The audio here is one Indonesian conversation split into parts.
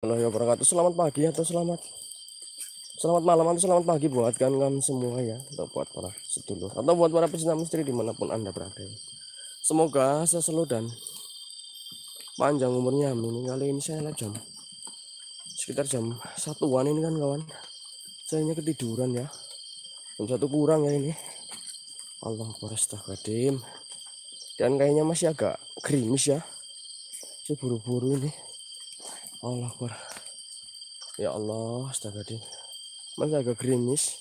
Assalamualaikum wabarakatuh. Selamat pagi atau selamat selamat malam atau selamat pagi buat kalian semua ya atau buat para sedulur atau buat para pecinta misteri dimanapun anda berada. Semoga selalu dan panjang umurnya amin. Kali ini saya lihat jam sekitar jam satuan ini kan kawan. Saya ini ketiduran ya. Jam satu kurang ya ini. Allah kadim Dan kayaknya masih agak krimis ya. Saya buru-buru ini. -buru Allah kur ya Allah ding. Masih agak gerimis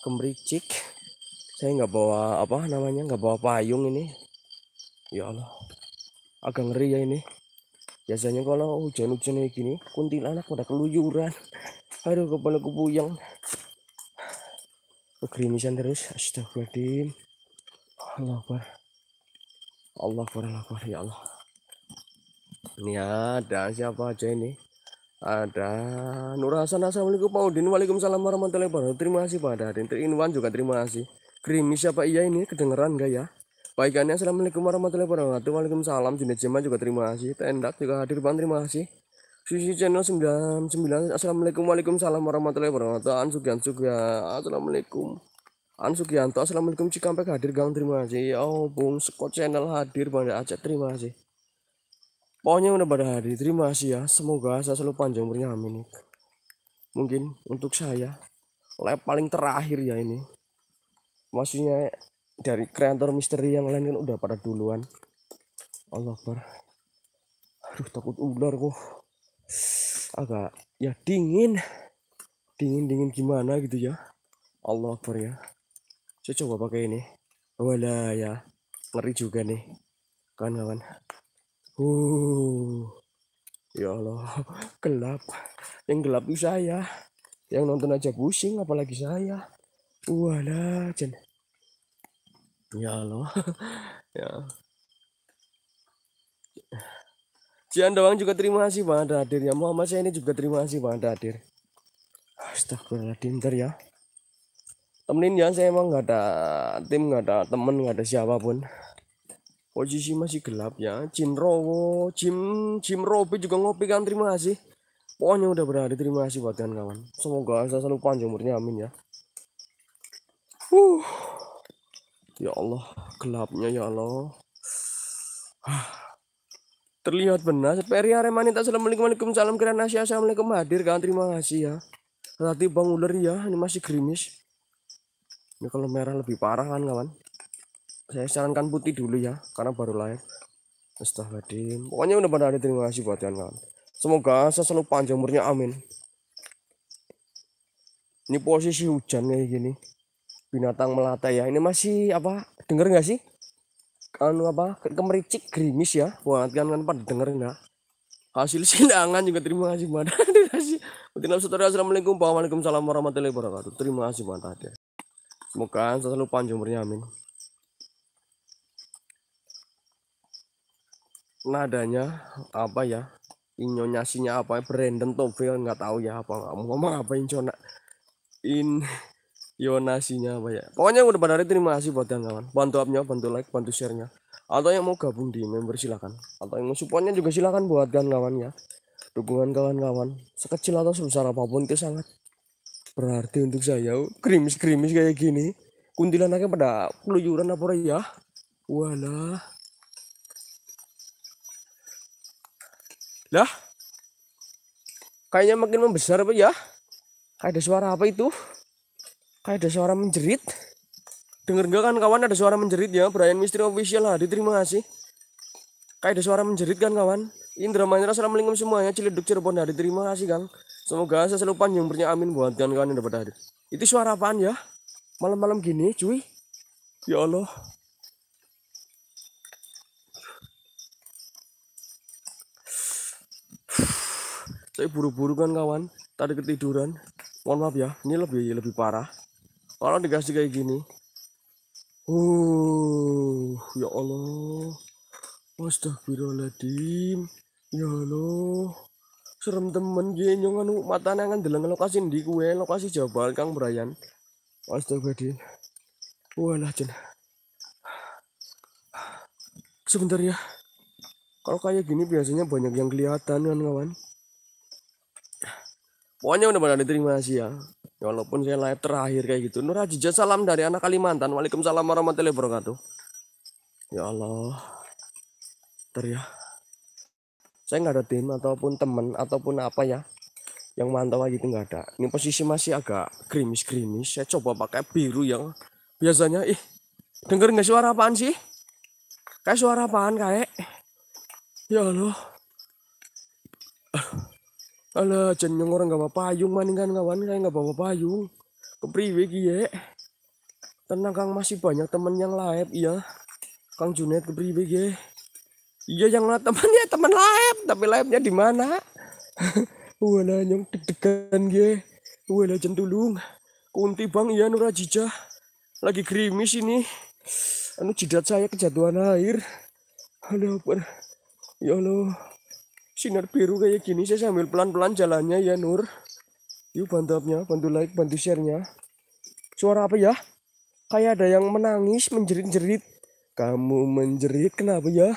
kemericik saya nggak bawa apa namanya nggak bawa payung ini ya Allah agak ngeri ya ini biasanya kalau hujan-hujan kayak gini kuntilanak pada keluyuran aduh kepala kepuyang kegerimisan terus astagfirullahaladzim Allah Akbar Allah Akbar Allah Akbar ya Allah ini ada siapa aja ini? Ada Nur Hasan Assalamualaikum Pak Udin Waalaikumsalam warahmatullahi wabarakatuh Terima kasih Pak Darin Inwan juga terima kasih Krimi siapa iya ini kedengeran gak ya Baikannya Assalamualaikum warahmatullahi wabarakatuh Waalaikumsalam Junda Jema juga terima kasih Tendak juga hadir Bang terima kasih Sisi channel 99 Assalamualaikum Waalaikumsalam warahmatullahi wabarakatuh Ansugian Sugia Assalamualaikum Ansugianto Assalamualaikum Cikampek hadir Gang terima kasih Ya oh, Bung Scott channel hadir Bang Aceh terima kasih pokoknya udah pada hari terima kasih ya semoga saya selalu panjang umurnya amin mungkin untuk saya lab paling terakhir ya ini maksudnya dari kreator misteri yang lain kan udah pada duluan Allah Akbar aduh takut ular kok agak ya dingin dingin dingin gimana gitu ya Allah Akbar ya saya coba pakai ini wala ya ngeri juga nih kawan-kawan Uh, ya Allah, gelap. Yang gelap itu saya. Yang nonton aja pusing, apalagi saya. wala jen. Ya Allah. ya. Jian doang juga terima kasih Pak hadir ya. Muhammad saya ini juga terima kasih Pak hadir. Astagfirullahaladzim ntar ya. Temenin ya saya emang nggak ada tim, nggak ada temen, nggak ada siapapun posisi oh, masih gelap ya Cinrowo Jim Jim Robi juga ngopi kan terima kasih pokoknya udah berada terima kasih buat kawan semoga saya selalu panjang umurnya amin ya uh ya Allah gelapnya ya Allah terlihat benar Peri Aremani tak assalamualaikum waalaikumsalam keren nasihat assalamualaikum hadir kan terima kasih ya Tadi Bang ular ya ini masih gerimis ini kalau merah lebih parah kan kawan saya sarankan putih dulu ya karena baru live Astagfirullahaladzim pokoknya udah pada hari terima kasih buat kalian semoga saya selalu panjang umurnya amin ini posisi hujan kayak gini binatang melata ya ini masih apa denger nggak sih kan apa kemericik gerimis ya buat kalian kan pada denger nggak ya. hasil sindangan juga terima kasih buat Betina saudara assalamualaikum waalaikumsalam warahmatullahi wabarakatuh terima kasih buat semoga selalu panjang umurnya amin nadanya apa ya inyonyasinya apa ya Brandon Tobel nggak tahu ya apa mau ngomong apa incona in yonasinya apa ya pokoknya udah pada hari terima kasih buat kawan bantu upnya bantu like bantu sharenya atau yang mau gabung di member silakan atau yang mau supportnya juga silakan buat kawan-kawan ya dukungan kawan-kawan sekecil atau sebesar apapun itu sangat berarti untuk saya krimis krimis kayak gini kuntilanaknya pada keluyuran apa ya wala. Lah? Kayaknya makin membesar apa ya? Kayak ada suara apa itu? Kayak ada suara menjerit. Dengar gak kan kawan ada suara menjerit ya? Brian Misteri Official lah, diterima kasih. Kayak ada suara menjerit kan kawan? Indra salam Assalamualaikum semuanya Ciledug Cirebon hari terima kasih Kang semoga saya selalu panjang bernya amin buat kawan-kawan yang dapat hadir itu suara apaan ya malam-malam gini cuy ya Allah Saya buru-buru kan kawan, tadi ketiduran. Mohon maaf ya, ini lebih lebih parah. Kalau dikasih kayak gini, uh, ya Allah, Astagfirullahaladzim, ya Allah, serem temen gini nyongan mata nangan dalam lokasi di kue, lokasi Jabal Kang Brian. Astagfirullahaladzim, walah jen. Sebentar ya, kalau kayak gini biasanya banyak yang kelihatan kan kawan. Pokoknya udah pada diterima sih ya. Walaupun saya live terakhir kayak gitu. Nur Haji salam dari anak Kalimantan. Waalaikumsalam warahmatullahi wabarakatuh. Ya Allah. Ter ya. Saya nggak ada tim ataupun temen ataupun apa ya. Yang mantau lagi itu nggak ada. Ini posisi masih agak krimis-krimis. Saya coba pakai biru yang biasanya. Ih, denger nggak suara apaan sih? Kayak suara apaan kayak? Ya Allah. Alah, jangan orang gak bawa payung maning kan kawan, kayak gak bawa payung. Kepriwe gie. Tenang Kang masih banyak temen yang laib iya. Kang Junet kepriwe Iya yang lah ya teman laib, tapi laibnya di mana? Wala nyong deg-degan gie. Wala tulung Kunti bang iya Nura Jijah. Lagi gerimis ini. Anu jidat saya kejatuhan air. Aduh, ya Allah sinar biru kayak gini saya sambil pelan-pelan jalannya ya Nur yuk bantu abnya, bantu like bantu sharenya suara apa ya kayak ada yang menangis menjerit-jerit kamu menjerit kenapa ya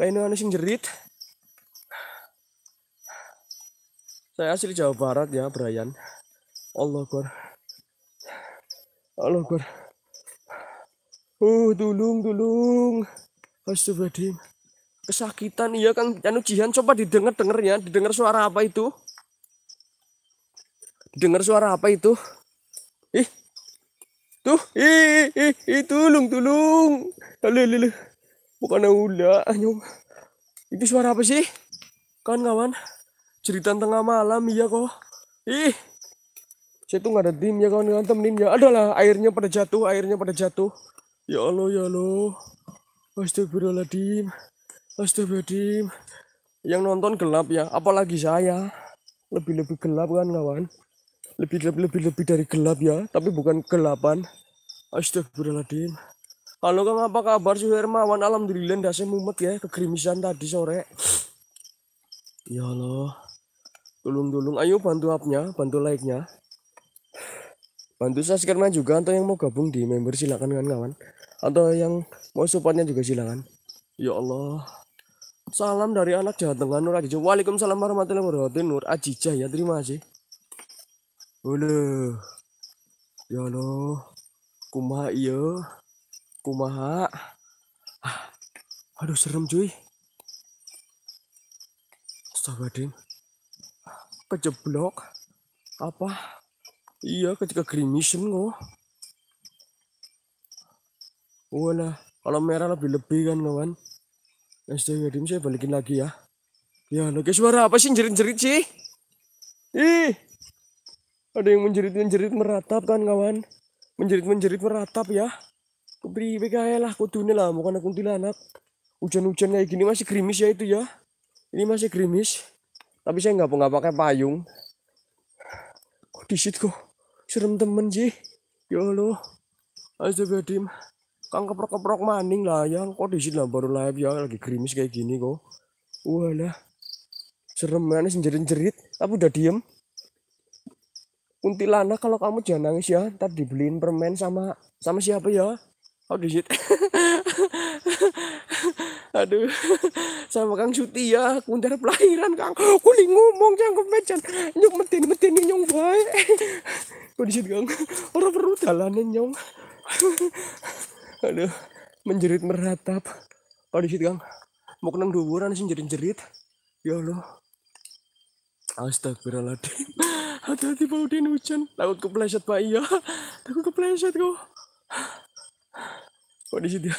kayak ini yang jerit saya asli Jawa Barat ya Brian Allah Akbar Allah Akbar Oh, tulung, tulung. Astagfirullahaladzim kesakitan iya Kang Anu Jihan coba didengar dengernya didengar suara apa itu dengar suara apa itu ih tuh ih ih, ih tulung tulung lalu lalu bukan udah anu itu suara apa sih kan kawan cerita tengah malam iya kok ih saya tuh nggak ada tim ya kawan-kawan temenin ya adalah airnya pada jatuh airnya pada jatuh ya Allah ya Allah Astagfirullahaladzim Astagfirullahaladzim yang nonton gelap ya apalagi saya lebih-lebih gelap kan kawan lebih lebih lebih dari gelap ya tapi bukan gelapan. Astagfirullahaladzim halo kang apa kabar Hermawan alhamdulillah ndak saya mumet ya Kegrimisan tadi sore ya Allah tolong-tolong ayo bantu upnya bantu like-nya bantu subscribe juga atau yang mau gabung di member silakan kan kawan atau yang mau supportnya juga silakan ya Allah Salam dari anak Jawa Tengah Nur Ajijah. Waalaikumsalam warahmatullahi wabarakatuh Nur Ajijah ya terima kasih. Ulu. Ya Allah. Kumaha iya? Kumaha? Ah. Aduh serem cuy. Astagfirullahaladzim. Kejeblok. Apa? Iya ketika grimission kan, kok. Wala, kalau merah lebih-lebih kan kawan. Astagfirullahaladzim saya balikin lagi ya. Ya lo suara apa sih jerit-jerit sih? Ih. Ada yang menjerit-menjerit meratap kan kawan. Menjerit-menjerit meratap ya. Kebri BKL lah kudunya lah bukan anak Hujan-hujan kayak gini masih gerimis ya itu ya. Ini masih gerimis. Tapi saya nggak nggak pakai payung. Kok disit kok. Serem temen sih. Ya Allah. Astagfirullahaladzim. Kang keprok-keprok maning lah yang kok di sini lah baru live ya lagi krimis kayak gini kok. Walah. Serem manis ya. jerit-jerit tapi udah diem. Kuntilanak kalau kamu jangan nangis ya, Tadi dibeliin permen sama sama siapa ya? Oh sini. Aduh. Sama Kang Suti ya, kundar pelahiran Kang. Kuli ngomong kepecan, nyung metin metin nyung baik. Kau di sini Kang. orang perlu jalanin nyung. aduh menjerit meratap oh gang, mau kenang duburan sih jerit jerit ya allah astagfirullahaladzim hati-hati bau udin hujan takut kepleset pak iya takut kepleset kok Oh di situ.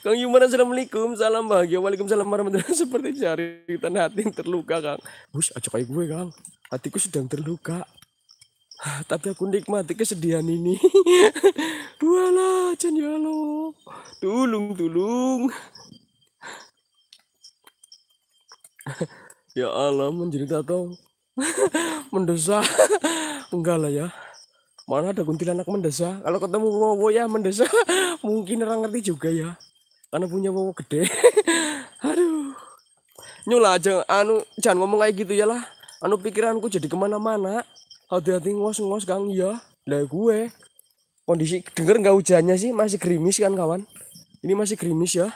Kang Yuman assalamualaikum, salam bahagia, waalaikumsalam warahmatullahi Seperti jari tanah hati yang terluka Kang. Bus, aja kayak gue Kang. Hatiku sedang terluka. tapi aku nikmati kesedihan ini dua lah ya lo tulung tulung ya Allah menjadi tato mendesa enggak lah ya mana ada kuntilanak mendesa kalau ketemu wowo ya mendesa mungkin orang ngerti juga ya karena punya wowo gede aduh nyulah aja anu jangan ngomong kayak gitu ya lah anu pikiranku jadi kemana-mana hati-hati ngos-ngos kang iya lah gue kondisi denger nggak hujannya sih masih gerimis kan kawan ini masih gerimis ya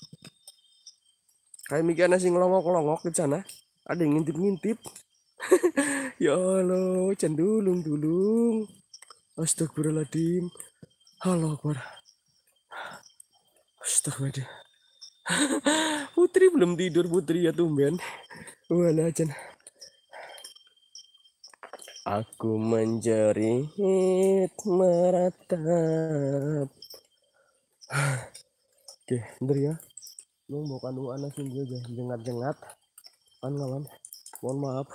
kayak mikirnya sih ngelongok-ngelongok di sana ada yang ngintip-ngintip ya Allah cendulung dulung astagfirullahaladzim halo akbar astagfirullah putri belum tidur putri ya tumben wala jen Aku menjerit meratap. Oke, bentar ya. Lu mau kandung anak sendiri aja, jengat-jengat. Kan kawan, mohon maaf.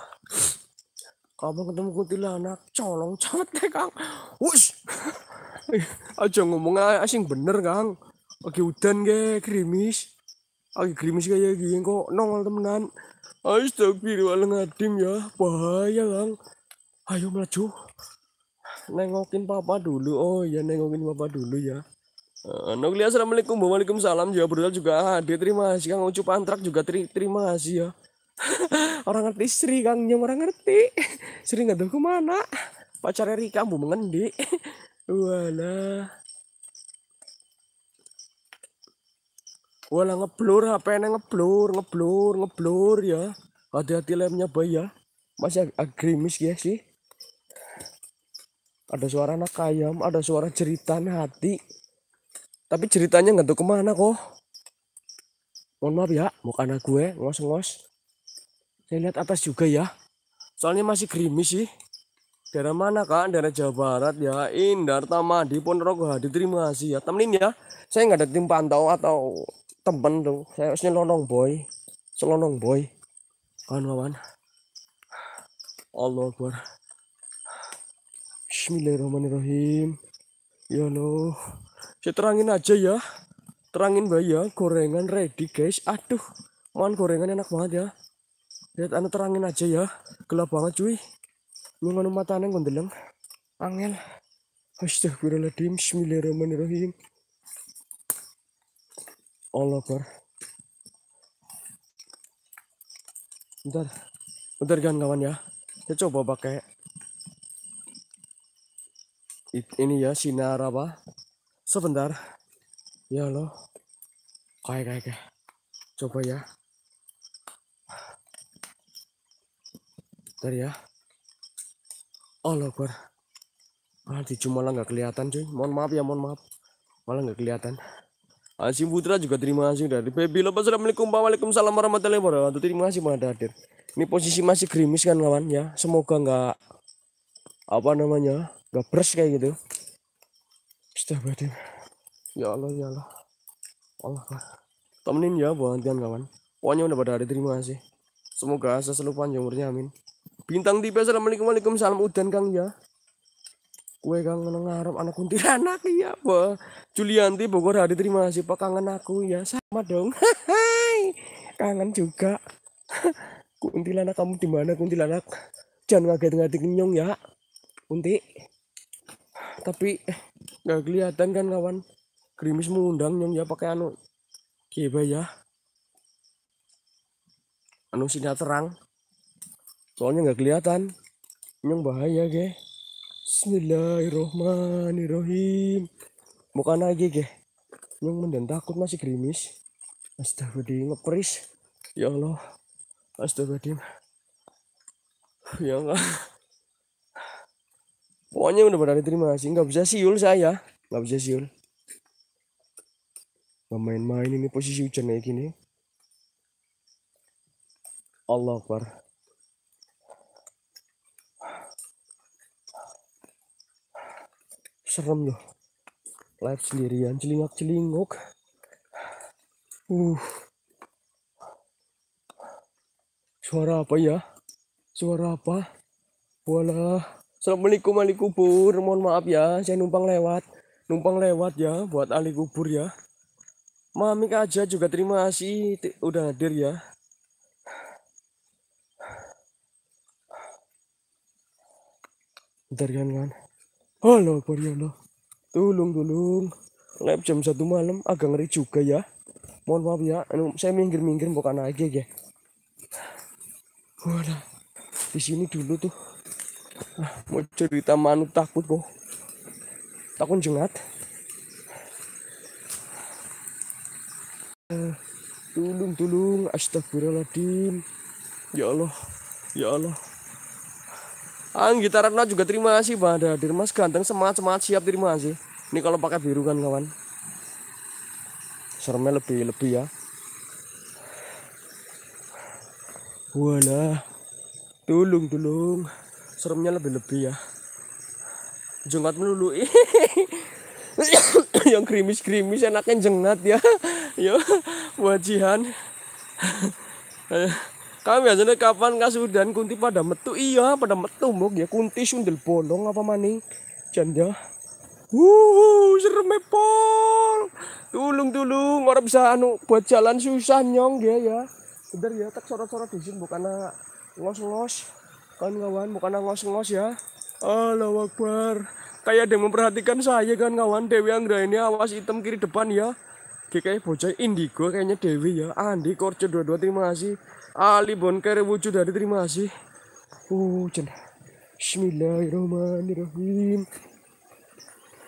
Kapan ketemu anak, colong deh kang. Wush. aja ngomong asing bener kang. Oke udan ge, gerimis. Lagi gerimis kayak gini kok nongol temenan. Astagfirullahaladzim ya, bahaya kang ayo melaju nengokin papa dulu oh ya nengokin papa dulu ya uh, assalamualaikum waalaikumsalam ya brutal juga hadir terima kasih kang ucup antrak juga teri terima kasih ya orang ngerti Sri kang nyong orang ngerti Sri nggak tahu kemana Pacar Rika kamu mengendi wala wala ngeblur HP ngeblur ngeblur ngeblur ya hati-hati lemnya bay ya masih ag agrimis ya sih ada suara anak ayam ada suara jeritan hati tapi ceritanya nggak tahu kemana kok mohon maaf ya anak gue ngos-ngos saya lihat atas juga ya soalnya masih gerimis sih daerah mana kak daerah Jawa Barat ya Indar Tamadi Ponorogo Hadi terima kasih ya temenin ya saya nggak ada tim pantau atau temen tuh saya harusnya lonong boy selonong boy kawan-kawan Allah Akbar Bismillahirrahmanirrahim. Ya loh, Saya terangin aja ya. Terangin bayi ya, gorengan ready guys. Aduh, Mohon gorengan enak banget ya. Lihat anu terangin aja ya. Gelap banget cuy. Lu ngono matane gondeleng. Angel. Astagfirullahaladzim. Bismillahirrahmanirrahim. Allah Akbar. Bentar. Bentar kan kawan ya. Saya coba pakai ini ya sinar apa sebentar ya lo kayak kayak coba ya dari ya Allah oh, Akbar malah di lah nggak kelihatan cuy mohon maaf ya mohon maaf malah nggak kelihatan Asim Putra juga terima kasih dari Baby Lepas Assalamualaikum Waalaikumsalam warahmatullahi wabarakatuh Terima kasih mana hadir Ini posisi masih gerimis kan lawan ya Semoga nggak Apa namanya gabres kayak gitu Astagfirullahaladzim ya Allah ya Allah Allah lah temenin ya bantian kawan pokoknya udah pada hari terima kasih semoga asa selalu panjang ya umurnya amin bintang tipe assalamualaikum Waalaikum salam udan kang ya kue kang ngarep anak kuntilanak ya bu Julianti Bogor hari terima kasih pak kangen aku ya sama dong kangen juga kuntilanak kamu di mana kuntilanak jangan kaget ngadik nyong ya kunti tapi nggak kelihatan kan kawan krimismu mengundang yang ya pakai anu kiba ya anu sinar terang soalnya nggak kelihatan yang bahaya ge Bismillahirrohmanirrohim bukan lagi ge yang mendan takut masih krimis, astagfirullah ngeperis ya Allah astagfirullah ya enggak pokoknya udah pada terima kasih nggak bisa siul saya nggak bisa siul nggak main-main ini posisi hujan kayak gini Allah Akbar serem loh live sendirian celingak celinguk uh suara apa ya suara apa walah Assalamualaikum ahli kubur. Mohon maaf ya, saya numpang lewat. Numpang lewat ya buat ahli kubur ya. Mami aja juga terima kasih udah hadir ya. Bentar kan kan. Halo Koryano. Tulung tulung. Lab jam satu malam agak ngeri juga ya. Mohon maaf ya, anu, saya minggir-minggir bukan aja ya. Wadah. Di sini dulu tuh mau cerita manu takut kok takut jengat eh, tulung tulung astagfirullahaladzim ya Allah ya Allah Anggitarana juga terima kasih pada Hadir Mas ganteng semangat semangat siap terima kasih. Ini kalau pakai biru kan kawan. Seremnya lebih lebih ya. Wala. Tulung tulung seremnya lebih-lebih ya jengat melulu yang krimis-krimis enaknya jengat ya ya wajihan kami biasanya kapan kasih dan kunti pada metu iya pada metu mok ya kunti sundel bolong apa maning janda ya. Wuh, serem pol. Tulung tulung, orang bisa anu buat jalan susah nyong ya ya. Bener ya, tak sorot-sorot di sini bukan ngos-ngos kawan-kawan bukan ngos-ngos ya Allah Akbar kayak ada memperhatikan saya kan kawan Dewi Anggra ini awas hitam kiri depan ya kayak bocah indigo kayaknya Dewi ya Andi Korce dua-dua terima kasih Ali Bonker wujud dari terima kasih uh cen Bismillahirrahmanirrahim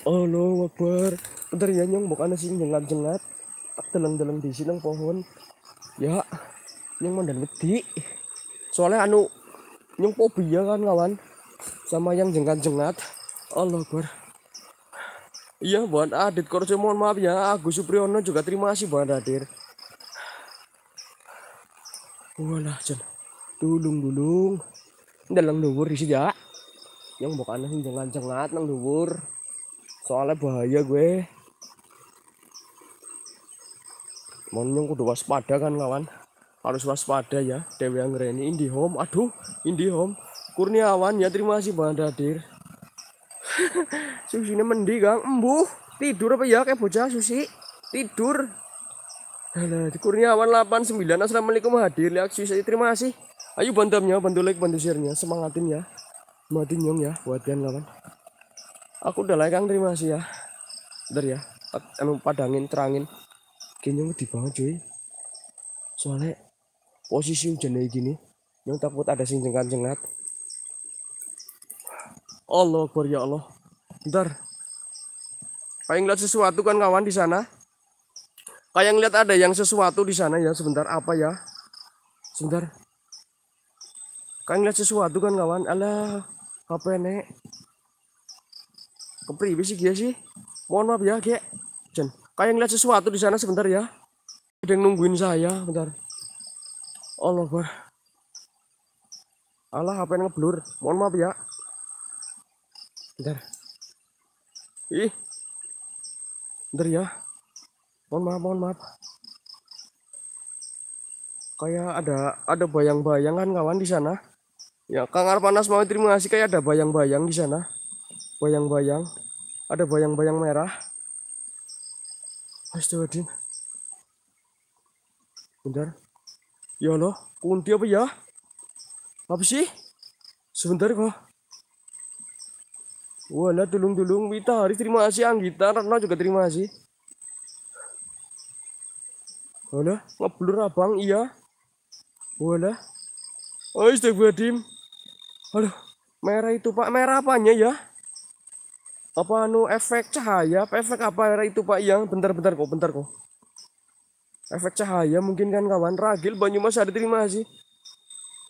Allah Akbar bentar ya nyong bukan sih jengat-jengat deleng-deleng di sini pohon ya yang mandan wedi soalnya anu yang fobia kan kawan sama yang jengkat jengat, Allah gue iya buat Adit Korso mohon maaf ya Agus Supriyono juga terima kasih buat hadir walah jen dulung dulung dalam dubur di sini ya yang bukan yang jangan jengat nang dubur soalnya bahaya gue mohon kudu waspada kan kawan harus waspada ya Dewi Anggreni Home. aduh Indi Home. Kurniawan ya terima kasih banget hadir. Susi ini mendi embuh tidur apa ya kayak bocah Susi tidur Alah, Kurniawan 89 Assalamualaikum hadir lihat Susi terima kasih ayo bantamnya bantu like bantu share-nya semangatin ya mati nyong ya buat yang lawan aku udah like Kang terima kasih ya bentar ya anu padangin terangin kayaknya di banget cuy soalnya posisi hujan kayak gini yang takut ada sing jengkat jengat Allah Akbar ya Allah ntar kayak ngeliat sesuatu kan kawan di sana kayak ngeliat ada yang sesuatu di sana ya sebentar apa ya sebentar kayak ngeliat sesuatu kan kawan Allah, apa ya, nek kepriwe sih dia sih mohon maaf ya kayak kayak ngeliat sesuatu di sana sebentar ya udah nungguin saya bentar Allah buat Allah apa yang ngeblur. Mohon maaf ya. Bentar. Ih. Bentar ya. Mohon maaf, mohon maaf. Kayak ada ada bayang-bayang kan kawan di sana. Ya, Kang Arpanas mau terima kasih kayak ada bayang-bayang di sana. Bayang-bayang. Ada bayang-bayang merah. Astagfirullahaladzim. Bentar. Ya lo pundi apa ya? Apa sih? Sebentar kok. Wala tulung-tulung Wita hari terima kasih Anggita Rana juga terima kasih. Wala ya ngeblur abang iya. Wala. Oh Dim. Aduh merah itu pak merah apanya ya? Apa anu efek cahaya? efek apa merah itu pak yang bentar-bentar kok bentar kok efek cahaya mungkin kan kawan ragil Banyumas ada terima sih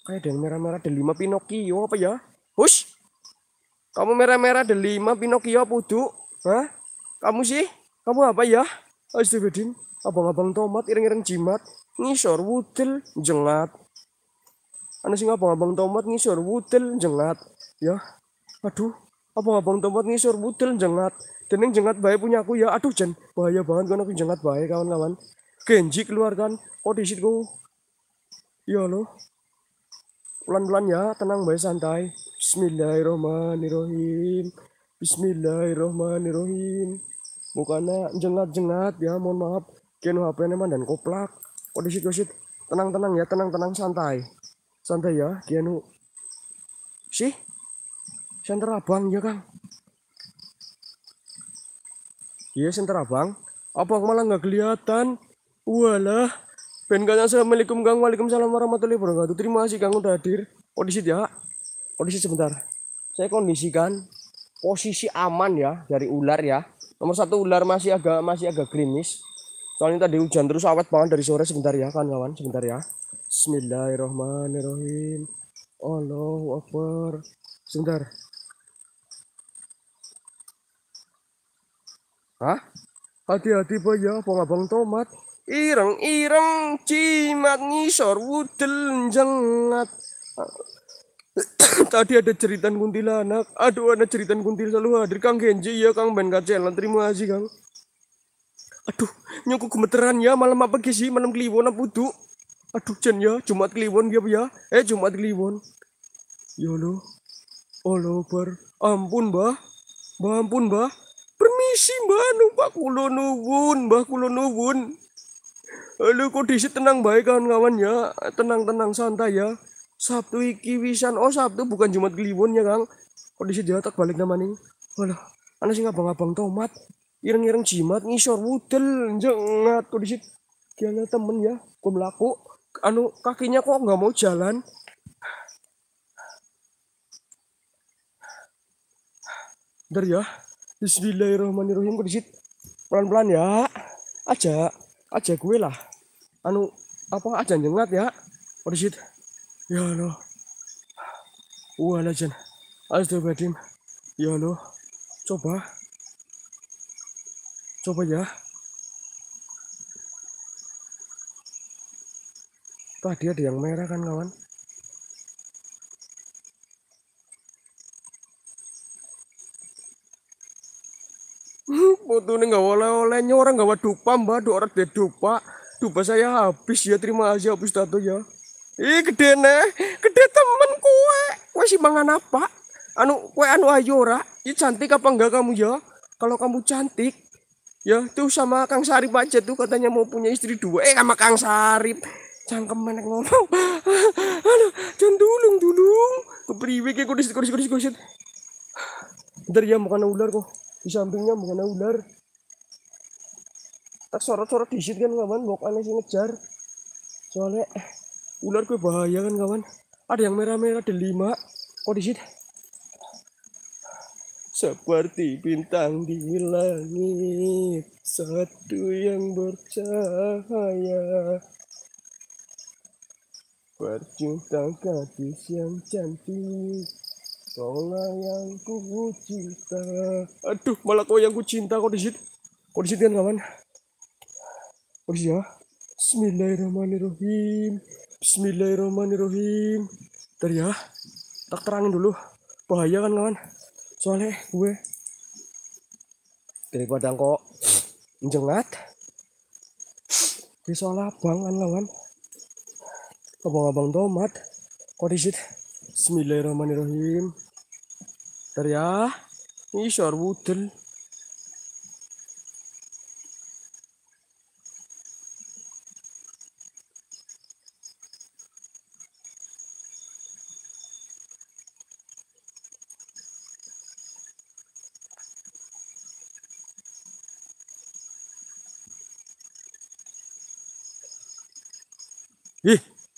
kayak ada yang merah-merah lima Pinocchio apa ya hush kamu merah-merah ada lima Pinocchio pudu Hah? kamu sih kamu apa ya Astagfirullahaladzim abang-abang tomat ireng-ireng jimat ngisor wudel jengat Anda sih abang-abang tomat ngisor wudel jengat ya aduh abang-abang tomat ngisor wudel jengat dan yang jengat bayi punya aku ya aduh jen bahaya banget kan aku jengat bayi kawan-kawan Genji keluar kan oh di situ ya loh. pelan-pelan ya tenang baik santai Bismillahirrahmanirrahim Bismillahirrahmanirrahim bukannya jengat-jengat ya mohon maaf Kenu HP ini mandan koplak oh di situ tenang-tenang ya tenang-tenang santai santai ya Kenu. sih Senter abang ya kang iya senter abang abang malah nggak kelihatan Walah. Ben kalian assalamualaikum Kang. Waalaikumsalam warahmatullahi wabarakatuh. Terima kasih Kang udah hadir. Kondisi ya. Kondisi sebentar. Saya kondisikan posisi aman ya dari ular ya. Nomor satu ular masih agak masih agak klinis. Soalnya tadi hujan terus awet banget dari sore sebentar ya kan kawan sebentar ya. Bismillahirrahmanirrahim. Allahu Akbar. Sebentar. Hah? Hati-hati Pak ya, Bang Abang Tomat ireng-ireng cimat ngisor wudel jengat tadi ada ceritan kuntilanak aduh ada cerita kuntil selalu hadir kang genji ya kang ben kacelan terima kasih kang aduh nyokku gemeteran ya malam apa ke sih malam kliwon apa tuh aduh jen ya jumat kliwon ya ya eh jumat kliwon ya lo Allah bar ampun bah, mbah ampun bah, permisi mbah numpak kulo nuwun mbah kulo Lu kondisi tenang baik kawan-kawan ya. Tenang-tenang santai ya. Sabtu iki wisan. Oh Sabtu bukan Jumat Kliwon ya Kang. Kondisi tak balik nama nih. Walah, ana sih abang-abang tomat. Ireng-ireng jimat ngisor wudel jengat kondisi kianya temen ya. Gue melaku. Anu kakinya kok nggak mau jalan. Bentar ya. Bismillahirrahmanirrahim kondisi pelan-pelan ya. Ajak aja gue lah anu apa aja nyengat ya what is it ya lo wah legend astagfirullahaladzim ya lo coba coba ya tadi ada yang merah kan kawan ini gak oleh olehnya orang nggak dupa mbak dua orang dia dupa dupa saya habis ya terima aja habis tato ya ih gede nih gede temen kue kue sih mangan apa anu kue anu ayo ora ini cantik apa enggak kamu ya kalau kamu cantik ya tuh sama Kang Sarip aja tuh katanya mau punya istri dua eh sama Kang Sarip mana ngomong aduh jangan dulung dulung kepriwe kayak kudis kudis kudis kudis bentar ya makan ular kok di sampingnya makan ular tak sorot-sorot disit kan kawan aneh sih ngejar soalnya ular gue bahaya kan kawan ada yang merah-merah ada lima kok disit seperti bintang di langit satu yang bercahaya Berjuta gadis yang cantik Tolak yang ku cinta Aduh malah kau yang ku cinta kau disit Kau disit kan kawan Oh iya. Bismillahirrahmanirrahim. Bismillahirrahmanirrahim. Bentar ya. Tak terangin dulu. Bahaya kan kawan. Soalnya gue daripada kok menjengat. Bisa lah bang kan kawan. Abang-abang tomat. Kok disit. Bismillahirrahmanirrahim. Bentar ya. Ini syar wudel.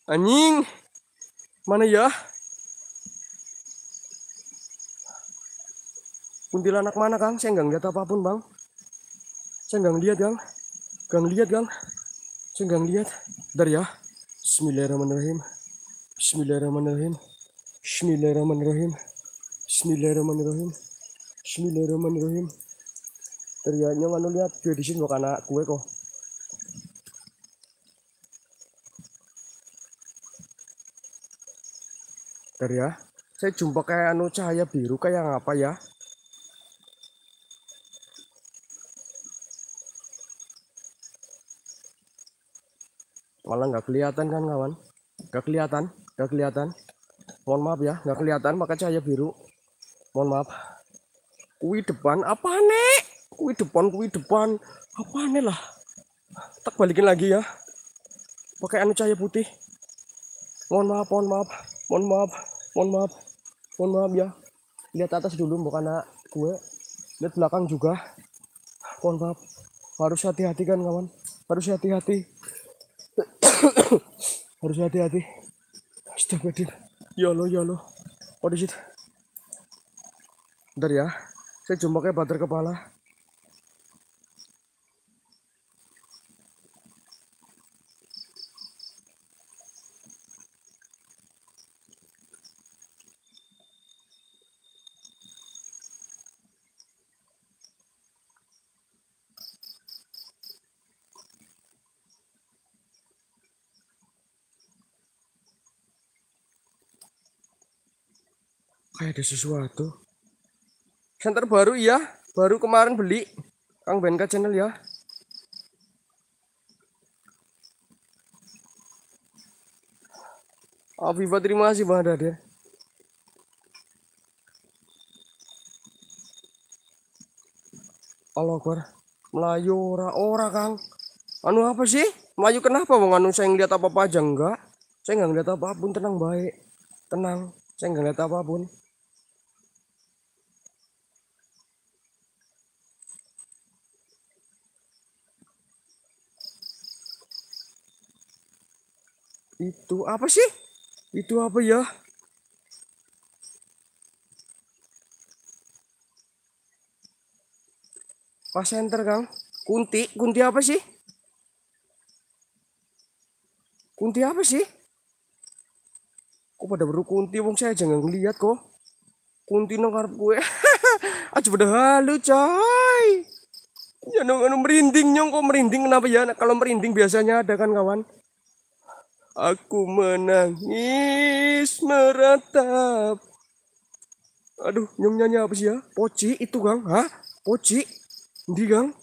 Anjing. Mana ya? Kuntilanak mana, Kang? Saya nggak lihat apapun, Bang. Saya nggak lihat Kang. Nggak lihat Kang. Saya nggak lihat dari ya. Bismillahirrahmanirrahim. Bismillahirrahmanirrahim. Bismillahirrahmanirrahim. Bismillahirrahmanirrahim. Bismillahirrahmanirrahim. Teriaknya mana lihat Gue di sini bukan anak gue kok. ya saya jumpa kayak anu cahaya biru kayak apa ya malah nggak kelihatan kan kawan nggak kelihatan nggak kelihatan mohon maaf ya nggak kelihatan maka cahaya biru mohon maaf kui depan apa nih kui depan kui depan apa nih lah tak balikin lagi ya pakai anu cahaya putih mohon maaf mohon maaf mohon maaf mohon maaf mohon maaf ya lihat atas dulu bukan anak gue lihat belakang juga mohon maaf harus hati-hati kan kawan harus hati-hati harus hati-hati astagfirullah ya Allah ya Allah oh di situ bentar ya saya jumpa kayak bater kepala Ada sesuatu. Senter baru ya, baru kemarin beli. Kang Benka channel ya. Afifah terima kasih Bang Dadir. Ya. Allah kor, Melayu ora ora Kang. Anu apa sih? Melayu kenapa Bang Anu saya ngeliat apa-apa aja enggak? Saya nggak ngeliat apa pun tenang baik. Tenang, saya nggak ngeliat apa pun. apa sih? Itu apa ya? Pas center Kang. Kunti, kunti apa sih? Kunti apa sih? Kok pada baru kunti wong saya jangan ngeliat kok. Kunti nongkar gue. Aja pada halu coy. Ya nang anu merinding nyong kok merinding kenapa ya? Nah, kalau merinding biasanya ada kan kawan. Aku menangis meratap. Aduh, nyanyi apa sih ya? Poci itu, Gang. Hah? Poci? Di, Gang?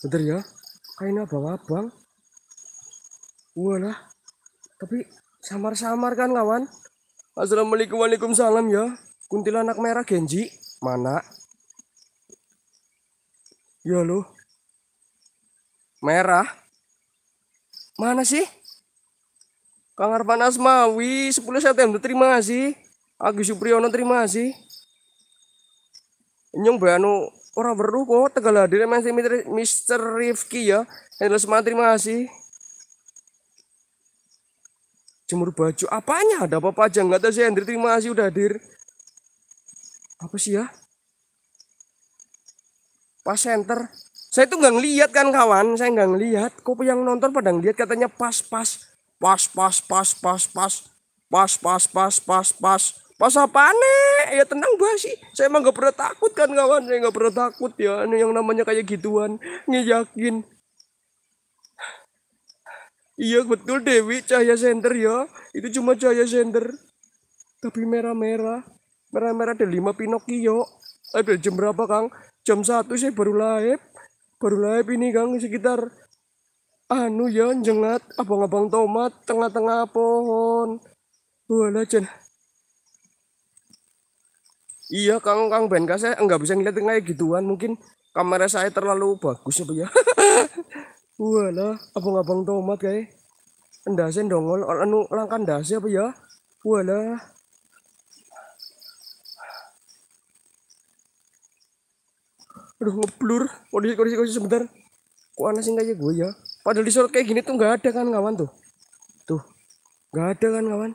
Bentar ya. Kayaknya bawa abang Walah. Tapi samar-samar kan, kawan? Assalamualaikum waalaikumsalam ya. Kuntilanak merah Genji. Mana? Ya loh merah. Mana sih? Kang Arfan Asmawi, 10 September terima kasih. Agus Supriyono terima kasih. Nyong Banu orang baru kok tegal hadir masih Mr. Rifki ya. Hendra semua terima kasih. Jemur baju apanya ada apa aja nggak tahu sih Hendri terima kasih udah hadir. Apa sih ya? Pas center saya tuh nggak ngeliat kan kawan, saya nggak ngeliat. Kok yang nonton pada ngeliat katanya pas pas pas pas pas pas pas pas pas pas pas pas pas apa nih? Ya tenang gua sih. Saya emang nggak pernah takut kan kawan, saya nggak pernah takut ya. Ini yang namanya kayak gituan, ngeyakin. Iya betul Dewi, cahaya center ya. Itu cuma cahaya center. Tapi merah-merah. Merah-merah ada lima Pinocchio. Ada jam berapa Kang? Jam satu saya baru live baru live ini kang sekitar anu ya jengat abang-abang tomat tengah-tengah pohon wala jen iya kang kang ben saya enggak bisa ngeliat kayak gituan mungkin kamera saya terlalu bagus apa ya wala abang-abang tomat kayak ndasen dongol anu langkan ndase apa ya wala aduh ngeblur kondisi kondisi kondisi sebentar kok aneh sih aja ya, gue ya padahal di kayak gini tuh nggak ada kan kawan tuh tuh nggak ada kan kawan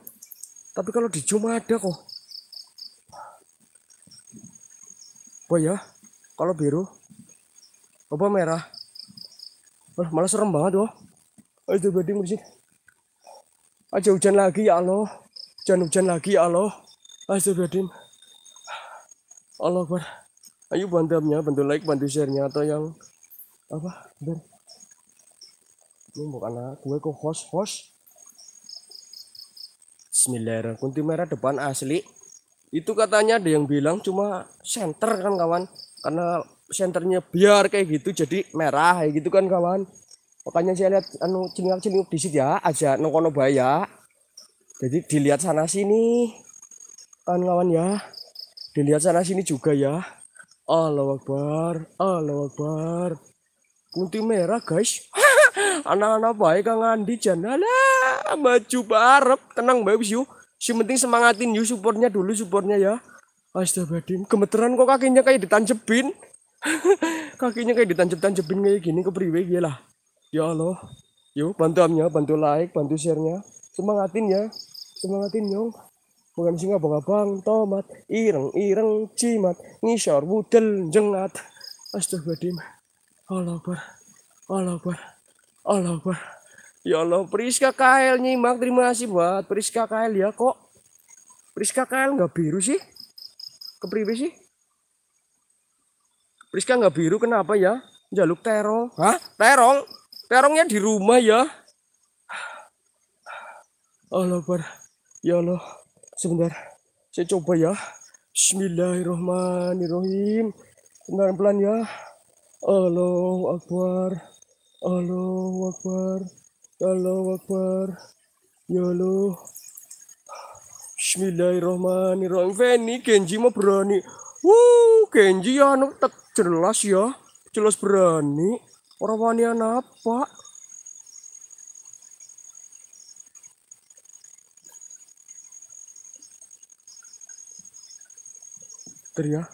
tapi kalau di cuma ada kok apa ya kalau biru apa merah oh, malah serem banget loh ayo berarti ngurusin aja hujan lagi ya Allah hujan hujan lagi ya Allah ayo berarti Allah Akbar ayo bantu upnya bantu like bantu share nya atau yang apa ben ini bukan anak gue kok host host Bismillahirrahmanirrahim kunti merah depan asli itu katanya ada yang bilang cuma center kan kawan karena senternya biar kayak gitu jadi merah kayak gitu kan kawan Pokoknya saya lihat anu cengak cenguk di situ ya aja nongkono baya jadi dilihat sana sini kan kawan ya dilihat sana sini juga ya Allah Akbar, Allah Akbar. Kunti merah guys. Anak-anak baik Kang Andi jan. Alah, maju barep. Tenang baik wis Si penting semangatin yuk supportnya dulu supportnya ya. Astagfirullahaladzim, gemeteran kok kakinya kayak ditanjepin. kakinya kayak ditanjep-tanjepin kayak gini ke priwe iya lah. Ya Allah. Yuk bantu amnya, bantu like, bantu sharenya. Semangatin ya. Semangatin, yuk bukan singa abang bang tomat ireng ireng cimat ngisor budel jengat astaga dim Allah Akbar Allah Akbar Allah Akbar ya Allah Priska KL nyimak terima kasih buat Priska KL ya kok Priska KL nggak biru sih kepribis sih Priska nggak biru kenapa ya jaluk terong hah terong terongnya di rumah ya Allah Akbar ya Allah sebentar saya coba ya Bismillahirrahmanirrahim pelan pelan ya Allahu Akbar Allahu Akbar Allahu Akbar ya lo Bismillahirrahmanirrahim Feni Kenji mau berani Wuh Kenji ya anu jelas ya jelas berani orang wanian apa Teriak. Ya.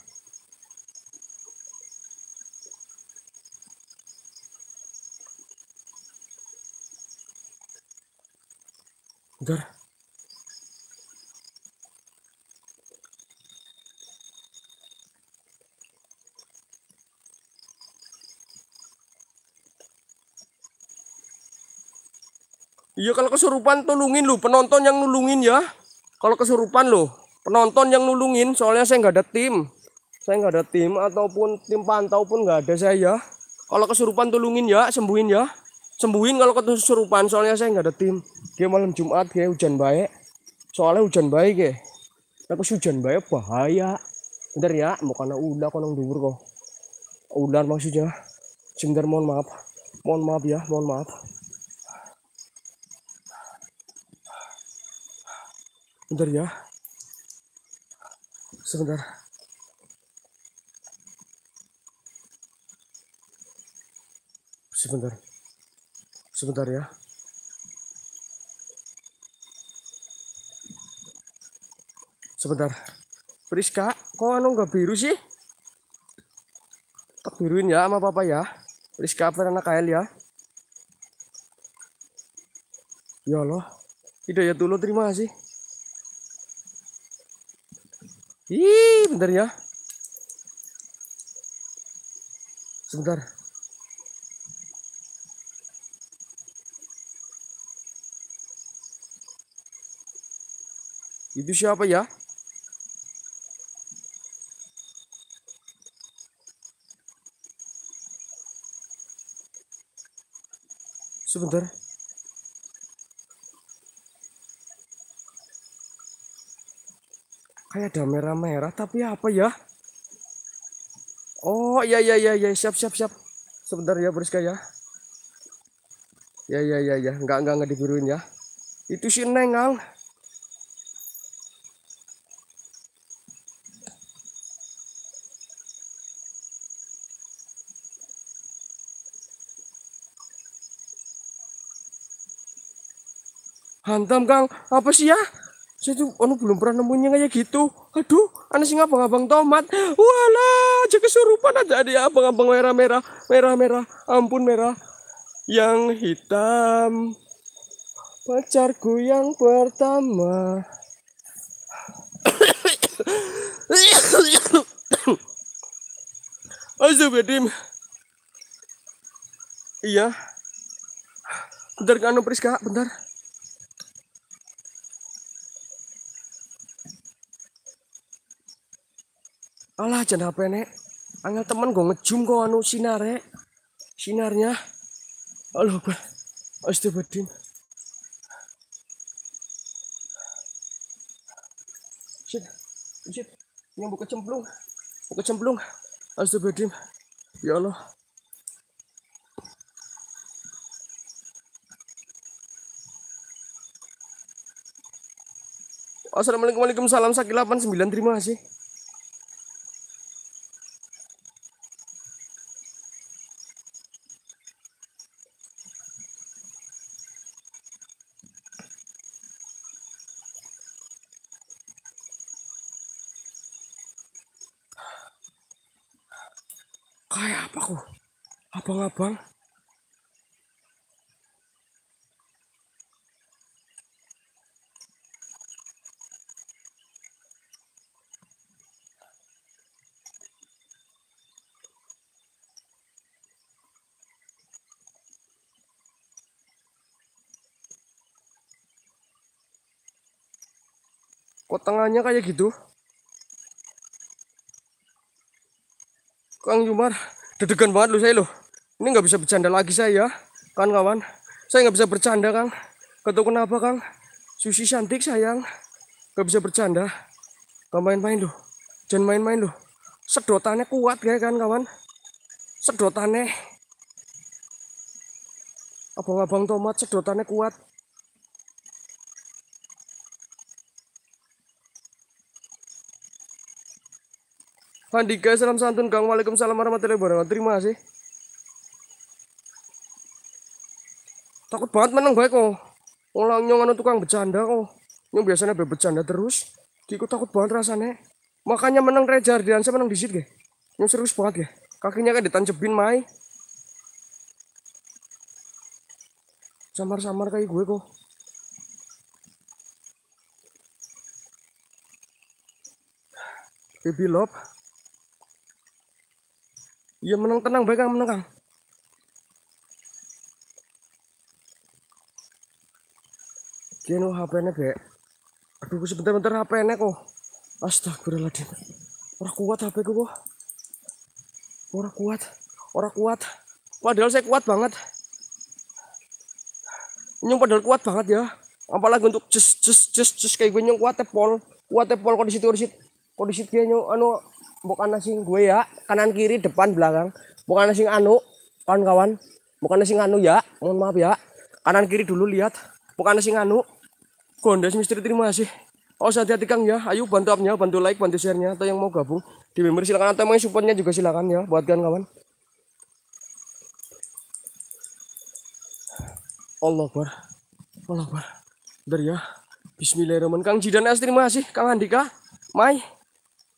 Bentar. Iya kalau kesurupan tolongin lu penonton yang nulungin ya. Kalau kesurupan loh penonton yang nulungin soalnya saya nggak ada tim saya nggak ada tim ataupun tim pantau pun nggak ada saya ya kalau kesurupan tulungin ya sembuhin ya sembuhin kalau kesurupan soalnya saya nggak ada tim dia malam Jumat kayak hujan baik soalnya hujan baik ya Tapi hujan baik bahaya bentar ya mau karena udah konong dubur kok Udah maksudnya sebentar mohon maaf mohon maaf ya mohon maaf bentar ya sebentar sebentar sebentar ya sebentar Priska kok anu nggak biru sih tak biruin ya sama papa ya Priska apa anak kail ya ya Allah tidak ya dulu terima kasih Ih, bentar ya. Sebentar. Itu siapa ya? Sebentar. kayak ada merah-merah tapi apa ya oh iya iya iya ya. siap siap siap sebentar ya Briska ya ya ya ya ya nggak nggak nggak dibiruin ya itu si nengang hantam kang apa sih ya saya tuh anu belum pernah nemunya kayak gitu aduh sih anu sih ngapa abang tomat walah aja kesurupan ada ada ya abang-abang merah merah merah merah ampun merah yang hitam pacarku yang pertama Ayo Azubedim Iya Bentar kan Anu Priska Bentar Alah jan HP nek. Angel temen gue ngejum kok anu sinar rek. Sinarnya. Aloh gue. Astagfirullahaladzim. Shit. Shit. Yang buka cemplung. Buka cemplung. Astagfirullahaladzim. Ya Allah. Assalamualaikum, warahmatullahi wabarakatuh, Salam delapan 89, terima kasih. apa? Kok tengahnya kayak gitu? Kang Jumar, dedegan banget lu saya loh. Ini nggak bisa bercanda lagi saya, ya. kan kawan? Saya nggak bisa bercanda, kan Ketuk kenapa, kan Susi cantik, sayang. Nggak bisa bercanda. nggak main-main loh. Jangan main-main loh. Sedotannya kuat ya kan, kawan? Sedotannya. Abang-abang tomat sedotannya kuat. Handika salam santun Kang Waalaikumsalam warahmatullahi wabarakatuh terima kasih Takut banget menang baik kok. Ulang nyong anu tukang bercanda kok. Nyong biasanya be bercanda terus. Kiku takut banget rasanya. Makanya menang Reza Ardiansyah menang disit ge. Nyong serius banget ya Kakinya kan ditancepin mai. Samar-samar kayak gue kok. Baby Love. Iya menang tenang baik kan menang kan. Kino hp ini be? Aduh, sebentar-bentar hp ini kok. Astagfirullahaladzim. Orang kuat HP ku kok. Ora kuat. orang kuat. Padahal saya kuat banget. Nyung padahal kuat banget ya. Apalagi untuk just just just just kayak gue nyong kuat tepol. Kuat tepol kondisi itu Kondisi dia ya, nyung anu bukan asing gue ya kanan kiri depan belakang bukan asing anu kawan-kawan bukan asing anu ya mohon maaf ya kanan kiri dulu lihat bukan asing anu Kondes Misteri terima kasih. Oh, hati-hati Kang ya. Ayo bantu upnya, bantu like, bantu sharenya. nya atau yang mau gabung di member silakan atau yang supportnya juga silakan ya buat kawan-kawan. Allah bar, Allah bar. Bentar ya. Bismillahirrahmanirrahim. Kang Jidan S terima kasih. Kang Andika. Mai.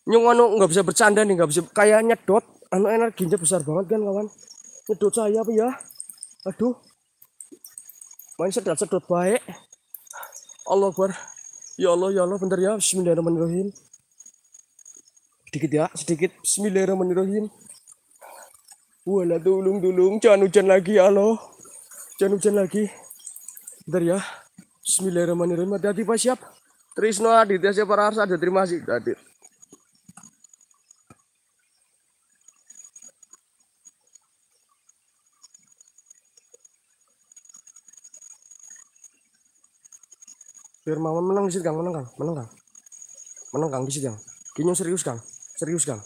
Nyung anu nggak bisa bercanda nih, nggak bisa kayak nyedot. Anu energinya besar banget kan kawan. Nyedot saya apa ya? Aduh. Main sedot-sedot baik. Allah Akbar. Ya Allah, ya Allah, bentar ya. Bismillahirrahmanirrahim. Sedikit ya, sedikit. Bismillahirrahmanirrahim. Wala dulung dulung, jangan hujan lagi ya Allah. Jangan hujan lagi. Bentar ya. Bismillahirrahmanirrahim. Hati-hati Pak Siap. Trisno Aditya Siapa Rasa ada terima kasih. Adit. Firmawan menang di situ Kang, menang Kang, menang Kang. Menang Kang di situ Kang. kini serius Kang, serius Kang.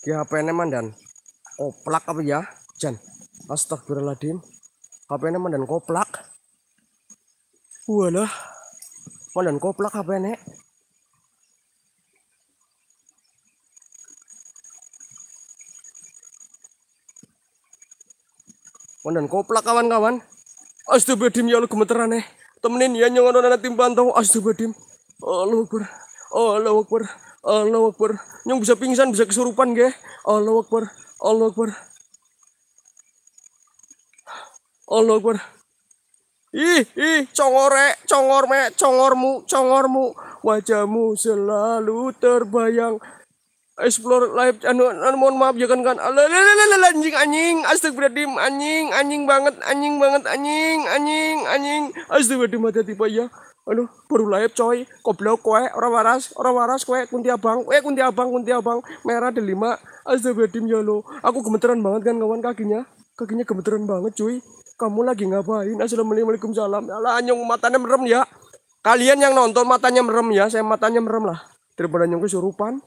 Ki hp ini mandan. Koplak apa ya? Jan. Astagfirullahaladzim. hp ini mandan koplak. Walah. Mandan koplak hp ini Wandan koplak kawan-kawan. Astagfirullahaladzim ya lu gemeteran ya. Temenin ya nyongon anak tim pantau. Astagfirullahaladzim. Allah Akbar. Allah Akbar. Allah Akbar. Nyong bisa pingsan bisa kesurupan gak, Allah Akbar. Allah Akbar. Allah Akbar. Ih, ih, congore, congor eh. me, congormu, congormu. Wajahmu selalu terbayang explore live anu, anu mohon maaf ya kan kan anjing anjing astagfirullahaladzim anjing anjing banget anjing banget anjing anjing anjing astagfirullahaladzim mati tiba ya aduh baru live coy goblok kue orang waras orang waras kowe kunti abang kowe kunti abang kunti abang merah delima astagfirullahaladzim ya lo aku gemeteran banget kan kawan kakinya kakinya gemeteran banget cuy kamu lagi ngapain assalamualaikum salam ala ya anjing matanya merem ya kalian yang nonton matanya merem ya saya matanya merem lah daripada nyong surupan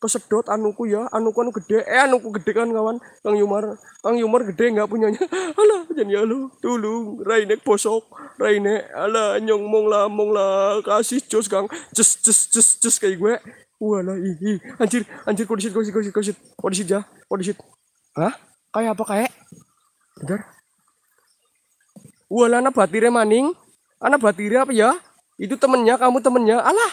kesedot anuku ya anuku anu gede eh anuku gede kan kawan kang Yumar kang Yumar gede nggak punyanya alah jangan ya lu tulung Rainek bosok Rainek, alah nyong mong lah mong lah kasih jos kang jos jos jos jos kayak gue wala ih anjir anjir kondisi, kondisi, kondisi, kondisi, kondisi, kondisi, kondisi, ya kondisi hah kayak apa kayak bentar wala anak batire maning anak batire apa ya itu temennya kamu temennya alah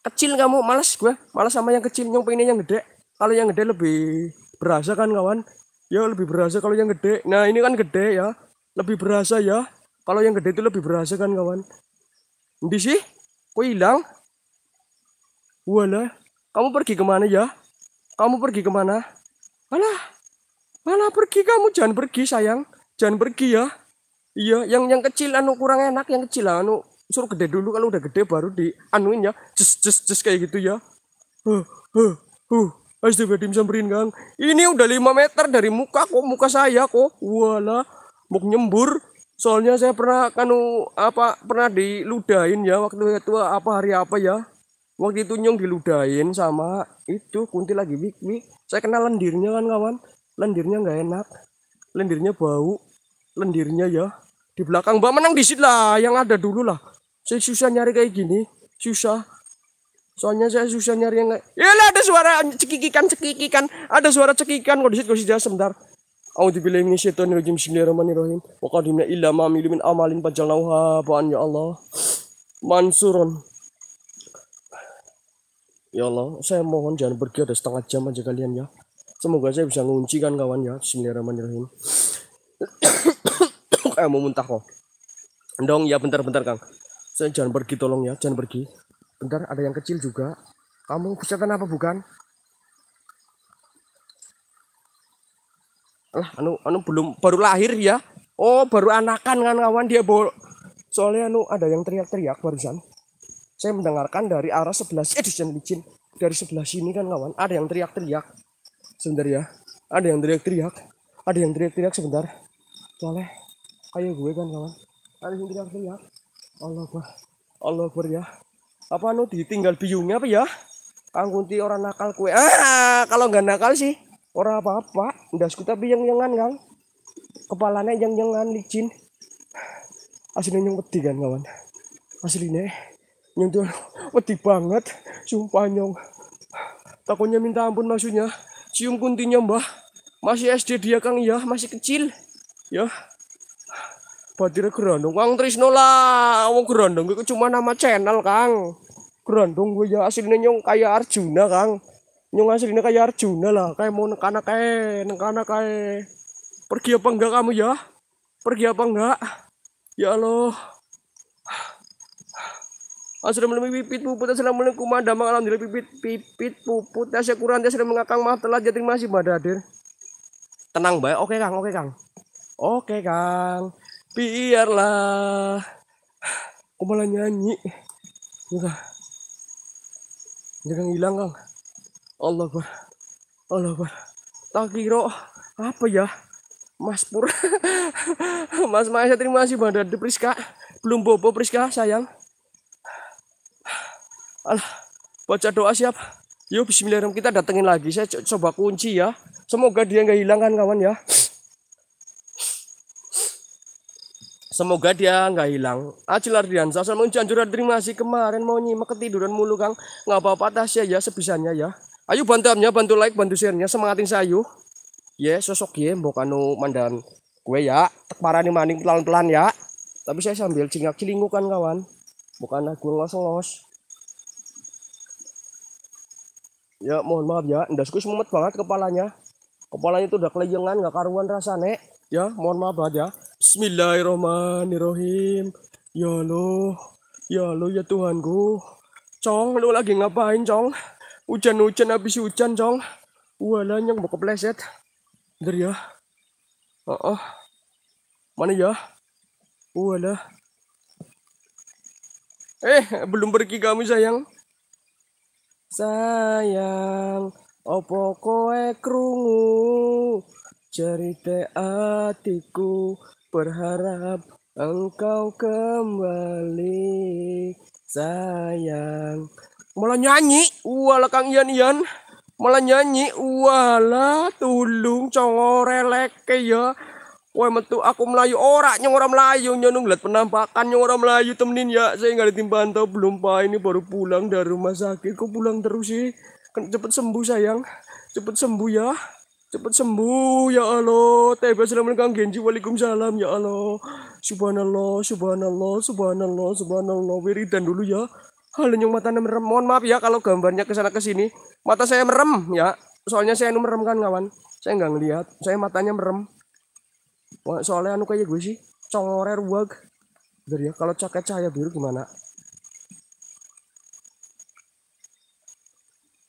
kecil kamu malas gue malas sama yang kecil nyong pengennya yang gede kalau yang gede lebih berasa kan kawan ya lebih berasa kalau yang gede nah ini kan gede ya lebih berasa ya kalau yang gede itu lebih berasa kan kawan di sih kok hilang walah kamu pergi kemana ya kamu pergi kemana malah malah pergi kamu jangan pergi sayang jangan pergi ya iya yang yang kecil anu kurang enak yang kecil anu suruh gede dulu kalau udah gede baru di anuin ya cus cus cus kayak gitu ya huh huh huh Astagfirullahaladzim samperin kan ini udah lima meter dari muka kok muka saya kok wala mau nyembur soalnya saya pernah kanu apa pernah diludahin ya waktu itu apa hari apa ya waktu itu nyong diludahin sama itu kunti lagi wik wik saya kenal lendirnya kan kawan lendirnya nggak enak lendirnya bau lendirnya ya di belakang mbak menang di lah yang ada dulu lah saya susah nyari kayak gini susah soalnya saya susah nyari yang kayak Yalah, ada suara cekikikan cekikikan ada suara cekikikan kok disitu kok disit sebentar A'udzu dibilang ini rajim. Bismillahirrahmanirrahim. Wa qadimna illa ma amilu min amalin fajalnahu haba'an ya Allah. Mansuron Ya Allah, saya mohon jangan pergi ada setengah jam aja kalian ya. Semoga saya bisa ngunci kan kawan ya. Bismillahirrahmanirrahim. Kayak mau muntah kok. Dong, ya bentar-bentar Kang. Saya jangan pergi tolong ya, jangan pergi. Bentar, ada yang kecil juga. Kamu kesehatan apa bukan? Alah, anu anu belum baru lahir ya. Oh, baru anakan kan kawan dia bol. Soalnya anu ada yang teriak-teriak barusan. Saya mendengarkan dari arah sebelah edition eh, licin dari sebelah sini kan kawan ada yang teriak-teriak sebentar ya ada yang teriak-teriak ada yang teriak-teriak sebentar soalnya ayo gue kan kawan ada yang teriak-teriak Allah Akbar Allah Akbar ya apa nu ditinggal biungnya apa ya kangkunti orang nakal kue ah kalau nggak nakal sih orang apa apa udah tapi yang jangan kang kepalanya yang jangan licin aslinya peti kan kawan aslinya tuh peti banget sumpah nyong takutnya minta ampun maksudnya cium kuntinya mbah masih SD dia kang ya masih kecil ya Badire Grandong. Kang Trisno lah, wong Grandong iku cuma nama channel, Kang. Grandong gue ya aslinya nyong kayak Arjuna, Kang. Nyong aslinya kayak Arjuna lah, kayak mau nekana kayak nekana kayak Pergi apa enggak kamu ya? Pergi apa enggak? Ya Allah. Assalamualaikum pipit puput assalamualaikum madam alhamdulillah pipit pipit puput saya kurang tasya mengakang maaf telat jadi masih badadir. hadir tenang baik oke kang oke kang oke kang biarlah aku malah nyanyi enggak jangan hilang kang Allah bar Allah bar tak kira apa ya Mas Pur Mas Maya terima kasih banget de Priska belum bobo Priska sayang Alah baca doa siap yuk bismillahirrahmanirrahim kita datengin lagi saya coba kunci ya semoga dia nggak hilang kan kawan ya Semoga dia nggak hilang. Ajil Ardiansa, muncul Janjuran terima kasih kemarin mau nyimak ketiduran mulu Kang. Nggak apa-apa Tasya ya sebisanya ya. Ayo bantu amnya, bantu like, bantu share-nya, semangatin sayu. Ya, Ye, sosok ya, mau mandan kue ya. Tek parani maning pelan-pelan ya. Tapi saya sambil cingak cilingukan kawan. Bukan aku ngelos-ngelos. Ya, mohon maaf ya. Ndasku semumet banget kepalanya. Kepalanya itu udah kelejengan, nggak karuan rasa, Nek. Ya, mohon maaf aja. Bismillahirrahmanirrahim. Ya Allah, ya Allah ya Tuhan ku, Cong, lo lagi ngapain, Cong? Hujan-hujan habis hujan, Cong. Walah yang mau kepleset. Bentar ya. Oh, oh. Mana ya? Wala, Eh, belum pergi kamu, sayang. Sayang, opo kowe krungu cerita atiku berharap engkau kembali sayang malah nyanyi wala kang ian ian malah nyanyi wala tulung congo relek ya Woi metu aku Melayu ora nyong orang Melayu nyong lihat penampakan nyong orang Melayu temenin ya saya nggak ditimpan tau belum pak ini baru pulang dari rumah sakit kok pulang terus sih kan cepet sembuh sayang cepet sembuh ya Cepat sembuh ya Allah. Tebe selamat Kang Genji. Waalaikumsalam ya Allah. Subhanallah, subhanallah, subhanallah, subhanallah. Wiridan dulu ya. Hal yang mata merem. Mohon maaf ya kalau gambarnya ke sana ke sini. Mata saya merem ya. Soalnya saya anu merem kan kawan. Saya nggak ngelihat. Saya matanya merem. Soalnya anu kayak gue sih. Congore ruwag. Bentar ya, kalau caket cahaya biru gimana?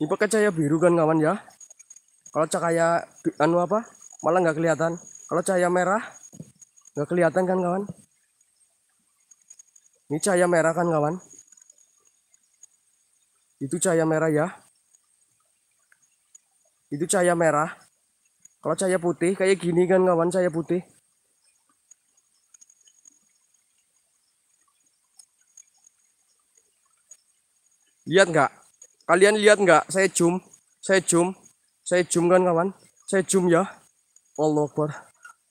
Ini pakai cahaya biru kan kawan ya? kalau cahaya anu apa malah nggak kelihatan kalau cahaya merah nggak kelihatan kan kawan ini cahaya merah kan kawan itu cahaya merah ya itu cahaya merah kalau cahaya putih kayak gini kan kawan cahaya putih lihat nggak kalian lihat nggak saya zoom saya zoom saya zoom kan kawan. Saya zoom ya. Allah Akbar.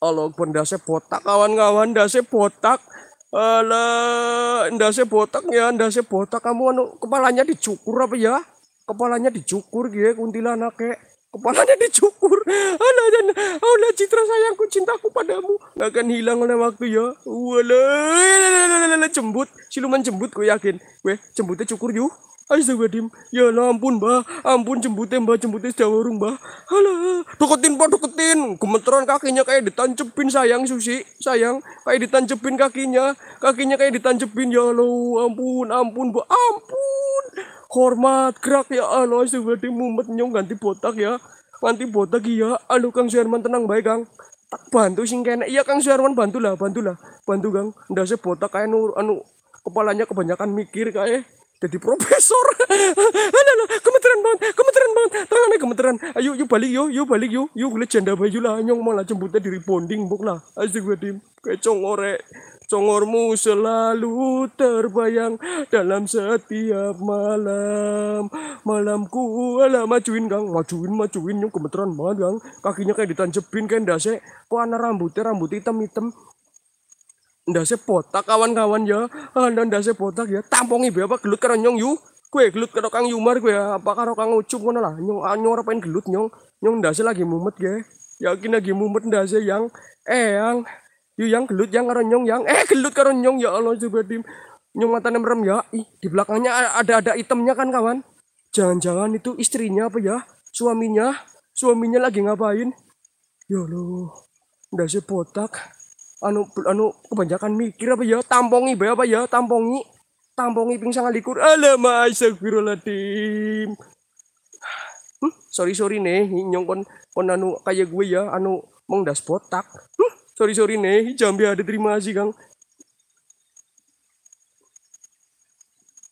Allah Akbar. Ndase botak kawan-kawan. Ndase botak. Alah. Ndase botak ya. Ndase botak. Kamu anu, kepalanya dicukur apa ya? Kepalanya dicukur gitu kuntilanak kayak kepalanya dicukur Allah dan Allah citra sayangku cintaku padamu nggak akan hilang oleh waktu ya wala cembut siluman cembut gue yakin gue cembutnya cukur yuk Astagfirullahaladzim. Ya lah ampun mbah. Ampun jembutnya mbah. Jembutnya sudah warung mbah. Halah. Deketin pak deketin. Gemeteran kakinya kayak ditancepin sayang Susi. Sayang. Kayak ditancepin kakinya. Kakinya kayak ditancepin. Ya loh, ampun. Ampun mbah. Ampun. Hormat gerak ya Allah. Astagfirullahaladzim. Mumet nyong ganti botak ya. Ganti botak iya, Aduh Kang Suherman tenang baik Kang tak bantu sing kena iya kang Suherman bantulah bantulah bantu kang ndak sebotak kayak nur anu kepalanya kebanyakan mikir kayak jadi profesor alah kementerian banget kementerian banget tangannya kementerian ayo yuk balik yuk yuk balik yuk yuk janda bayu lah nyong malah jembutnya diri bonding bok lah asik gue tim kecong orek Congormu selalu terbayang dalam setiap malam. Malamku ala majuin kang, majuin majuin nyong kemeteran banget kang. Kakinya kayak ditanjepin kayak ndase. Kok anak rambutnya rambut hitam hitam ndase botak kawan-kawan ya anda ah, ndase botak ya tampongi be apa gelut karo nyong yu kue gelut karo kang yumar kue apa karo kang ucup ngono lah nyong nyong ora pengen gelut nyong nyong ndase lagi mumet ge yakin lagi mumet ndase yang eh yang yu yang gelut yang karo nyong yang eh gelut karo nyong ya Allah juga tim nyong mata merem ya ih di belakangnya ada ada itemnya kan kawan jangan-jangan itu istrinya apa ya suaminya suaminya lagi ngapain ya Allah ndase botak anu anu kebanyakan mikir apa ya tampongi bayar apa ya tampongi tampongi ping sangat likur alama astagfirullahaladzim hmm, sorry sorry nih nyong kon kon anu kayak gue ya anu mengdas botak hmm, sorry sorry nih jambi ada terima kasih kang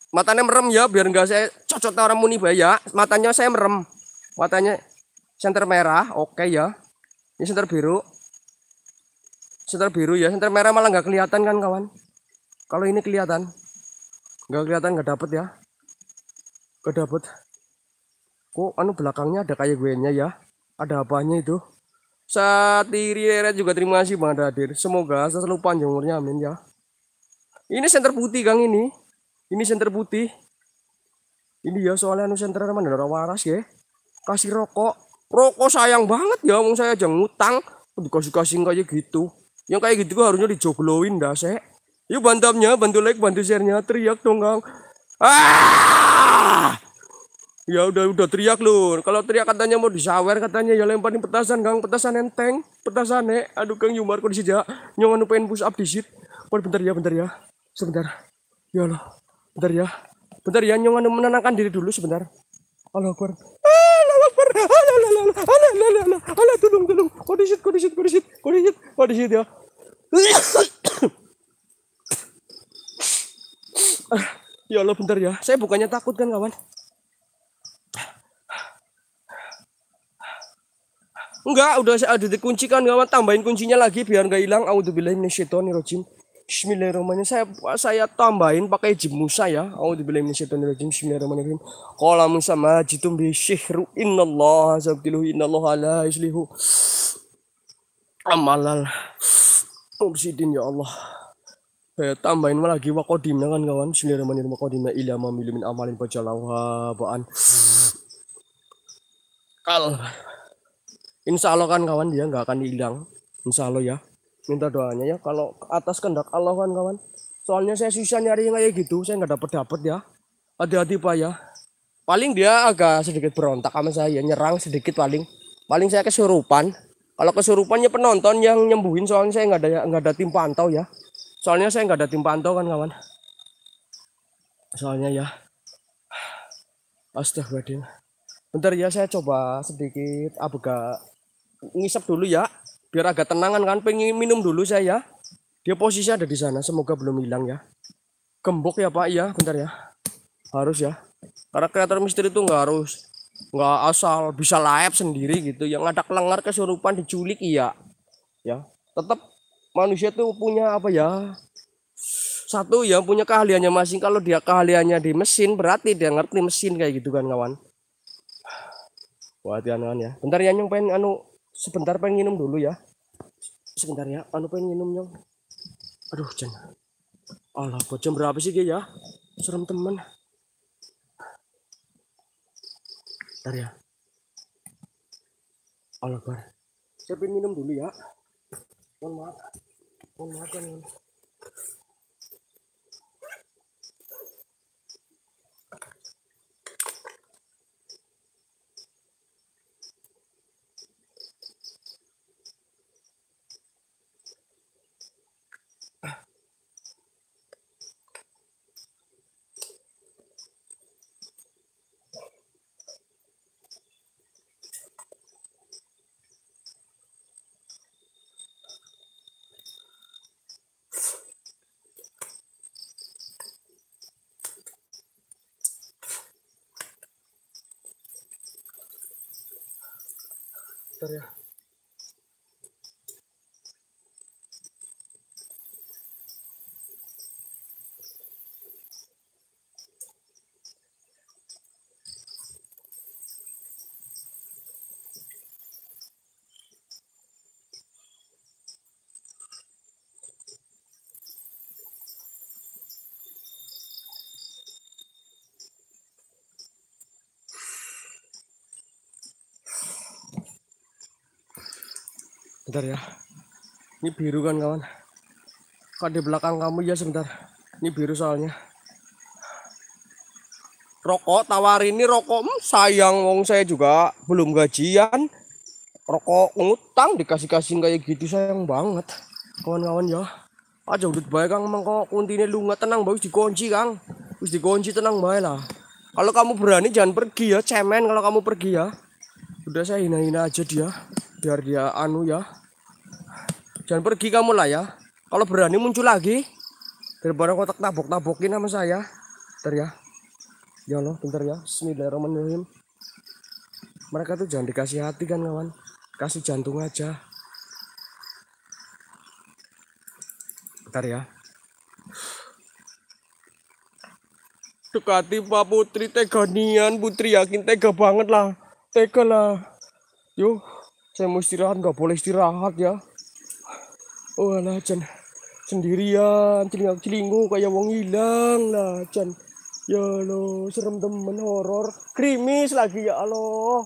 matanya merem ya biar enggak saya cocok orang muni ya matanya saya merem matanya senter merah oke okay ya ini senter biru Senter biru ya, senter merah malah nggak kelihatan kan kawan? Kalau ini kelihatan, nggak kelihatan nggak dapet ya, nggak dapet. Kok anu belakangnya ada kayak gue nya ya? Ada apanya itu? Satiri juga terima kasih Bang Hadir. Semoga selalu panjang umurnya amin ya. Ini senter putih gang ini. Ini senter putih. Ini ya soalnya anu senter Mandara Waras ya. Kasih rokok. Rokok sayang banget ya mau saya aja ngutang dikasih-kasih kayak gitu. Yang kayak gitu harusnya dijogloin dah, se Yuk bantamnya, bantu like, bantu sharenya teriak dong, Kang. Ah! Ya udah udah teriak loh Kalau teriak katanya mau disawer katanya ya lemparin petasan, Kang. Petasan enteng, petasan nek Aduh, Kang Yumar kok disit nyongan Nyong anu pengen push up disit. Oh, bentar ya, bentar ya. Sebentar. Ya Allah. Bentar ya. Bentar ya, nyongan menenangkan diri dulu sebentar. Allah Akbar. Allah ala Allah ah, Allah Allah Allah Allah Allah Allah tulung tulung. Kok disit, kok disit, kok disit, kok disit, kok disit ya ya Allah bentar ya. Saya bukannya takut kan kawan. Enggak, udah saya ada dikunci kan kawan. Tambahin kuncinya lagi biar nggak hilang. Auzubillahi Bismillahirrahmanirrahim. Saya saya tambahin pakai jim Musa ya. Auzubillahi minasyaitonirrajim. Bismillahirrahmanirrahim. Qala Musa majitum bi syihru innallaha zabtiluhu innallaha la yuslihu amalal. Obsidian ya Allah. Eh, tambahin lagi wakodimnya kan kawan. wa wakodimnya ila mamilu min amalin bajalauha ba'an. Kal. Insya Allah kan kawan dia nggak akan hilang. Insya Allah ya. Minta doanya ya. Kalau atas kendak Allah kan kawan. Soalnya saya susah nyari yang kayak gitu. Saya nggak dapet dapet ya. Hati-hati pak ya. Paling dia agak sedikit berontak sama saya. Nyerang sedikit paling. Paling saya kesurupan. Kalau kesurupannya penonton yang nyembuhin soalnya saya nggak ada nggak ada tim pantau ya. Soalnya saya nggak ada tim pantau kan kawan. Soalnya ya. Astagfirullahaladzim. Bentar ya saya coba sedikit abega ah, ngisap dulu ya. Biar agak tenangan kan pengen minum dulu saya ya. Dia posisinya ada di sana semoga belum hilang ya. Gembok ya Pak ya bentar ya. Harus ya. Karena kreator misteri itu nggak harus nggak asal bisa live sendiri gitu yang ada kelengar kesurupan diculik iya ya tetap manusia tuh punya apa ya satu yang punya keahliannya masing kalau dia keahliannya di mesin berarti dia ngerti mesin kayak gitu kan kawan wah kawan ya bentar ya nyong pengen anu sebentar pengen minum dulu ya sebentar ya anu pengen minum nyong aduh jangan Allah, jam berapa sih dia ya? Serem temen. Bentar ya. Allah Saya minum dulu ya. Mohon maaf. Mohon maaf. Mohon sebentar ya ini biru kan kawan kok di belakang kamu ya sebentar ini biru soalnya rokok tawar ini rokok hmm, sayang wong saya juga belum gajian rokok ngutang dikasih kasih kayak gitu sayang banget kawan-kawan ya aja udah baik kang emang kok kuntinya lu nggak tenang bagus dikunci kang harus dikunci tenang baik lah kalau kamu berani jangan pergi ya cemen kalau kamu pergi ya udah saya hina-hina aja dia biar dia anu ya Jangan pergi kamu lah ya. Kalau berani muncul lagi. Daripada kotak tabok-tabokin sama saya. Bentar ya. Ya Allah, bentar ya. Bismillahirrahmanirrahim. Mereka tuh jangan dikasih hati kan kawan. Kasih jantung aja. Bentar ya. Dekati Pak Putri teganian. Putri yakin tega banget lah. Tega lah. Yuk, saya mau istirahat. Gak boleh istirahat ya. Oh lah Chan. Sendirian, celingak-celinguk kayak wong hilang lah Chan. Ya lo serem temen horor. Krimis lagi ya Allah.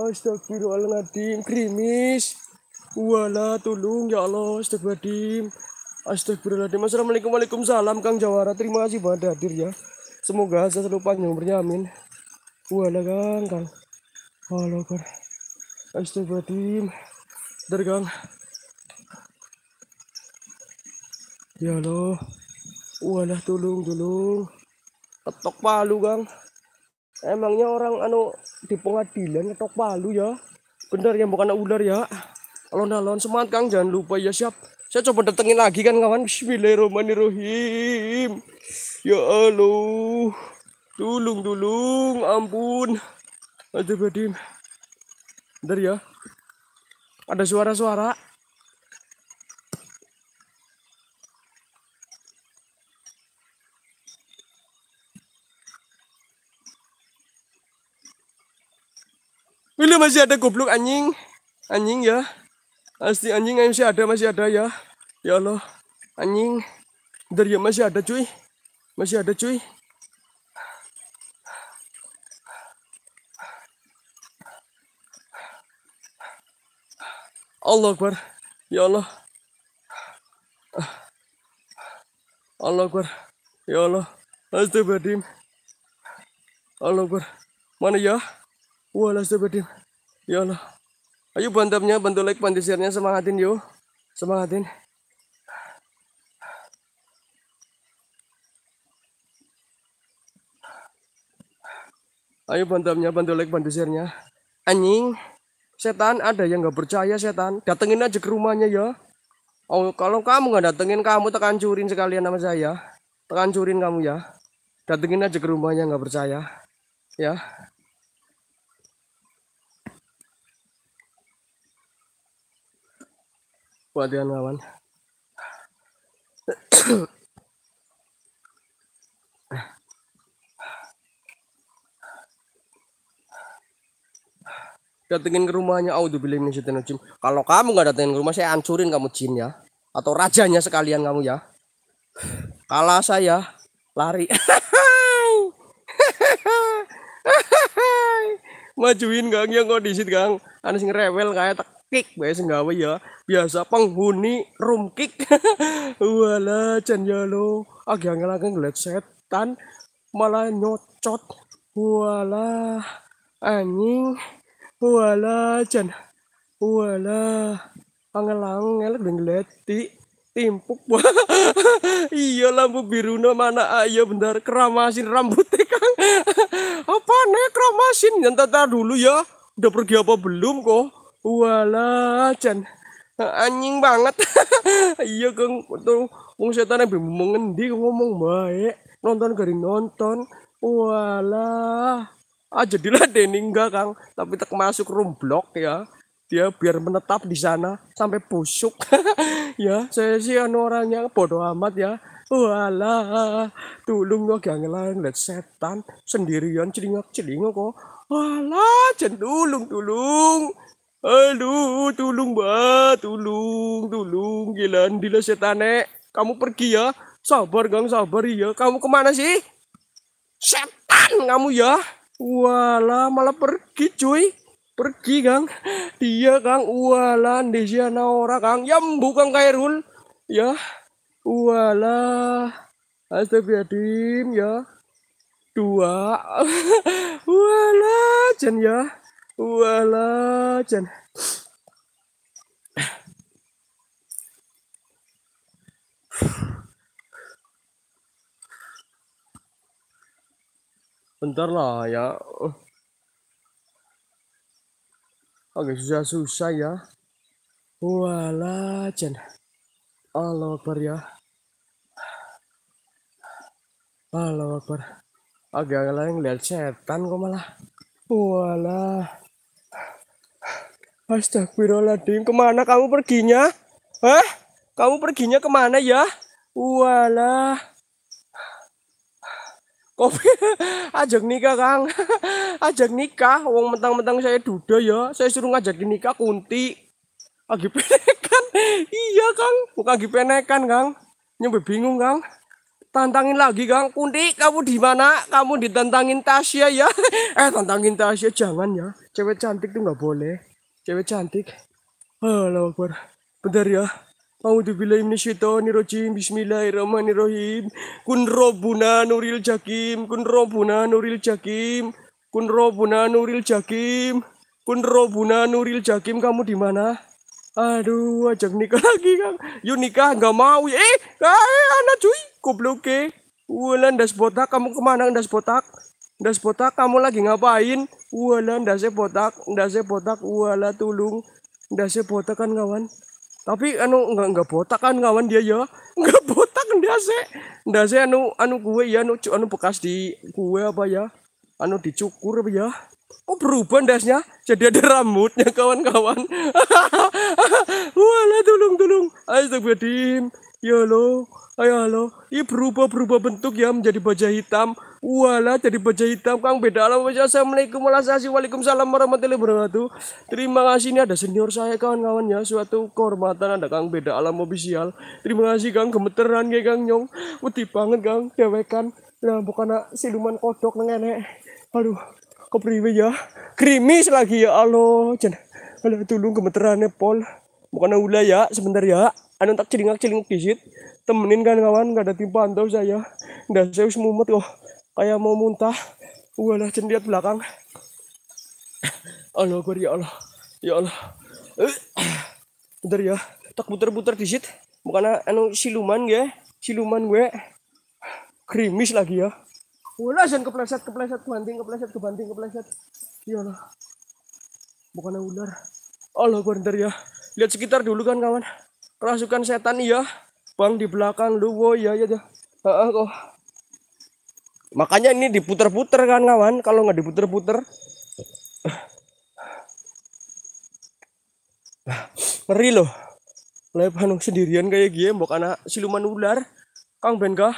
Astagfirullahaladzim, krimis. Wala tolong ya Allah, astagfirullahaladzim. Astagfirullahaladzim. Assalamualaikum waalaikumsalam Kang Jawara. Terima kasih banget hadir ya. Semoga saya selalu panjang bernyamin. amin. Wala Kang Kang. Halo Kang. Astagfirullahaladzim. Bentar Kang. Ya loh, Walah tulung tulung. Ketok palu kang. Emangnya orang anu di pengadilan ketok palu ya? Benar ya bukan ular ya? Alon-alon semangat kang jangan lupa ya siap. Saya coba datengin lagi kan kawan. Bismillahirrahmanirrahim. Ya Allah. Tulung tulung ampun. Ada badim. Bentar ya. Ada suara-suara. Ini masih ada goblok anjing. Anjing ya. Asli anjing masih ada, masih ada ya. Ya Allah. Anjing. Bentar ya masih ada cuy. Masih ada cuy. Allah Akbar. Ya Allah. Allah Akbar. Ya Allah. Astagfirullahaladzim. Allah Akbar. Mana ya? Wah, astagfirullahaladzim. Ya Allah. Ayo bantamnya, bantu like, bantu sharenya, semangatin yuk. Semangatin. Ayo bantamnya, bantu like, bantu share Anjing, setan ada yang nggak percaya setan. Datengin aja ke rumahnya ya. Oh, kalau kamu nggak datengin, kamu tekan curin sekalian sama saya. Tekan curin kamu ya. Datengin aja ke rumahnya nggak percaya. Ya. pelatihan lawan datengin ke rumahnya auzubillahiminasyaitonirrajim kalau kamu nggak datengin ke rumah saya hancurin kamu jin ya atau rajanya sekalian kamu ya kalah saya lari majuin gang yang kondisi gang Anis ngerewel kayak tak kick biasa nggawe ya biasa penghuni room kick wala jan ya lo agak ngelakang ngeliat setan malah nyocot wala anjing wala jan wala ngelak ngelak dengleti timpuk iya lampu biru mana ayo bentar keramasin rambut kang apa nih keramasin nyantai dulu ya udah pergi apa belum kok Wala Chan Anjing banget. iya geng tuh wong setan ngomong ngendi ngomong baik. Nonton garing nonton. Wala. Aja ah, diladeni enggak Kang, tapi tak masuk room block ya. Dia biar menetap di sana sampai busuk. ya, saya sih anu orangnya bodoh amat ya. Walah, tulung lo gangelan lihat setan sendirian celingak celingak kok. Walah, jen, tulung. tulung. Aduh, tulung ba, tulung, tulung, gila dila setane. Kamu pergi ya, sabar gang, sabar ya. Kamu kemana sih? Setan kamu ya. wala malah pergi cuy. Pergi gang. Dia gang, wala, desia naora Gang, Ya bukan kairul. Ya, wala, Astagfirullahaladzim ya. Dua. wala jen ya. Wala Chan. Bentar lah ya. Oke, susah-susah ya. Wala Chan. Allah Akbar ya. Allah Akbar. Agak lain lihat setan kok malah. Wala Astagfirullahaladzim, kemana kamu perginya? Eh, Kamu perginya kemana ya? Walah. Kopi ajak nikah, Kang. ajak nikah, wong mentang-mentang saya duda ya. Saya suruh ngajak nikah kunti. Lagi penekan. Iya, Kang. Bukan lagi penekan, Kang. Nyampe bingung, Kang. Tantangin lagi, Kang. Kunti, kamu di mana? Kamu ditantangin Tasya ya. eh, tantangin Tasya jangan ya. Cewek cantik tuh nggak boleh cewek cantik. halo Akbar. Bentar ya. Mau ini rojim, Bismillahirrahmanirrahim. Kun robuna nuril jakim. Kun robuna nuril jakim. Kun robuna nuril jakim. Kun robuna nuril jakim. Kamu di mana? Aduh, ajak nikah lagi kan, Yuk nikah nggak mau. Eh, eh anak cuy, goblok ke. Eh. Wulan das botak, kamu kemana das botak? Ndas botak, kamu lagi ngapain? Wala ndase botak, ndase botak, wala tulung. dase botak kan kawan. Tapi anu enggak enggak botak kan kawan dia ya. Enggak botak ndase. Ndase anu anu gue ya anu anu bekas di gue apa ya? Anu dicukur apa ya? Oh berubah ndasnya jadi ada rambutnya kawan-kawan. wala tulung tulung. Ayo Astagfirullahaladzim. Ya lo, ayo lo. Ini berubah berubah bentuk ya menjadi baja hitam. Walah jadi baca hitam Kang beda alam Assalamualaikum warahmatullahi Waalaikumsalam warahmatullahi wabarakatuh Terima kasih ini ada senior saya kawan-kawan ya Suatu kehormatan ada Kang beda alam official Terima kasih Kang gemeteran ya Kang Nyong Wedi banget Kang cewek kan. Nah bukan siluman kodok nengenek Aduh kepriwe ya Krimis lagi ya Allah Jangan Ada tulung ya Pol. Bukan ulah ya, sebentar ya. Anu tak celingak celingak disit. Temenin kan kawan, gak ada tim tau saya. Dah saya harus mumet kok kayak mau muntah walah cendiat belakang Allah gue ya Allah ya Allah bentar ya tak puter-puter sit bukan anu siluman gue ya. siluman gue krimis lagi ya walah jangan kepleset kepleset kebanting kepleset kebanting kepleset ya Allah bukan ular Allah gue bentar ya lihat sekitar dulu kan kawan kerasukan setan iya bang di belakang lu wo iya iya ya. ah kok Makanya ini diputer-puter kan kawan. Kalau nggak diputer-puter. Ngeri loh. Hanung sendirian kayak gini mbok anak siluman ular. Kang Benga.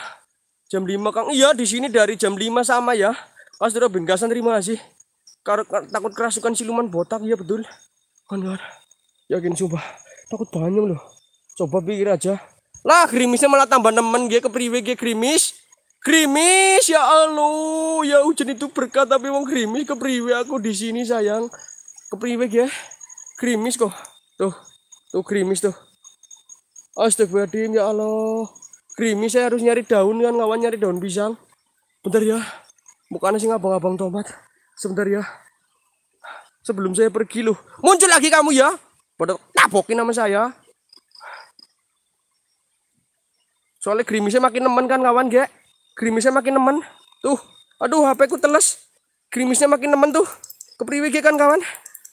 Jam 5 Kang. Iya di sini dari jam 5 sama ya. Pas sudah Bengasan terima kasih. karena takut kerasukan siluman botak ya betul. Kan Yakin sumpah. Takut banyak loh. Coba pikir aja. Lah krimisnya malah tambah nemen gue kepriwe gue krimis Krimis ya Allah, ya hujan itu berkat tapi wong krimis priwe aku di sini sayang. priwe ya? Krimis kok. Tuh, tuh krimis tuh. Astagfirullahaladzim ya Allah. Krimis saya harus nyari daun kan kawan nyari daun pisang. Bentar ya. bukannya sih ngabang-abang tomat. Sebentar ya. Sebelum saya pergi loh. Muncul lagi kamu ya. Pada tabokin nama saya. Soalnya krimisnya makin nemen kan kawan, gak grimisnya makin nemen tuh aduh HP ku teles grimisnya makin nemen tuh kepriwe kan kawan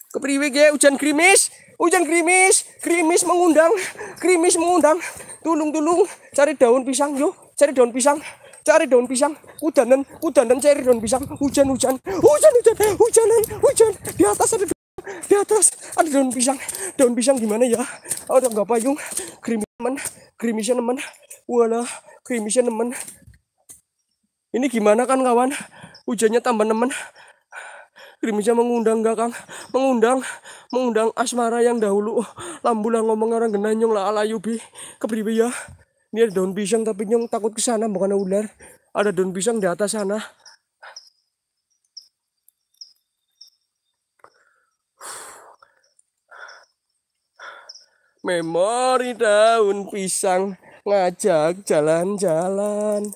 kepriwe hujan grimis hujan grimis grimis mengundang grimis mengundang tulung-tulung cari daun pisang yuk cari daun pisang cari daun pisang hujanan, hujanan, cari daun pisang hujan hujan hujan hujan hujanan hujan di atas ada di atas ada daun pisang daun pisang gimana ya ada nggak payung krimisnya nemen krimisnya nemen wala krimisnya nemen ini gimana kan kawan? Hujannya tambah nemen. Gerimisnya mengundang gak kang? Mengundang, mengundang asmara yang dahulu. Lambulah ngomong orang genanyong lah ala yubi. Kepriwe ya? Ini ada daun pisang tapi nyong takut ke sana bukan ular. Ada daun pisang di atas sana. Memori daun pisang ngajak jalan-jalan.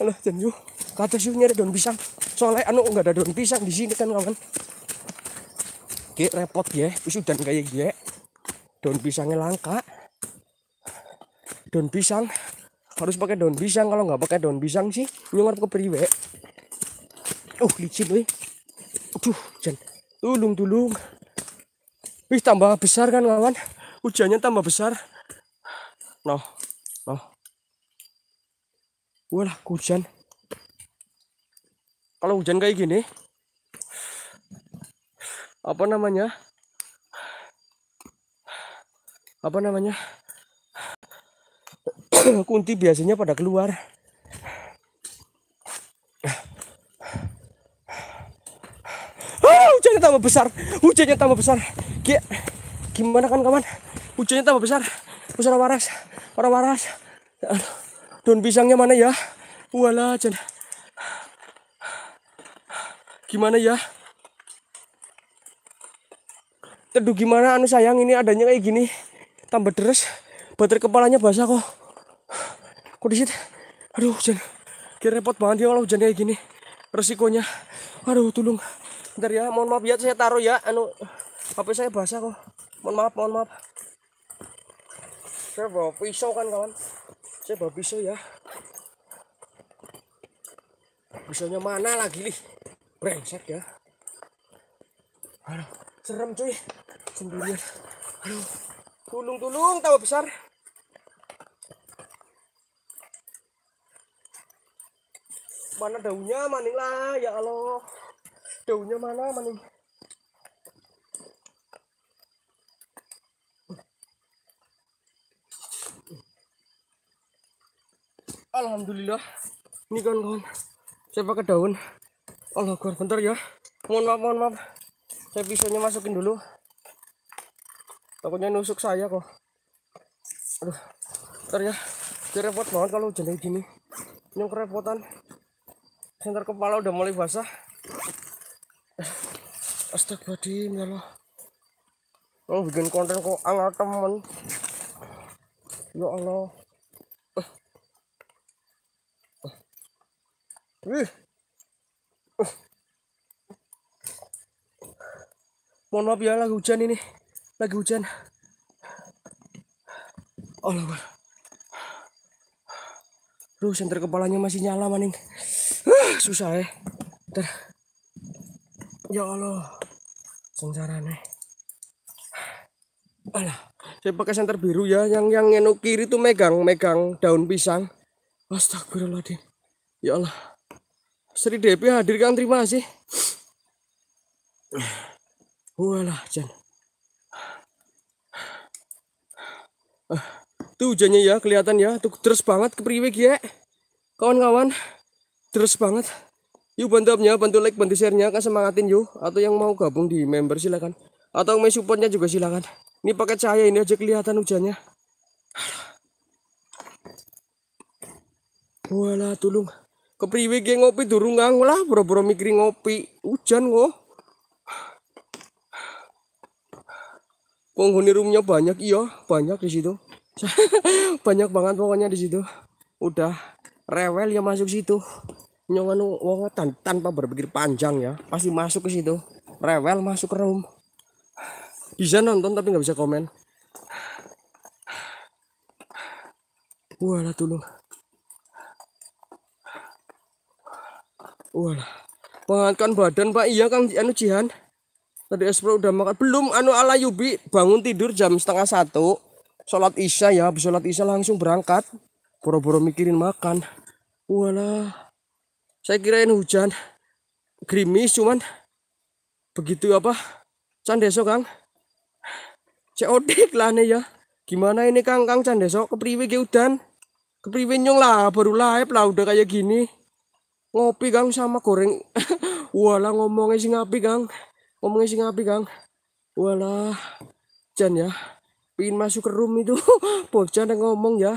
Alah, jangan kata sih nyari daun pisang soalnya anu nggak ada daun pisang di sini kan kawan Oke repot ya sudah kayak gue daun pisangnya langka daun pisang harus pakai daun pisang kalau nggak pakai daun pisang sih nyungar ke priwe uh licin weh aduh jen tulung tulung wih tambah besar kan kawan hujannya tambah besar noh noh walah hujan kalau hujan kayak gini apa namanya apa namanya kunti biasanya pada keluar ah, hujannya tambah besar hujannya tambah besar gimana kan kawan hujannya tambah besar besar waras orang waras daun pisangnya mana ya wala hujan gimana ya teduh gimana anu sayang ini adanya kayak gini tambah deres baterai kepalanya basah kok kok disit aduh hujan kira repot banget ya kalau hujan kayak gini resikonya aduh tolong ntar ya mohon maaf ya saya taruh ya anu HP saya basah kok mohon maaf mohon maaf saya bawa pisau kan kawan saya bawa pisau ya pisaunya mana lagi nih brengsek ya aduh serem cuy sendirian aduh tulung tulung tawa besar mana daunnya maning lah ya Allah daunnya mana maning Alhamdulillah ini kawan-kawan siapa ke daun Allah gue bentar ya mohon maaf mohon maaf saya pisaunya masukin dulu takutnya nusuk saya kok aduh bentar ya dia repot banget kalau hujan kayak gini ini kerepotan senter kepala udah mulai basah eh, astagfirullahaladzim ya Allah Oh, bikin konten kok ala temen ya Allah Wih, eh. Eh. mohon maaf ya lagi hujan ini lagi hujan Allah oh, Duh, senter kepalanya masih nyala maning. Uh, susah ya. Bentar. Ya Allah. sengsara nih Alah, saya pakai senter biru ya. Yang yang enu kiri tuh megang megang daun pisang. Astagfirullahaladzim. Ya Allah. Sri Depi hadir kan terima kasih. Walah, Jan. Uh, hujannya ya, kelihatan ya. Tuh terus banget ke priwek ya. Kawan-kawan, terus banget. Yuk bantu abnya, bantu like, bantu share-nya, kan semangatin yuk. Atau yang mau gabung di member silakan. Atau yang mau supportnya juga silakan. Ini pakai cahaya ini aja kelihatan hujannya. Walah, tulung. priwek ya ngopi durungang nganggulah, boro-boro mikir ngopi. Hujan kok. penghuni roomnya banyak iya banyak di situ banyak banget pokoknya di situ udah rewel ya masuk situ nyongan wong tan tanpa berpikir panjang ya pasti masuk ke situ rewel masuk ke room bisa nonton tapi nggak bisa komen wala tuh wala pengangkatan badan pak iya kang anu jihan Tadi Espro udah makan. Belum anu ala Yubi bangun tidur jam setengah satu. Sholat isya ya. Habis sholat isya langsung berangkat. Boro-boro mikirin makan. Walah. Saya kirain hujan. Gerimis cuman. Begitu apa. Candeso Kang. COD lah nih ya. Gimana ini Kang Kang Candeso kepriwe ge udan. Kepriwe nyong lah baru live lah udah kayak gini. Ngopi Kang sama goreng. Walah ngomongnya sih ngapi Kang ngomongnya sing api kang walah Jan ya pingin masuk ke room itu bocah yang ngomong ya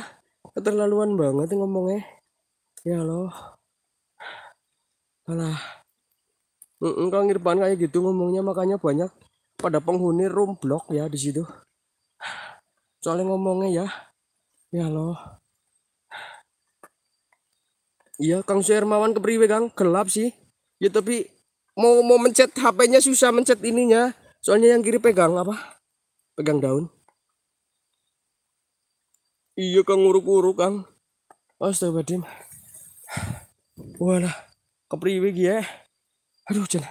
keterlaluan banget ngomongnya ya loh alah mm -mm, kang Irfan kayak gitu ngomongnya makanya banyak pada penghuni room blok ya di situ soalnya ngomongnya ya ya loh iya kang Suhermawan kepriwe kang gelap sih ya tapi mau mau mencet HP-nya susah mencet ininya. Soalnya yang kiri pegang apa? Pegang daun. Iya Kang uruk-uruk Kang. Astagfirullahaladzim. Walah, kepriwe ya. Aduh, jan.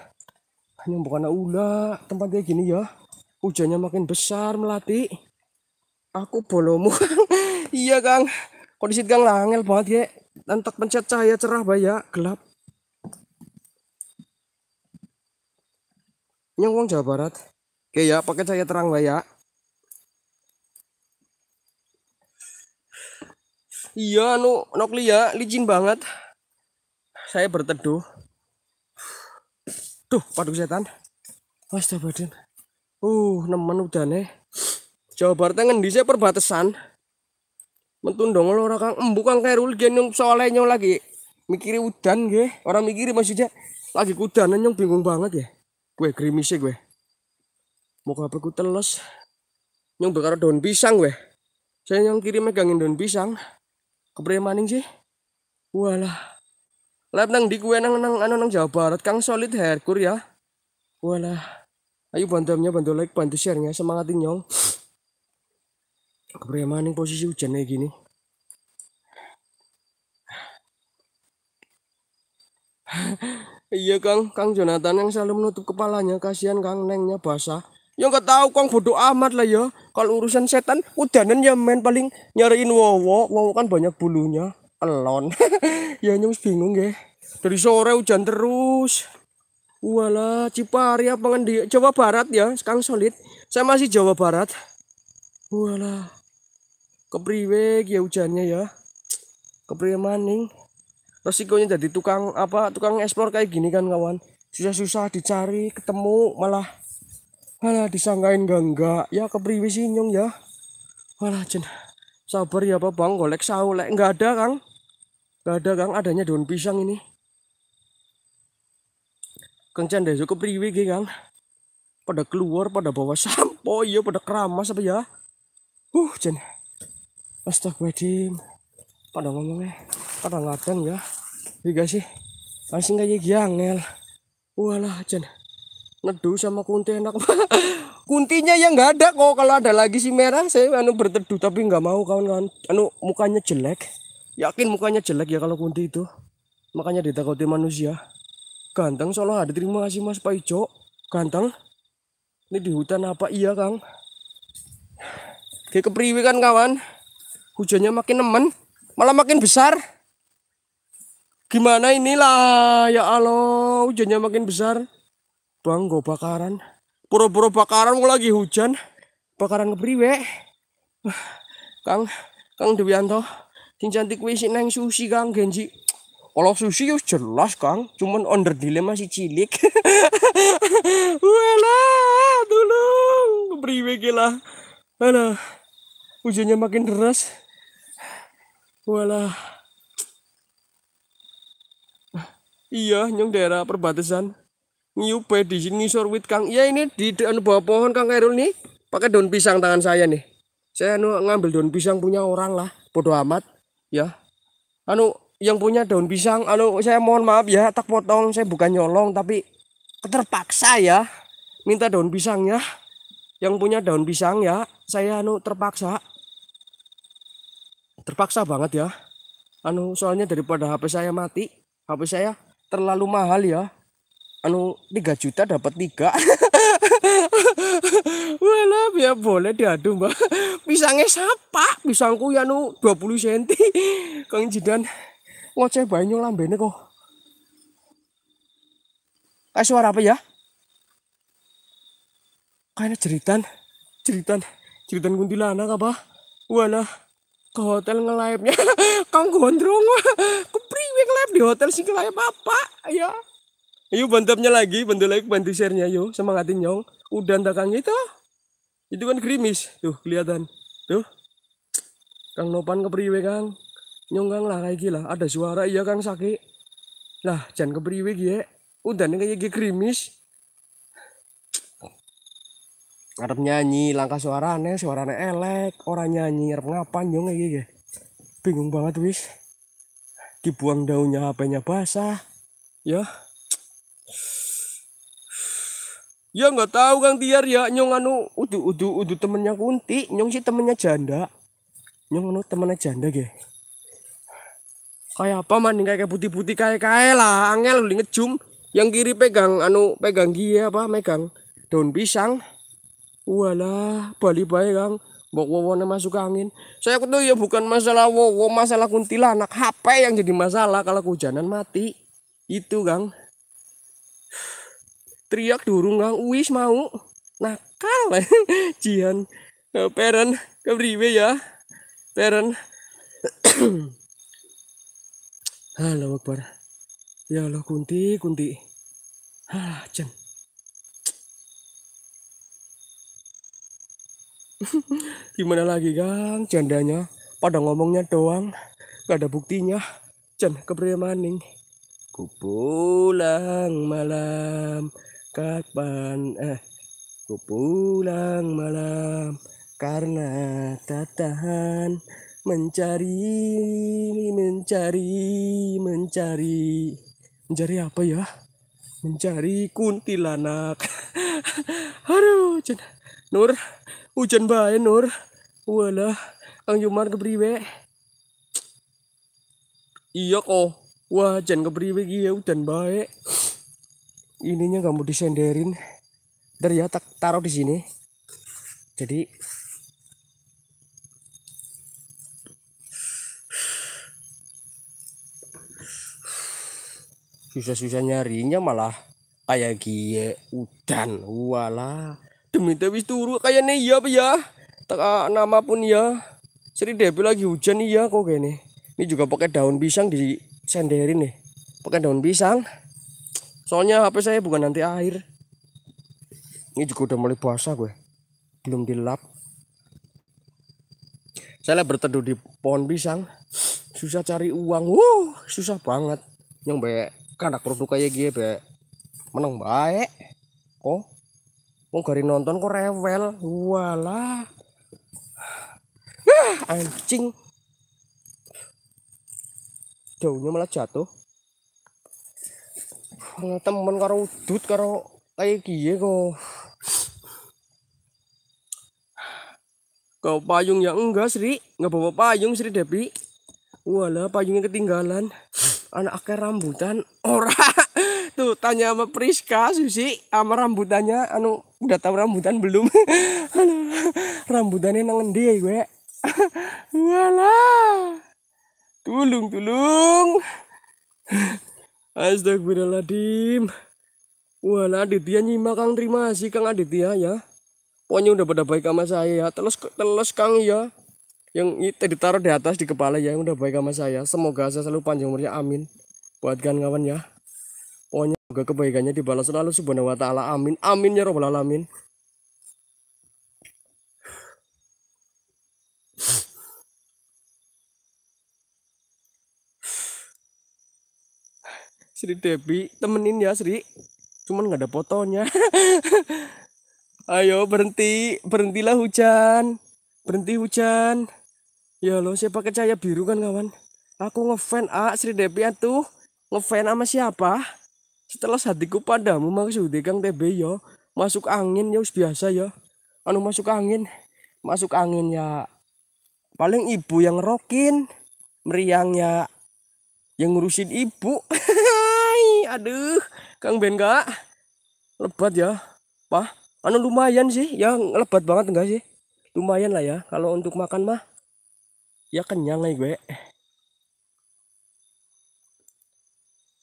Hanya bukan ula, Tempatnya gini ya. Hujannya makin besar melati. Aku bolomu. iya, Kang. Kondisi Kang langel banget ya. Entek pencet cahaya cerah bayak, gelap. nyong Jawa Barat. Oke ya, pakai cahaya terang lah ya. Iya, anu nokli ya, licin banget. Saya berteduh. Tuh padu setan. Astagfirullahaladzim. Uh, nemen udaneh, Jawa Barat ngendi saya perbatasan. Mentundong lo orang Kang, embu Kang rul gen yang soalnya nyong lagi mikiri udan gue Orang mikiri maksudnya lagi udan nyong bingung banget ya gue sih gue mau ke HP ku teles nyong bakar daun pisang gue saya nyong kiri megangin daun pisang kepriye maning sih walah lab nang di gue nang nang anu nang Jawa Barat Kang Solid Herkur ya walah ayo bantuannya bantu like bantu share nya semangatin nyong kepriye maning posisi hujan kayak gini Iya Kang, Kang Jonathan yang selalu menutup kepalanya, kasihan Kang Nengnya basah. Yang nggak tahu Kang bodoh amat lah ya. Kalau urusan setan, udanan ya main paling nyariin wowo, wowo kan banyak bulunya. Elon. ya nyus bingung ya. Dari sore hujan terus. Wala Cipari apa di Jawa Barat ya, Kang Solid. Saya masih Jawa Barat. Wala. Kepriwek ya hujannya ya. Kepriwe maning resikonya jadi tukang apa tukang ekspor kayak gini kan kawan susah-susah dicari ketemu malah malah disangkain enggak enggak ya kepriwi sih nyong ya malah jen sabar ya apa bang golek saulek enggak ada kang enggak ada kang adanya daun pisang ini kang deh cukup priwe ge kang pada keluar pada bawa sampo iya pada keramas apa ya uh jen astagfirullahaladzim pada ngomongnya pada ngaten ya Iya sih. Masih gak jadi angel. Walah jen. Neduh sama kunti enak. Kuntinya yang nggak ada kok. Kalau ada lagi si merah saya anu berteduh tapi nggak mau kawan-kawan. Anu mukanya jelek. Yakin mukanya jelek ya kalau kunti itu. Makanya ditakuti manusia. Ganteng soalnya ada terima kasih Mas Pak Ijo. Ganteng. Ini di hutan apa iya Kang? Kayak kepriwe kan kawan. Hujannya makin nemen, malah makin besar. Gimana inilah ya Allah hujannya makin besar. Bang gue bakaran. Pura-pura bakaran mau lagi hujan. Bakaran ngepriwe Kang, Kang Dewianto. Sing cantik wis neng susi Kang Genji. Kalau susi ya jelas Kang, cuman under delay masih cilik. Wala, tolong. ngepriwe gila. Aduh. Hujannya makin deras. wala. Iya, nyong daerah perbatasan. Nyupe di sini sorwit Kang. Iya ini di depan bawah pohon Kang Erul nih. Pakai daun pisang tangan saya nih. Saya anu ngambil daun pisang punya orang lah. Bodoh amat. Ya. Anu yang punya daun pisang, anu saya mohon maaf ya, tak potong. Saya bukan nyolong tapi terpaksa ya. Minta daun pisangnya. Yang punya daun pisang ya, saya anu terpaksa. Terpaksa banget ya. Anu soalnya daripada HP saya mati, HP saya terlalu mahal ya anu 3 juta dapat 3 Walah ya boleh diadu mbak pisangnya siapa, pisangku ya nu 20 cm Kang Jidan ngoceh banyak lambene kok kayak suara apa ya kayaknya jeritan jeritan jeritan kuntilanak apa walah ke hotel ngelayapnya kang gondrong ke priwe ngelayap di hotel sih ngelayap apa ya ayo bantapnya lagi bantu like bantu sharenya yo semangatin nyong udah takang itu itu kan krimis, tuh kelihatan tuh kang nopan ke priwe kang nyong kang lah kayak gila ada suara iya kang sakit lah jangan ke priwe gie udah nih kayak krimis ngarep nyanyi langkah suarane suarane elek orang nyanyi ngarep ngapan yo kayak gitu bingung banget wis dibuang daunnya HP-nya basah ya ya nggak tahu Kang Tiar ya nyong anu udu udu udu temennya kunti nyong si temennya janda nyong anu temennya janda ge kayak apa maning kayak putih putih kayak kayak lah angel lu ngejum yang kiri pegang anu pegang gigi iya apa megang daun pisang walah bali baik kang mbok wawone masuk angin saya tuh ya bukan masalah wowo masalah kuntilanak HP yang jadi masalah kalau kehujanan mati itu kang teriak durung kang wis mau nakal jian eh, peren kebriwe ya peren Halo Akbar ya Allah kunti kunti ah jen Gimana lagi gang, candanya Pada ngomongnya doang, gak ada buktinya. Jan kepriye maning. Ku pulang malam, kapan eh ku pulang malam karena tak tahan mencari mencari mencari mencari apa ya mencari kuntilanak aduh Nur hujan bae Nur walah Kang Jumar kebriwe. iya kok wah jan kebriwe iki ya hujan bae ininya kamu mau disenderin dari ya tak taruh di sini jadi susah-susah nyarinya malah ayah gie udan walah demi Dewi turu kayak iya apa ya tak ah, nama pun ya Sri Dewi lagi hujan iya kok gini ini juga pakai daun pisang di senderin nih pakai daun pisang soalnya HP saya bukan nanti air ini juga udah mulai puasa gue belum dilap saya berteduh di pohon pisang susah cari uang wow susah banget yang baik karena produk kayak gini baik menang baik kok Wong oh, gari nonton kok rewel. Walah. Ah, anjing. Daunnya malah jatuh. Temen karo udut karo kayak kiye kok. Kau payung ya enggak Sri, nggak bawa payung Sri Debi. Walah payungnya ketinggalan. Anak akeh rambutan. Ora tuh tanya sama Priska Susi sama rambutannya anu udah tahu rambutan belum anu, rambutannya nang endi ya, ya? gue walah tulung tulung astagfirullahaladzim walah Aditya nyimak kang terima kasih kang Aditya ya pokoknya udah pada baik sama saya ya telus telus kang ya yang itu ditaruh di atas di kepala ya udah baik sama saya semoga saya selalu panjang umurnya amin buatkan kawan ya Pokoknya semoga kebaikannya dibalas selalu subhanahu wa taala. Amin. Amin ya robbal alamin. Sri Debi, temenin ya Sri. Cuman nggak ada fotonya. Ayo berhenti, berhentilah hujan. Berhenti hujan. Ya lo siapa kecaya biru kan kawan? Aku ngefan A ah, Sri Debi atuh. Ngefan sama siapa? setelah hatiku padamu maksud kang TB yo ya. masuk angin ya biasa ya anu masuk angin masuk angin ya paling ibu yang rokin meriangnya yang ngurusin ibu aduh kang Ben kak lebat ya pak anu lumayan sih yang lebat banget enggak sih lumayan lah ya kalau untuk makan mah ya kenyang lah gue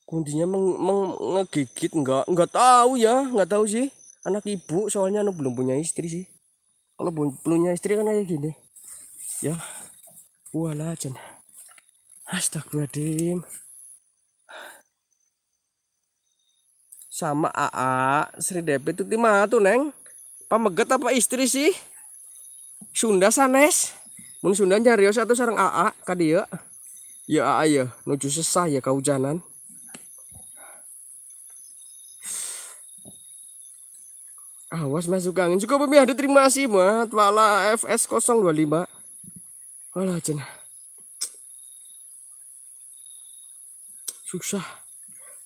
kuncinya meng, meng, ngegigit nggak nggak tahu ya nggak tahu sih anak ibu soalnya anu belum punya istri sih kalau belum punya istri kan kayak gini ya walah jen astagfirullahaladzim sama AA Sri Depi itu tima tuh neng pameget apa istri sih Sunda sanes mun Sunda nyarios atau sarang AA kadia ya AA ya nuju sesah ya kau kehujanan Awas masuk angin. Juga pemirsa. ada terima kasih mah. wala FS 025. Alah jen. Susah.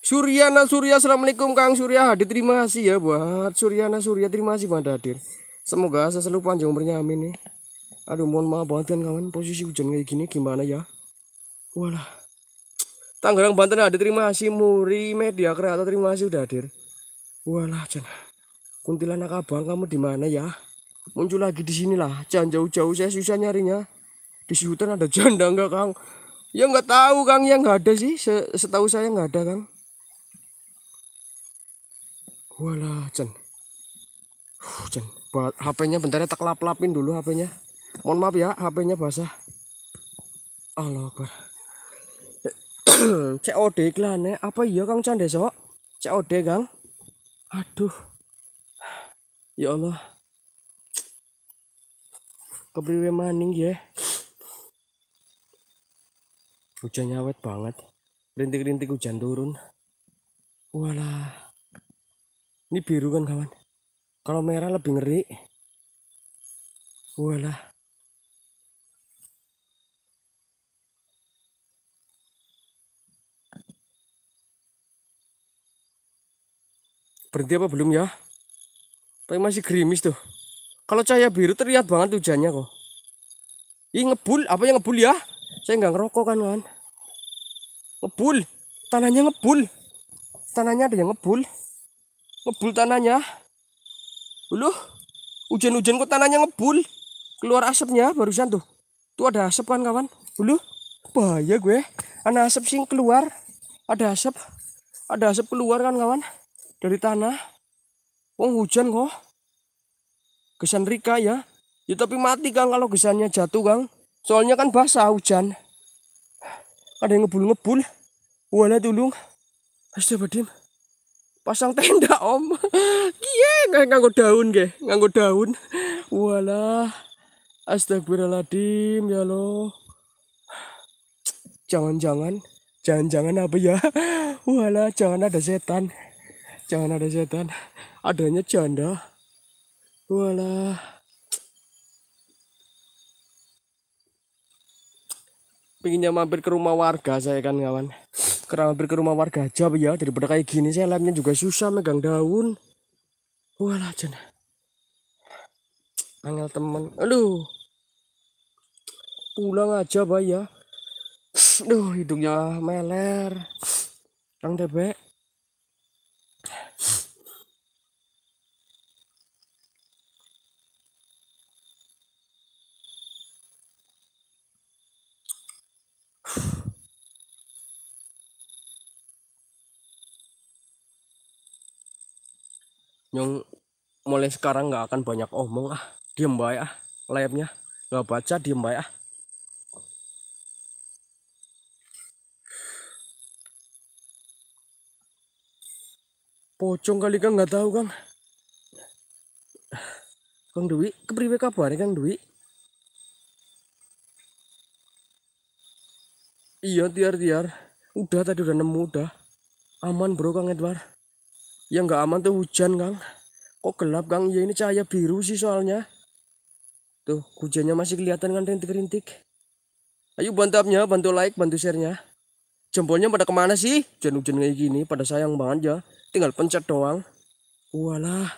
Suryana Surya Assalamualaikum Kang Surya hadir terima kasih ya buat Suryana Surya terima kasih buat hadir semoga selalu panjang umurnya amin nih ya. aduh mohon maaf banget kan kawan posisi hujan kayak gini gimana ya walah Tangerang Banten hadir terima kasih Muri Media Kreator terima kasih udah hadir walah jangan Kuntilanak abang kamu di mana ya? Muncul lagi di sini lah. Jangan jauh-jauh saya susah nyarinya. Di hutan ada janda enggak Kang? Ya enggak tahu Kang, yang nggak ada sih. Setahu saya enggak ada Kang. Walah, Cen. Uh, Cen, HP-nya bentar ya tak lap-lapin dulu HP-nya. Mohon maaf ya, HP-nya basah. Allah Akbar. COD ya apa iya Kang Candesok? COD Kang? Aduh ya Allah kepriwe maning ya Hujan nyawet banget rintik-rintik hujan turun walah ini biru kan kawan kalau merah lebih ngeri walah berhenti apa belum ya? Tapi masih gerimis tuh. Kalau cahaya biru terlihat banget hujannya kok. Ih ngebul, apa yang ngebul ya? Saya nggak ngerokok kan kan. Ngebul, tanahnya ngebul. Tanahnya ada yang ngebul. Ngebul tanahnya. dulu hujan-hujan kok tanahnya ngebul. Keluar asapnya barusan tuh. Tuh ada asap kan kawan. Uluh, bahaya gue. ada asap sih keluar. Ada asap. Ada asap keluar kan kawan. Dari tanah oh, hujan kok. Gesan Rika ya. Ya tapi mati Kang kalau gesannya jatuh Kang. Soalnya kan basah hujan. Ada yang ngebul-ngebul. Wala tulung. Astagfirullahaladzim. Pasang tenda om. Iya, nggak nganggo daun ge, nganggo daun. Wala. Astagfirullahaladzim ya lo. Jangan-jangan, jangan-jangan apa ya? Wala, jangan ada setan. Jangan ada setan. Adanya janda. Walah. Pinginnya mampir ke rumah warga saya kan kawan. Karena mampir ke rumah warga aja ya. Daripada kayak gini saya lemnya juga susah megang daun. Walah janda. Angel temen. Aduh. Pulang aja bayar, aduh hidungnya meler. Kang Debek. nyong mulai sekarang nggak akan banyak omong ah diem baik ah layapnya nggak baca diem baik ah pocong kali kan nggak tahu kan kang Dwi kepriwe kabar kang Dwi iya tiar tiar udah tadi udah nemu udah aman bro kang Edward yang nggak aman tuh hujan kang kok gelap kang ya ini cahaya biru sih soalnya tuh hujannya masih kelihatan kan rintik-rintik ayo bantu upnya bantu like bantu sharenya jempolnya pada kemana sih hujan-hujan kayak gini pada sayang banget ya tinggal pencet doang walah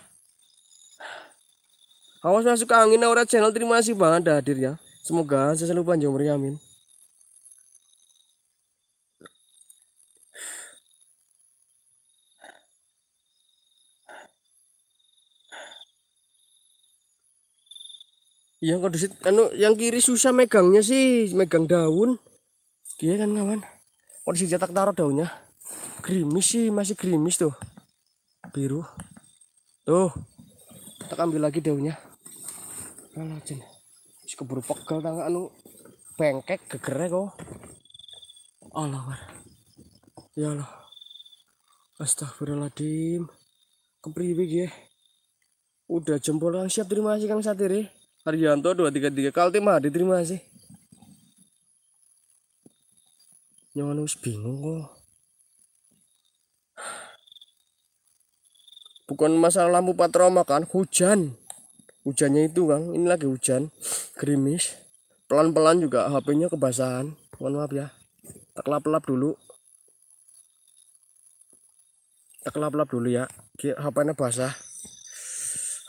awas masuk ke angin aura channel terima kasih banget hadirnya semoga saya selalu panjang umurnya amin yang kondisi disit anu yang kiri susah megangnya sih, megang daun. dia kan kawan. kondisi disit cetak taruh daunnya. Gerimis sih, masih gerimis tuh. Biru. Tuh. Kita ambil lagi daunnya. Mana aja Wis keburu pegel tangan anu bengkek gegere kok. Allah. War. Ya Allah. Astagfirullahaladzim. Kepriwe ya. Udah jempol siap terima kasih Kang Satiri. Haryanto 233 Kaltim mah diterima sih nyaman wis bingung kok bukan masalah lampu patroma kan hujan hujannya itu Kang. ini lagi hujan gerimis pelan-pelan juga HP-nya kebasahan mohon maaf ya tak lap-lap dulu tak lap-lap dulu ya HP-nya basah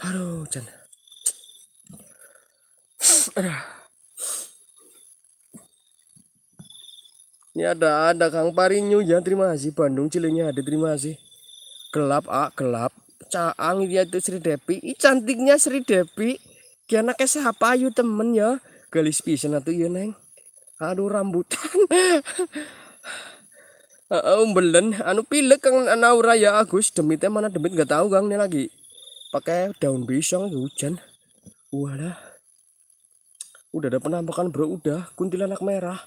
aduh hujan ini ada ada Kang Parinyu ya terima kasih Bandung Cilenya ada terima kasih. Gelap ah gelap. Caang dia itu Sri Depi. Ih cantiknya Sri Depi. Ki anaknya siapa ayu temen ya. Galis pisan atau ya Neng. Aduh rambutan. Heeh ah, ah, belen anu pilek Kang Naura ya Agus demitnya mana demit nggak tahu Kang ini lagi. Pakai daun pisang hujan. wala udah ada penampakan bro udah kuntilanak merah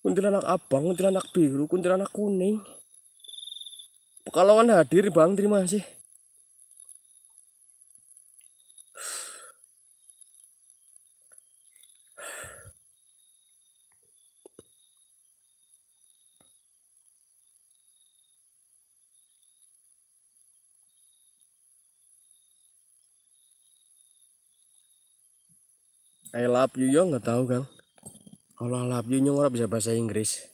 kuntilanak abang kuntilanak biru kuntilanak kuning pekalongan hadir bang terima kasih I love you yo nggak tahu kan kalau I love you yo bisa bahasa Inggris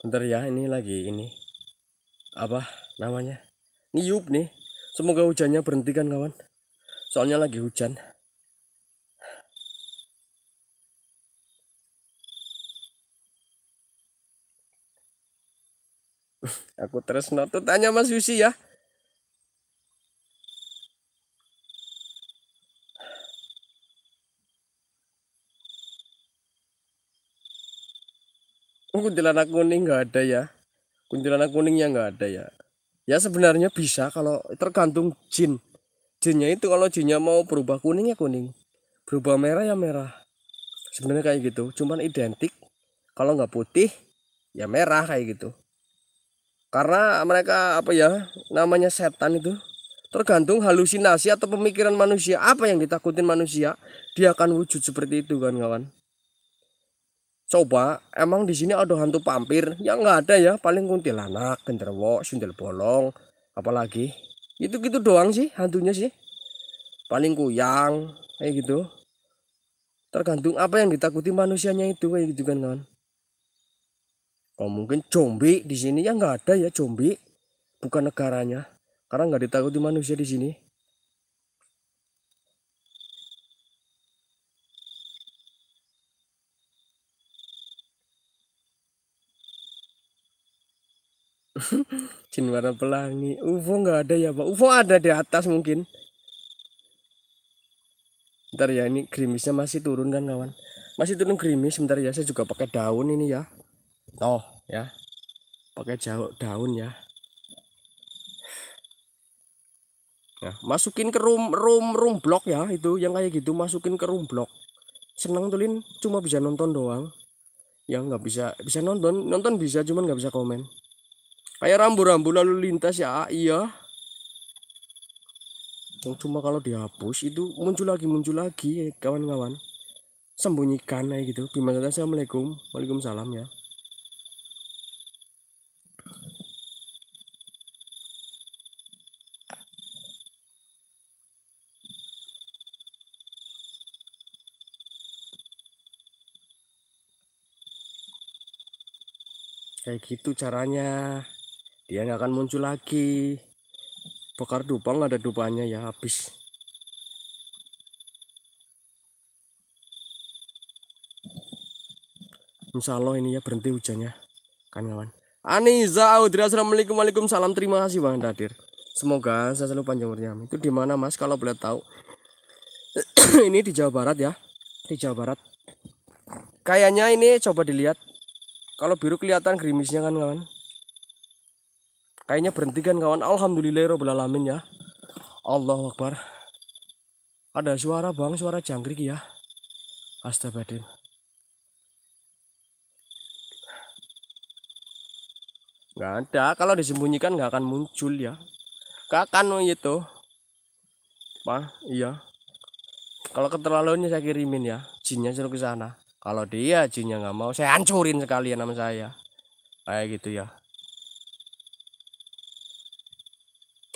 Bentar ya, ini lagi ini apa namanya? Niup nih. Semoga hujannya berhenti kan kawan. Soalnya lagi hujan. Aku terus Tuh tanya Mas Yusi ya. Oh, kuntilanak kuning nggak ada ya kuntilanak kuningnya nggak ada ya ya sebenarnya bisa kalau tergantung jin jinnya itu kalau jinnya mau berubah kuning ya kuning berubah merah ya merah sebenarnya kayak gitu cuman identik kalau nggak putih ya merah kayak gitu karena mereka apa ya namanya setan itu tergantung halusinasi atau pemikiran manusia apa yang ditakutin manusia dia akan wujud seperti itu kan kawan coba emang di sini ada hantu pampir ya nggak ada ya paling kuntilanak genderwo sundel bolong apalagi itu gitu doang sih hantunya sih paling kuyang kayak gitu tergantung apa yang ditakuti manusianya itu kayak gitu kan kawan Oh mungkin zombie di sini ya nggak ada ya zombie, bukan negaranya. Karena nggak ditakuti manusia di sini. Jin pelangi. UFO nggak ada ya pak. UFO ada di atas mungkin. Ntar ya ini gerimisnya masih turun kan kawan. Masih turun gerimis. sebentar ya saya juga pakai daun ini ya toh ya, pakai jauh daun ya. Nah, masukin ke room room room block ya itu yang kayak gitu masukin ke room block. Seneng tulin cuma bisa nonton doang. Yang nggak bisa bisa nonton nonton bisa cuman nggak bisa komen. Kayak rambu-rambu lalu lintas ya iya. Yang cuma kalau dihapus itu muncul lagi muncul lagi kawan-kawan. Sembunyikan kayak gitu. Gimana? Assalamualaikum. Waalaikumsalam ya. kayak gitu caranya dia nggak akan muncul lagi bakar dupa nggak ada dupanya ya habis Insya Allah ini ya berhenti hujannya kan kawan Aniza Audrey Assalamualaikum Waalaikumsalam salam terima kasih Bang Dadir semoga saya selalu panjang umurnya itu di mana Mas kalau boleh tahu ini di Jawa Barat ya di Jawa Barat kayaknya ini coba dilihat kalau biru kelihatan gerimisnya kan kawan. Kayaknya berhenti kan kawan. Alhamdulillahirobbilalamin ya. Allah Akbar. Ada suara bang, suara jangkrik ya. Astagfirullahaladzim. Nggak ada. Kalau disembunyikan nggak akan muncul ya. Nggak akan oh, itu. Pak, iya. Kalau keterlaluannya saya kirimin ya. Jinnya suruh ke sana kalau dia jinnya nggak mau saya hancurin sekalian nama saya kayak gitu ya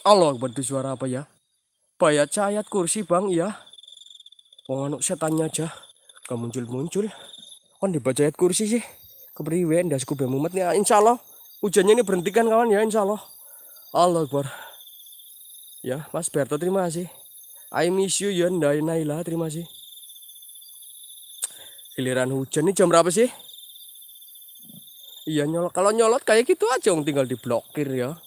Allah bantu suara apa ya bayat cahayat kursi bang ya wong anu, saya setannya aja Kamu muncul-muncul kan dibaca kursi sih kepriwe ndas kube mumet nih. Ah, insya Allah hujannya ini berhentikan kawan ya insya Allah Allah Akbar ya Mas Berto terima kasih I miss you ya Naila terima kasih giliran hujan ini jam berapa sih iya nyolot kalau nyolot kayak gitu aja om tinggal diblokir ya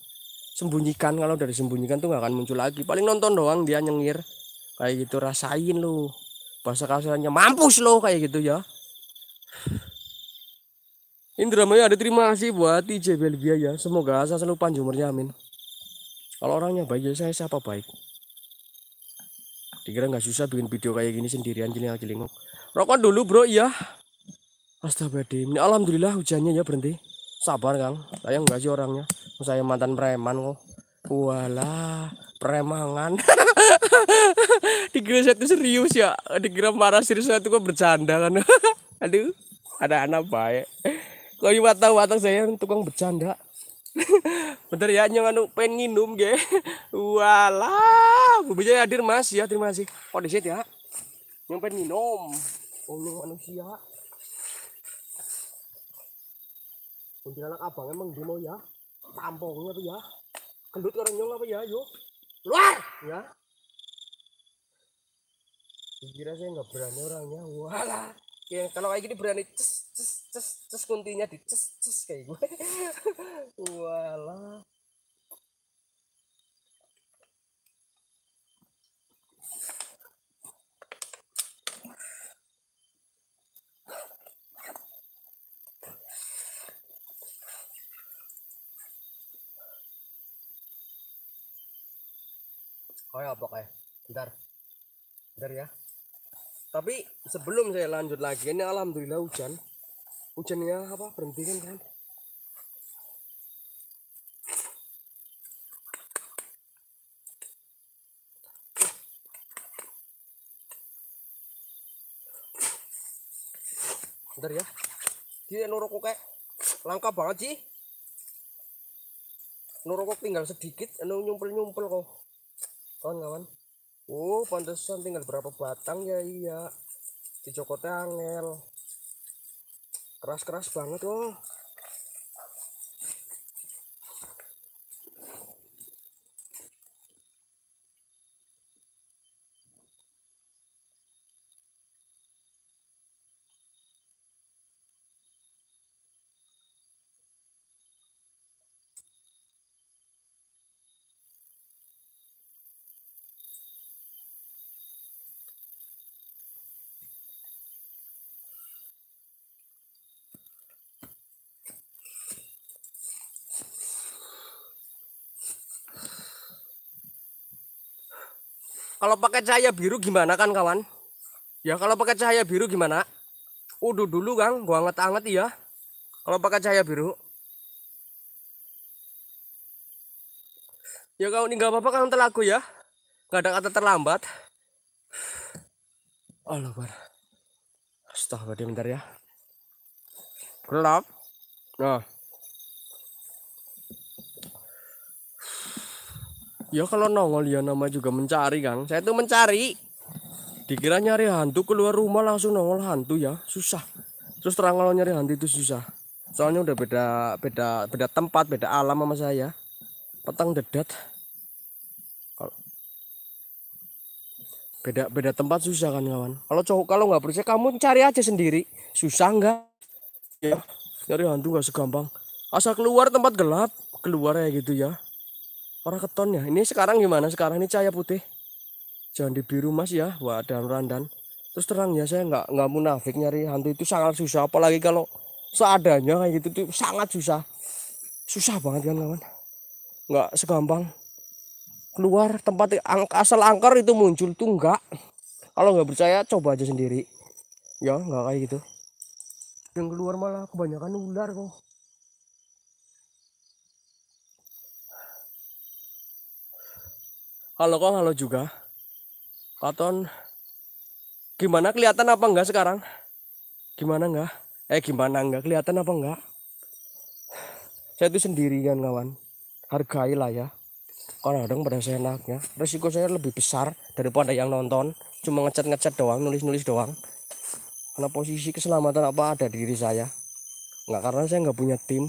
sembunyikan kalau dari sembunyikan tuh nggak akan muncul lagi paling nonton doang dia nyengir kayak gitu rasain lo bahasa kasarnya mampus lo kayak gitu ya Indramayu ada terima kasih buat DJ Belgia ya semoga saya selalu panjang amin kalau orangnya baik ya saya siapa baik dikira nggak susah bikin video kayak gini sendirian jeling-jeling Rokok dulu bro, iya. Astagfirullahaladzim. Ini alhamdulillah hujannya ya berhenti. Sabar kang. sayang gak sih orangnya. Saya mantan preman kok. Walah, premangan. Dikira satu serius ya. Dikira marah serius itu kok bercanda kan. Aduh, ada anak baik. Kau ini tahu watak saya tukang bercanda. Bentar ya, nyong anu pengen nginum ge. Walah, bubijaya hadir Mas ya, terima kasih. Oh, disit ya. Nyong pengen minum. Allah manusia kuntilanak abang emang dino ya tampongnya apa ya kendut orang apa ya yuk luar ya Kira saya nggak berani orangnya walah ya kalau kayak gini berani ces ces ces ces kuntinya di ces ces kayak gue walah bentar bentar ya tapi sebelum saya lanjut lagi ini alhamdulillah hujan hujannya apa berhenti kan kan bentar ya dia kok kayak langka banget sih nurukku tinggal sedikit anu nyumpel nyumpel kok kawan-kawan oh pantesan tinggal berapa batang ya iya dicokotnya angel keras-keras banget loh Kalau pakai cahaya biru gimana kan kawan? Ya kalau pakai cahaya biru gimana? Udah dulu kan gua anget-anget ya. Kalau pakai cahaya biru. Ya kau ini nggak apa-apa kan telaku ya. Nggak ada kata terlambat. Allah bar. Astagfirullah bentar ya. Gelap. Nah. Ya kalau nongol ya nama juga mencari Kang. Saya tuh mencari. Dikira nyari hantu keluar rumah langsung nongol hantu ya. Susah. Terus terang kalau nyari hantu itu susah. Soalnya udah beda beda beda tempat, beda alam sama saya. Petang dedet. Kalau beda beda tempat susah kan kawan. Kalau cowok kalau nggak percaya kamu cari aja sendiri. Susah nggak? Ya, nyari hantu nggak segampang. Asal keluar tempat gelap, keluar ya gitu ya. Orang keton ya. Ini sekarang gimana? Sekarang ini cahaya putih. Jangan di biru mas ya. Wah dan randan. Terus terang ya saya nggak nggak munafik nyari hantu itu sangat susah. Apalagi kalau seadanya kayak gitu tuh sangat susah. Susah banget kan kawan. Nggak segampang keluar tempat asal angker itu muncul tuh nggak. Kalau nggak percaya coba aja sendiri. Ya nggak kayak gitu. Yang keluar malah kebanyakan ular kok. Halo kok, halo juga. Katon, gimana kelihatan apa enggak sekarang? Gimana enggak? Eh gimana enggak? Kelihatan apa enggak? Saya itu sendirian kawan. Hargailah ya. Karena kadang pada saya enaknya. Resiko saya lebih besar daripada yang nonton. Cuma ngecat-ngecat doang, nulis-nulis doang. Karena posisi keselamatan apa ada di diri saya. Enggak karena saya enggak punya tim.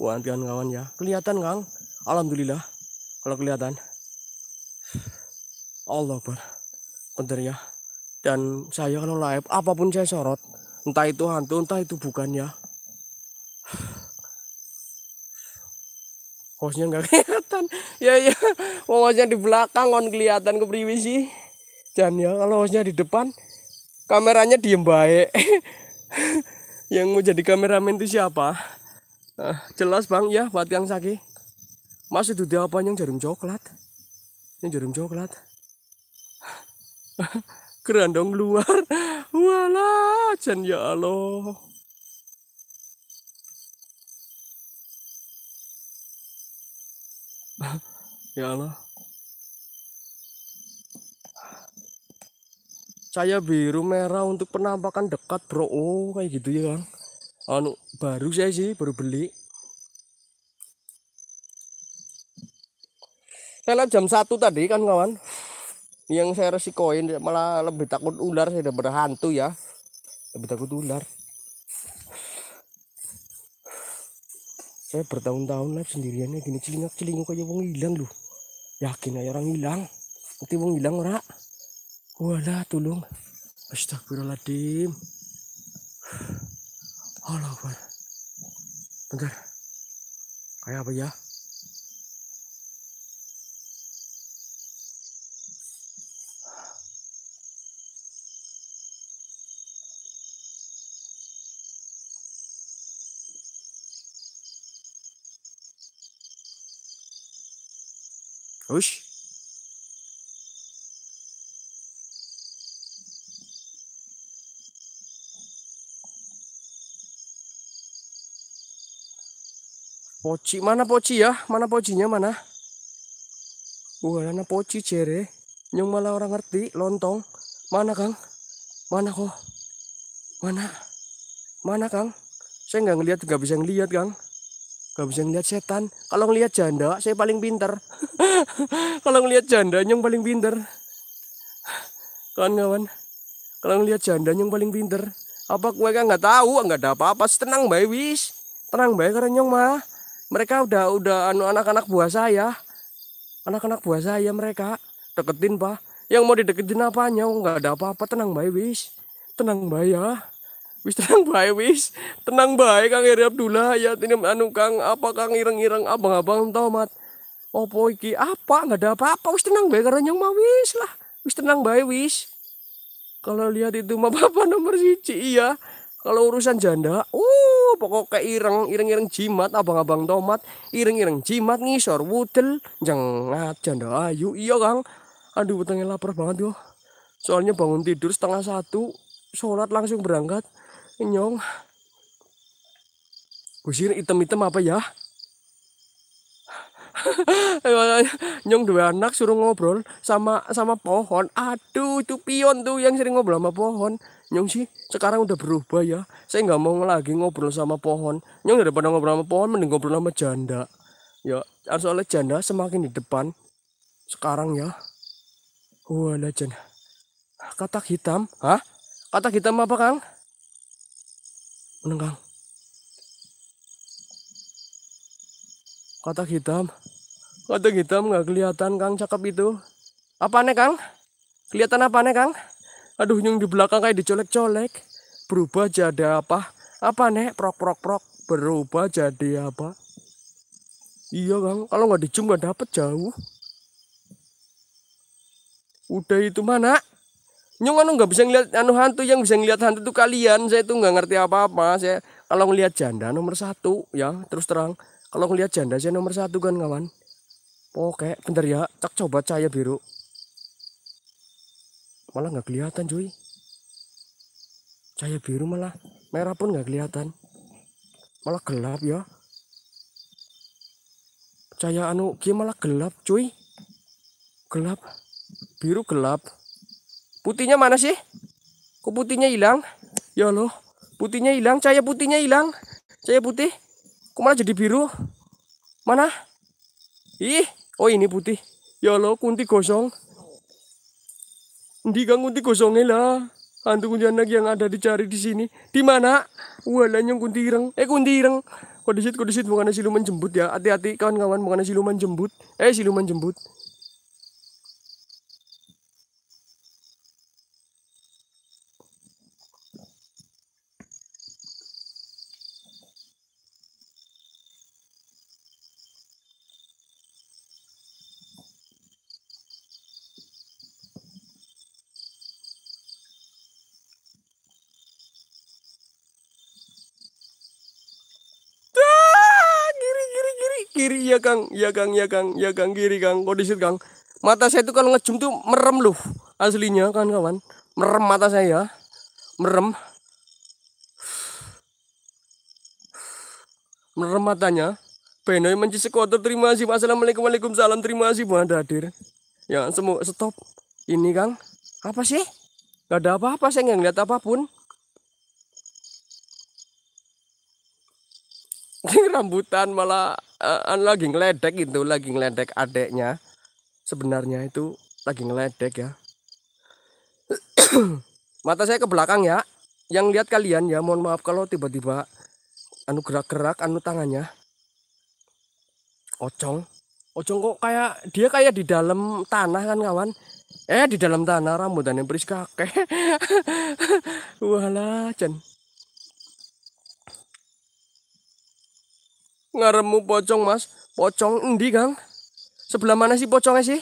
Puan kawan ya. Kelihatan kang. Alhamdulillah kalau kelihatan Allah Akbar bener ya dan saya kalau live apapun saya sorot entah itu hantu entah itu bukan ya hostnya nggak kelihatan ya ya mau hostnya di belakang on kelihatan ke privisi dan ya kalau hostnya di depan kameranya diem baik yang mau jadi kameramen itu siapa nah, jelas bang ya buat yang sakit masih dude apa yang jarum coklat? Yang jarum coklat. dong luar. Walah, jen ya Allah. ya Allah. Saya biru merah untuk penampakan dekat, Bro. Oh, kayak gitu ya, kan. Anu baru saya sih baru beli. saya lihat jam satu tadi kan kawan yang saya resikoin malah lebih takut ular saya udah berhantu ya lebih takut ular saya bertahun-tahun live sendiriannya gini celingak celinguk aja wong hilang loh yakin aja orang hilang nanti wong hilang ora walah tolong astagfirullahaladzim Allah bentar kayak apa ya Ush. Poci mana poci ya? Mana pocinya mana? Wah, mana poci cere? Nyong malah orang ngerti lontong. Mana Kang? Mana kok? Mana? Mana Kang? Saya nggak ngelihat, nggak bisa ngelihat Kang. Gak bisa ngelihat setan. Kalau ngelihat janda, saya paling pinter kalau ngelihat janda yang paling pinter kawan-kawan kalau ngelihat janda yang paling pinter apa kue kan nggak tahu nggak ada apa-apa tenang mbak wis tenang mbak karena nyong mah mereka udah udah anu anak-anak buah saya anak-anak buah saya mereka deketin pak yang mau dideketin apa-nyong nggak ada apa-apa tenang mbak wis tenang mbak ya wis tenang baik wis tenang baik kang Eri Abdullah ya ini anu kang apa kang ireng-ireng abang-abang tomat opo iki apa nggak ada apa-apa wis tenang bae karo nyong mah wis lah wis tenang bae wis kalau lihat itu mah bapak nomor siji iya kalau urusan janda uh pokoknya ireng ireng ireng jimat abang-abang tomat ireng ireng jimat ngisor wudel jengat janda ayu iya kang aduh betulnya lapar banget yo soalnya bangun tidur setengah satu sholat langsung berangkat nyong gusir item-item apa ya nyong dua anak suruh ngobrol sama sama pohon aduh itu pion tuh yang sering ngobrol sama pohon nyong sih sekarang udah berubah ya saya nggak mau lagi ngobrol sama pohon nyong daripada ngobrol sama pohon mending ngobrol sama janda ya kan soalnya janda semakin di depan sekarang ya wah janda Kata hitam hah Kata hitam apa kang Menengang. Kata hitam Kata hitam nggak kelihatan Kang cakep itu. Apa nih Kang? Kelihatan apa nih Kang? Aduh yang di belakang kayak dicolek-colek. Berubah jadi apa? Apa nih? Prok prok prok. Berubah jadi apa? Iya Kang, kalau nggak dicium nggak dapet jauh. Udah itu mana? Nyong anu nggak bisa ngeliat anu hantu yang bisa ngeliat hantu itu kalian. Saya tuh nggak ngerti apa-apa. Saya kalau ngeliat janda nomor satu ya terus terang. Kalau ngeliat janda saya nomor satu kan kawan. Oke, oh, bentar ya. Cek coba cahaya biru. Malah nggak kelihatan, cuy. Cahaya biru malah merah pun nggak kelihatan. Malah gelap ya. Cahaya anu ki malah gelap, cuy. Gelap. Biru gelap. Putihnya mana sih? Kok putihnya hilang? Ya loh, putihnya hilang, cahaya putihnya hilang. Cahaya putih. Kok malah jadi biru? Mana? Ih, Oh ini putih. Ya lo kunti gosong. Ndi kang kunti gosongnya lah. Hantu kunti anak yang ada dicari di sini. Di mana? yang kunti ireng. Eh kunti ireng. Kodesit disit, bukan siluman jembut ya. Hati-hati kawan-kawan bukan siluman jembut. Eh siluman jembut. ya Kang, ya Kang, ya Kang, ya Kang kiri Kang, kondisi Kang. Mata saya itu kalau ngejum tuh merem loh aslinya kan kawan. Merem mata saya. Ya. Merem. Merem matanya. Benoy mencisik kotor terima kasih. Assalamualaikum waalaikumsalam terima kasih buat hadir. Ya, semua stop. Ini Kang. Apa sih? Gak ada apa-apa saya nggak ngeliat apapun. rambutan malah uh, lagi ngeledek itu lagi ngeledek adeknya sebenarnya itu lagi ngeledek ya mata saya ke belakang ya yang lihat kalian ya mohon maaf kalau tiba-tiba anu gerak-gerak anu tangannya ocong ocong kok kayak dia kayak di dalam tanah kan kawan eh di dalam tanah rambutannya beris kakek walah Jen Ngaremu pocong, Mas. Pocong endi, Kang? Sebelah mana sih pocongnya sih?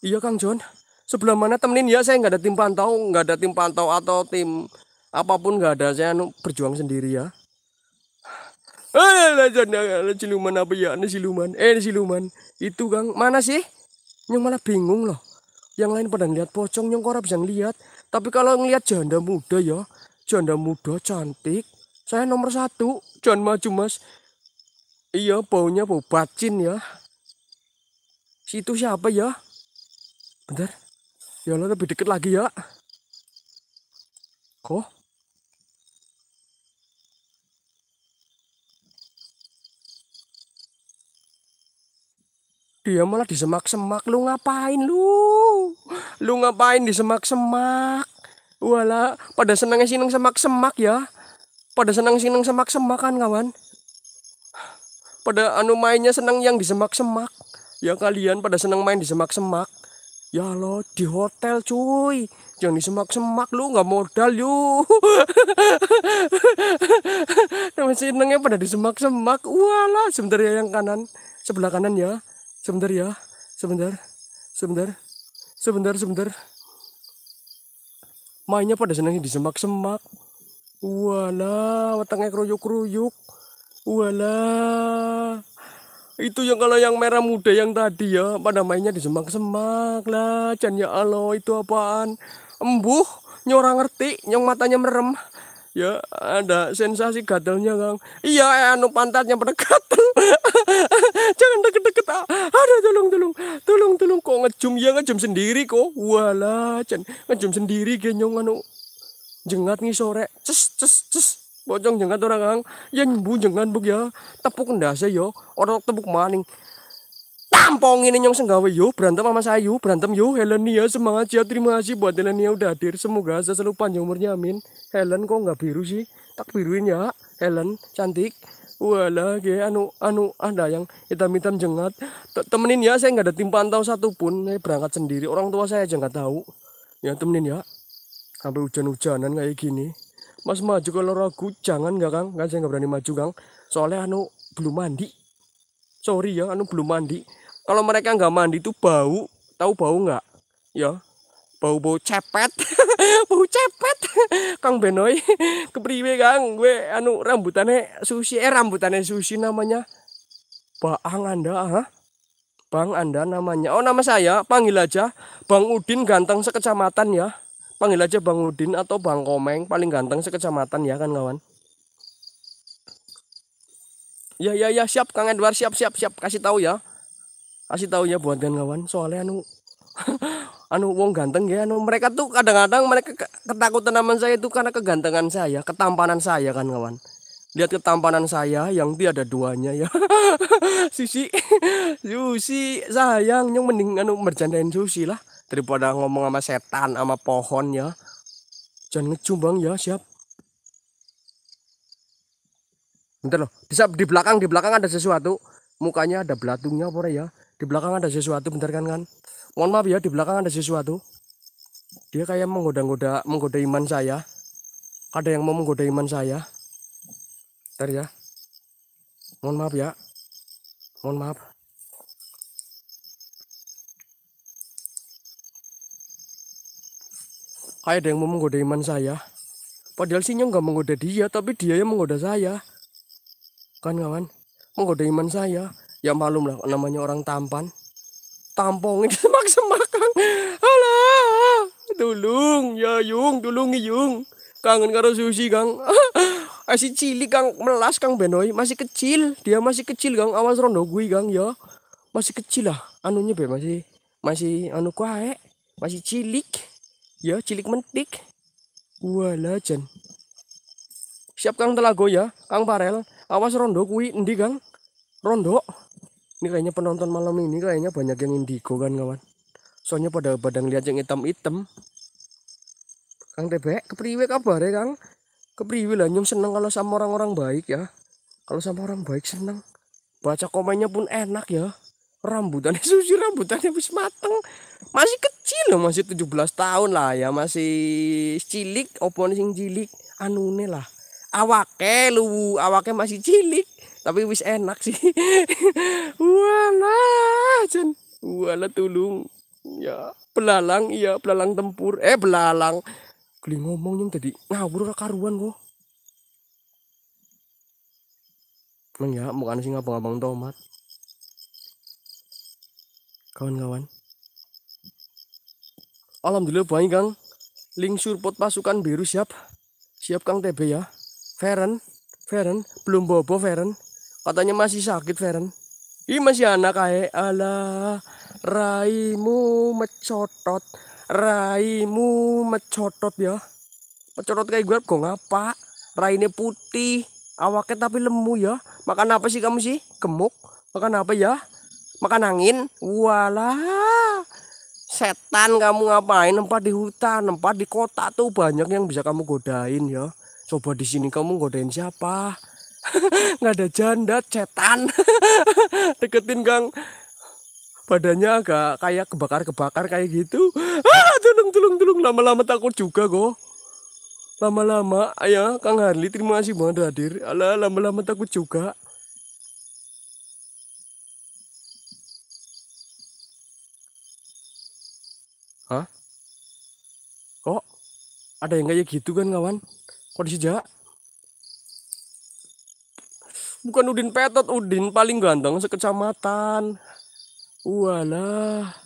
Iya, Kang John. Sebelah mana temenin ya saya nggak ada tim pantau, nggak ada tim pantau atau tim apapun nggak ada saya anu, berjuang sendiri ya. Eh, siluman apa ya? Ini siluman. Eh, ini siluman. Itu Kang, mana sih? Yang malah bingung loh. Yang lain pada ngeliat pocong, yang korab bisa ngeliat. Tapi kalau ngeliat janda muda ya, janda muda cantik, saya nomor satu hujan maju mas iya baunya bau bacin ya situ siapa ya bentar ya Allah lebih deket lagi ya kok dia malah di semak-semak lu ngapain lu lu ngapain di semak-semak wala pada senangnya sineng semak-semak ya pada senang-senang semak-semak kan kawan pada anu mainnya senang yang di semak-semak ya kalian pada senang main di semak-semak ya lo di hotel cuy jangan di semak-semak lu nggak modal yuk teman senengnya pada di semak-semak walah sebentar ya yang kanan sebelah kanan ya sebentar ya sebentar sebentar sebentar sebentar mainnya pada senangnya di semak-semak Wala, watangnya kruyuk-kruyuk. Wala. Itu yang kalau yang merah muda yang tadi ya, pada mainnya di semak-semak lah. Jan ya Allah, itu apaan? Embuh, nyorang ngerti, nyong matanya merem. Ya, ada sensasi gatalnya, Kang. Iya, eh, anu pantatnya pada gatel. Jangan deket-deket. Ah. Ada tolong, tolong. Tolong, tolong kok ngejum ya ngejum sendiri kok. wala jan ngejum sendiri genyong anu jengat nih sore cus cus cus bocong jengat orang kang yang bu jengat bu ya tepuk ndase yo orang tepuk maning ini nyong senggawe yo berantem sama saya yo berantem yo Helenia ya, semangat ya terima kasih buat Helen Helenia ya udah hadir semoga saya selalu panjang umurnya amin Helen kok nggak biru sih tak biruin ya Helen cantik Wala, ge anu anu ada ah, yang hitam-hitam jengat. Temenin ya, saya nggak ada tim pantau satupun. Saya berangkat sendiri. Orang tua saya aja nggak tahu. Ya temenin ya sampai hujan-hujanan kayak gini Mas maju kalau ragu jangan nggak Kang kan saya nggak berani maju Kang soalnya anu belum mandi sorry ya anu belum mandi kalau mereka nggak mandi tuh bau tahu bau nggak ya bau bau cepet bau cepet Kang Benoy kepriwe Kang gue anu rambutannya sushi eh rambutannya sushi namanya Bang Anda ha? Bang Anda namanya. Oh nama saya, panggil aja Bang Udin ganteng sekecamatan ya panggil aja Bang Udin atau Bang Komeng paling ganteng sekecamatan ya kan kawan ya ya ya siap Kang Edward siap siap siap kasih tahu ya kasih tahu ya buat dan kawan soalnya anu anu wong ganteng ya anu mereka tuh kadang-kadang mereka ketakutan sama saya itu karena kegantengan saya ketampanan saya kan kawan lihat ketampanan saya yang dia ada duanya ya Susi Susi sayang yang mending anu bercandain Susi lah daripada ngomong sama setan sama pohon ya jangan ngecum bang ya siap bentar loh bisa di belakang di belakang ada sesuatu mukanya ada belatungnya pora ya di belakang ada sesuatu bentar kan kan mohon maaf ya di belakang ada sesuatu dia kayak menggoda-goda menggoda iman saya ada yang mau menggoda iman saya bentar ya mohon maaf ya mohon maaf Kayak ada yang mau menggoda iman saya. Padahal sinyong nggak menggoda dia, tapi dia yang menggoda saya. Kan kawan, menggoda iman saya. Ya malum lah, namanya orang tampan. Tampongnya semak-semak, Kang. Alah, tulung, ya Yung, tulungi Yung. Kangen karo susi Kang. Masih cilik, Kang. Melas, Kang Benoi. Masih kecil. Dia masih kecil, Kang. Awas rondo gue, Kang, ya. Masih kecil lah. Anunya, Be, masih... Masih anu eh, Masih cilik ya cilik mentik wala Jen. siap kang telago ya kang parel awas rondo kui endi kang rondo ini kayaknya penonton malam ini kayaknya banyak yang indigo kan kawan soalnya pada badang lihat yang hitam-hitam kang tebek kepriwe kabar ya kang kepriwe lah nyung seneng kalau sama orang-orang baik ya kalau sama orang baik seneng baca komennya pun enak ya rambutannya susi rambutannya habis mateng masih kecil kecil loh masih 17 tahun lah ya masih cilik opo sing cilik anune lah awake lu awake masih cilik tapi wis enak sih wala jen wala tulung ya belalang iya belalang tempur eh belalang geli ngomong yang tadi ngawur karuan kok Emang ya, bukan sih ngapa abang tomat. Kawan-kawan. Alhamdulillah baik Kang. Link support pasukan biru siap. Siap Kang TB ya. Feren, Feren belum bobo Feren. Katanya masih sakit Feren. Ih masih anak kae ala raimu mecotot. Raimu mecotot ya. Mecotot kayak gue kok ngapa? Raine putih, awaknya tapi lemu ya. Makan apa sih kamu sih? Gemuk. Makan apa ya? Makan angin. Walah setan kamu ngapain tempat di hutan tempat di kota tuh banyak yang bisa kamu godain ya coba di sini kamu godain siapa nggak ada janda setan deketin gang badannya agak kayak kebakar-kebakar kayak gitu ah tulung tulung tulung lama-lama takut juga go lama-lama ayah, Kang Harli terima kasih banget hadir ala lama-lama takut juga Hah? Kok? Ada yang kayak gitu kan kawan? Kok disejak? Bukan Udin Petot, Udin paling ganteng sekecamatan. Walah.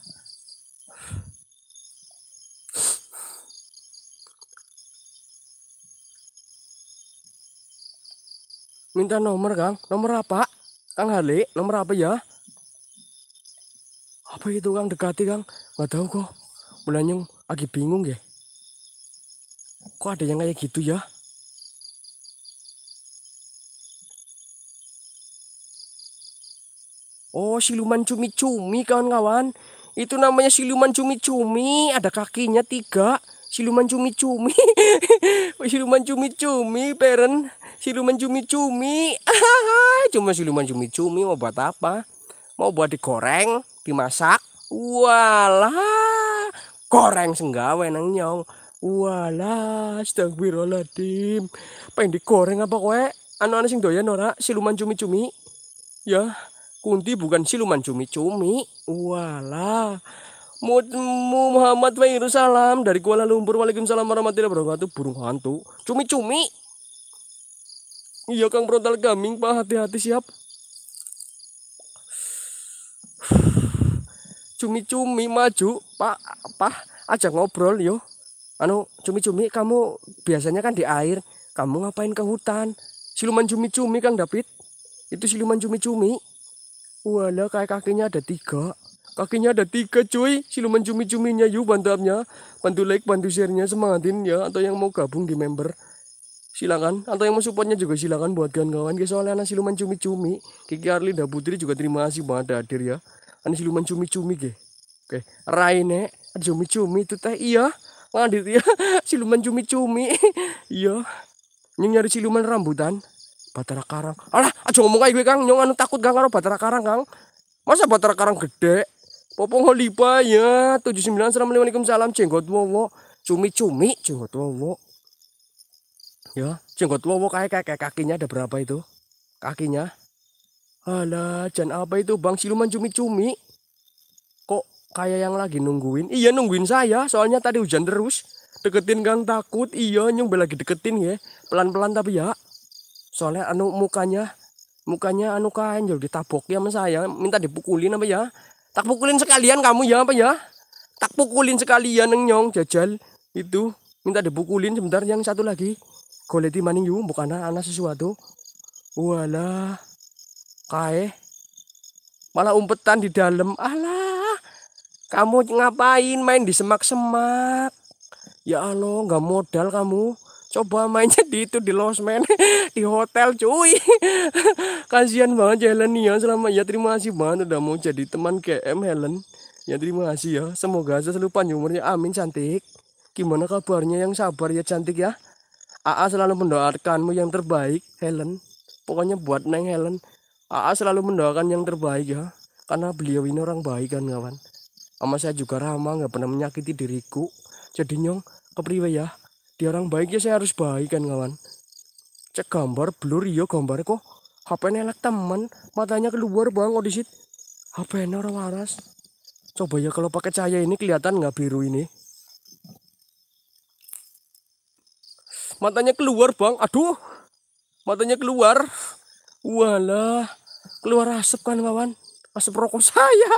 Minta nomor, Kang. Nomor apa? Kang Hale, nomor apa ya? Apa itu, Kang? Dekati, Kang. Gak tahu kok mulanya lagi bingung ya kok ada yang kayak gitu ya Oh siluman cumi-cumi kawan-kawan Itu namanya siluman cumi-cumi Ada kakinya tiga Siluman cumi-cumi Siluman cumi-cumi peren Siluman cumi-cumi Cuma siluman cumi-cumi mau buat apa Mau buat digoreng Dimasak Walah koreng senggawe nang nyong wala astagfirullahaladzim pengen digoreng apa kue? anak-anak sing doyan ora siluman cumi-cumi ya kunti bukan siluman cumi-cumi wala Mutmu Muhammad salam dari Kuala Lumpur Waalaikumsalam warahmatullahi wabarakatuh burung hantu cumi-cumi iya Kang Brontal Gaming Pak hati-hati siap cumi-cumi maju pak apa aja ngobrol yo anu cumi-cumi kamu biasanya kan di air kamu ngapain ke hutan siluman cumi-cumi kang David itu siluman cumi-cumi wala kayak kakinya ada tiga kakinya ada tiga cuy siluman cumi-cuminya yuk bantapnya bantu like bantu sharenya semangatin ya atau yang mau gabung di member silakan atau yang mau supportnya juga silakan buat kawan-kawan soalnya anak siluman cumi-cumi Kiki Arli dan Putri juga terima kasih banget hadir ya anu siluman cumi-cumi ge oke raine cumi-cumi itu teh iya ngadit ya siluman cumi-cumi iya nyong nyari siluman rambutan batara karang alah aja ngomong kayak gue kang nyong anu takut gak karo batara karang kang masa batara karang gede popong holipa ya 79 assalamualaikum salam jenggot wowo cumi-cumi jenggot wowo ya jenggot wowo kayak kayak kakinya ada berapa itu kakinya Alah, dan apa itu Bang Siluman cumi-cumi? Kok kayak yang lagi nungguin? Iya nungguin saya, soalnya tadi hujan terus. Deketin gang takut, iya nyumbe lagi deketin ya. Pelan-pelan tapi ya. Soalnya anu mukanya, mukanya anu kain jadi ditabok ya sama saya. Minta dipukulin apa ya? Tak pukulin sekalian kamu ya apa ya? Tak pukulin sekalian neng nyong jajal itu minta dipukulin sebentar yang satu lagi. Goleti maning yu, bukan anak sesuatu. Walah kae malah umpetan di dalam alah kamu ngapain main di semak-semak ya Allah nggak modal kamu coba mainnya di itu di losmen di hotel cuy kasihan banget ya, Helen ya selama ya terima kasih banget udah mau jadi teman M Helen ya terima kasih ya semoga aja selalu panjang umurnya amin cantik gimana kabarnya yang sabar ya cantik ya AA selalu mendoakanmu yang terbaik Helen pokoknya buat Neng Helen AA selalu mendoakan yang terbaik ya karena beliau ini orang baik kan kawan sama saya juga ramah nggak pernah menyakiti diriku jadi nyong kepriwe ya dia orang baik ya saya harus baik kan kawan cek gambar blur yo iya gambar kok HP elek temen matanya keluar bang disit HP orang waras coba ya kalau pakai cahaya ini kelihatan nggak biru ini matanya keluar bang aduh matanya keluar Walah, keluar asap kan kawan? Asap rokok saya.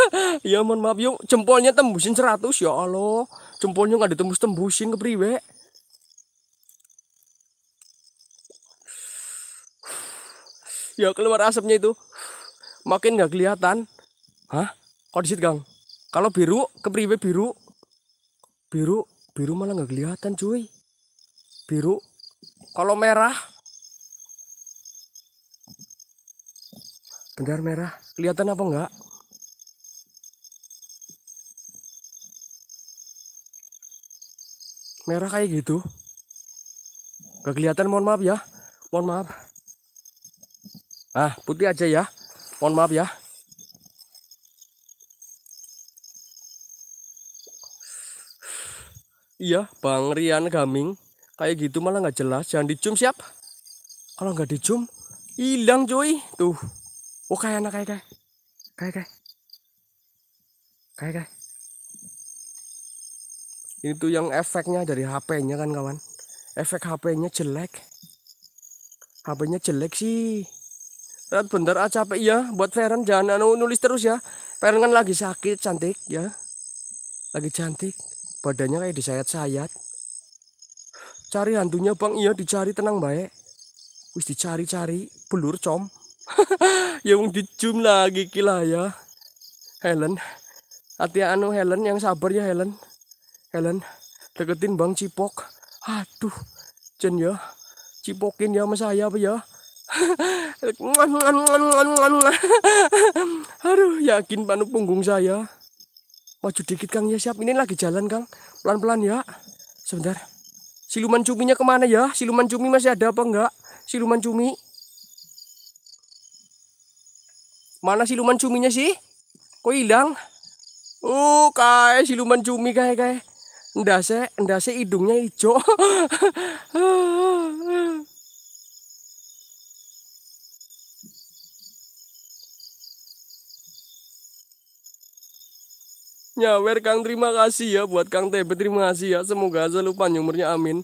ya mohon maaf yuk, jempolnya tembusin 100 ya Allah. Jempolnya nggak ditembus-tembusin ke priwe. Ya keluar asapnya itu. Makin nggak kelihatan. Hah? Kok disit Gang? Kalau biru, ke priwe biru. Biru, biru malah nggak kelihatan cuy. Biru. Kalau merah, Bentar merah, kelihatan apa enggak? Merah kayak gitu. Gak kelihatan, mohon maaf ya. Mohon maaf. Ah, putih aja ya. Mohon maaf ya. Iya, Bang Rian Gaming. Kayak gitu malah nggak jelas. Jangan dicium siap. Kalau nggak dicium, hilang cuy. Tuh. Oh, kaya. kayak. Ini Itu yang efeknya dari HP-nya kan kawan. Efek HP-nya jelek. HP-nya jelek sih. Lihat bentar ah capek ya buat Feren jangan anu, nulis terus ya. Feren kan lagi sakit cantik ya. Lagi cantik. Badannya kayak disayat-sayat. Cari hantunya Bang iya dicari tenang baik. Wis dicari-cari belur com. Ya wong dijum lagi gila ya Helen hati anu Helen yang sabar ya Helen Helen deketin Bang Cipok aduh Jen ya cipokin ya sama saya apa ya aduh yakin panu punggung saya maju dikit Kang ya siap ini lagi jalan Kang pelan-pelan ya sebentar siluman cuminya kemana ya siluman cumi masih ada apa enggak siluman cumi Mana siluman cuminya sih? Kok hilang? Oh, uh, kayak siluman cumi kayak kayak. Ndase, ndase hidungnya hijau. Nyawer Kang terima kasih ya buat Kang Tebe terima kasih ya semoga aja lupa umurnya amin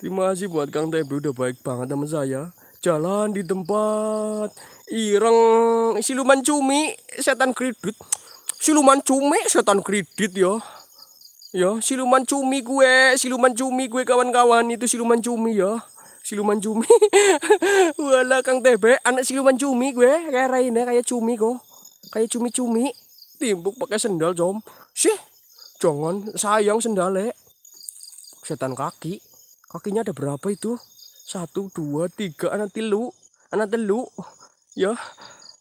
terima kasih buat Kang Tebe udah baik banget sama saya jalan di tempat ireng siluman cumi setan kredit siluman cumi setan kredit ya ya siluman cumi gue siluman cumi gue kawan-kawan itu siluman cumi ya siluman cumi wala kang tebe anak siluman cumi gue kayak rainnya kayak cumi kok kayak cumi-cumi timbuk pakai sendal jom sih jangan sayang sendale setan kaki kakinya ada berapa itu satu, dua, tiga, anak telu Anak telu. Ya,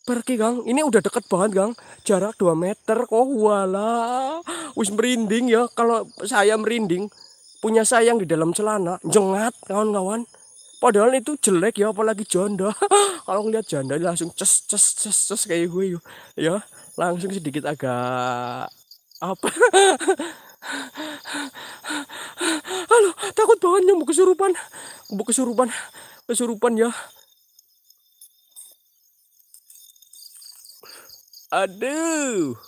pergi gang Ini udah deket banget gang Jarak 2 meter kok. wala Wis merinding ya. Kalau saya merinding. Punya sayang di dalam celana. Jengat kawan-kawan. Padahal itu jelek ya. Apalagi janda. Kalau ngeliat janda langsung ces ces ces ces kayak gue yuk. Ya langsung sedikit agak apa Halo, takut banget nyamuk kesurupan. Nyamuk kesurupan. Kesurupan ya. Aduh.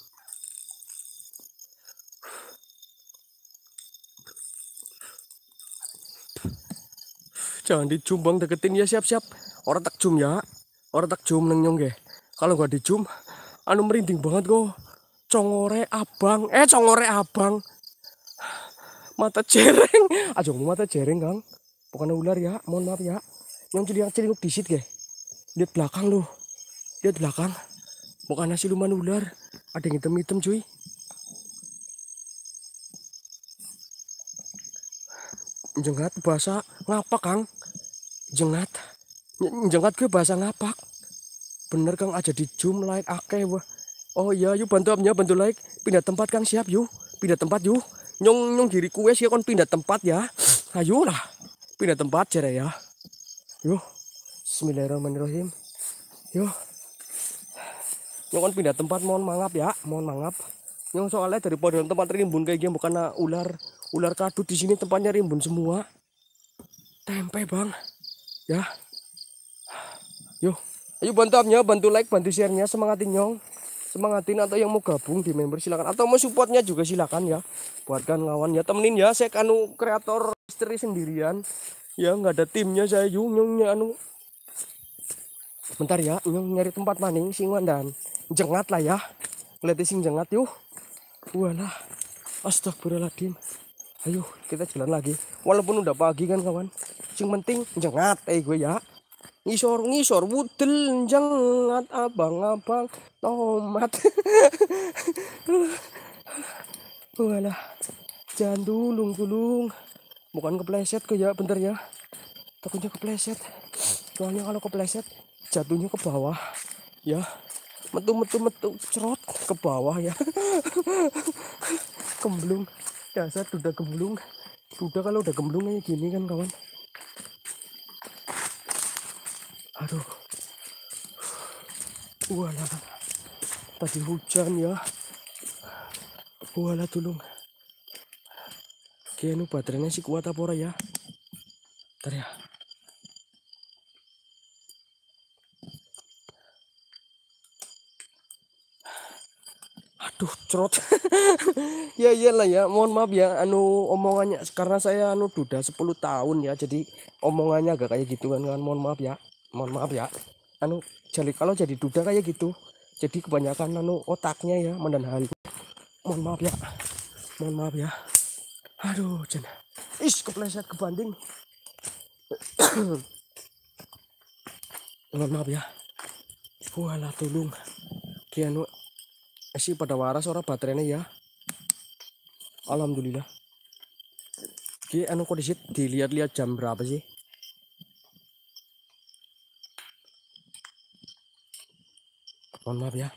Jangan dijumbang deketin ya siap-siap. Orang tak ya. Orang tak jum neng nyong ya. Kalau gua dijum, anu merinding banget kok. Congore abang. Eh, congore abang mata jereng aja ngomong mata jereng kang bukan ular ya mohon maaf ya yang ciri-ciri celinguk disit ge lihat belakang lu lihat belakang bukan siluman ular ada yang hitam hitam cuy jengat bahasa ngapa kang jengat jengat gue bahasa ngapa? bener kang aja di zoom like akeh wah oh iya yuk bantu abnya bantu like pindah tempat kang siap yuk pindah tempat yuk nyong nyong diriku kue sih ya kon pindah tempat ya ayolah pindah tempat aja ya yo Bismillahirrahmanirrahim yo nyong kon pindah tempat mohon mangap ya mohon mangap nyong soalnya dari pohon tempat rimbun kayak gini bukan ular ular kadut di sini tempatnya rimbun semua tempe bang ya yo ayo bantu abnya bantu like bantu sharenya semangatin nyong semangatin atau yang mau gabung di member silakan atau mau supportnya juga silakan ya buatkan lawan ya temenin ya saya kanu kreator istri sendirian ya nggak ada timnya saya yungnya anu bentar ya nyung nyari tempat maning singan dan jengat lah ya ngeliatin sing jengat yuk walah astagfirullahaladzim ayo kita jalan lagi walaupun udah pagi kan kawan sing penting jengat eh gue ya ngisor ngisor wudel jengat abang abang tomat lah jangan dulung dulung bukan kepleset ke ya bentar ya takutnya kepleset soalnya kalau kepleset jatuhnya ke bawah ya metu metu metu cerot ke bawah ya kemblung dasar ya, duda kemblung duda kalau udah kemblung kayak gini kan kawan aduh wala tadi hujan ya wala tulung oke lupa anu baterainya sih kuat apa ora ya ntar ya aduh cerot ya iyalah ya mohon maaf ya anu omongannya karena saya anu duda 10 tahun ya jadi omongannya agak kayak gitu kan mohon maaf ya mohon maaf ya anu jadi kalau jadi duda kayak gitu jadi kebanyakan anu otaknya ya mendanhan mohon maaf ya mohon maaf ya aduh jen is kepleset kebanding mohon maaf ya wala tulung kianu eh, sih pada waras orang baterainya ya alhamdulillah kianu kondisi dilihat-lihat jam berapa sih mohon maaf ya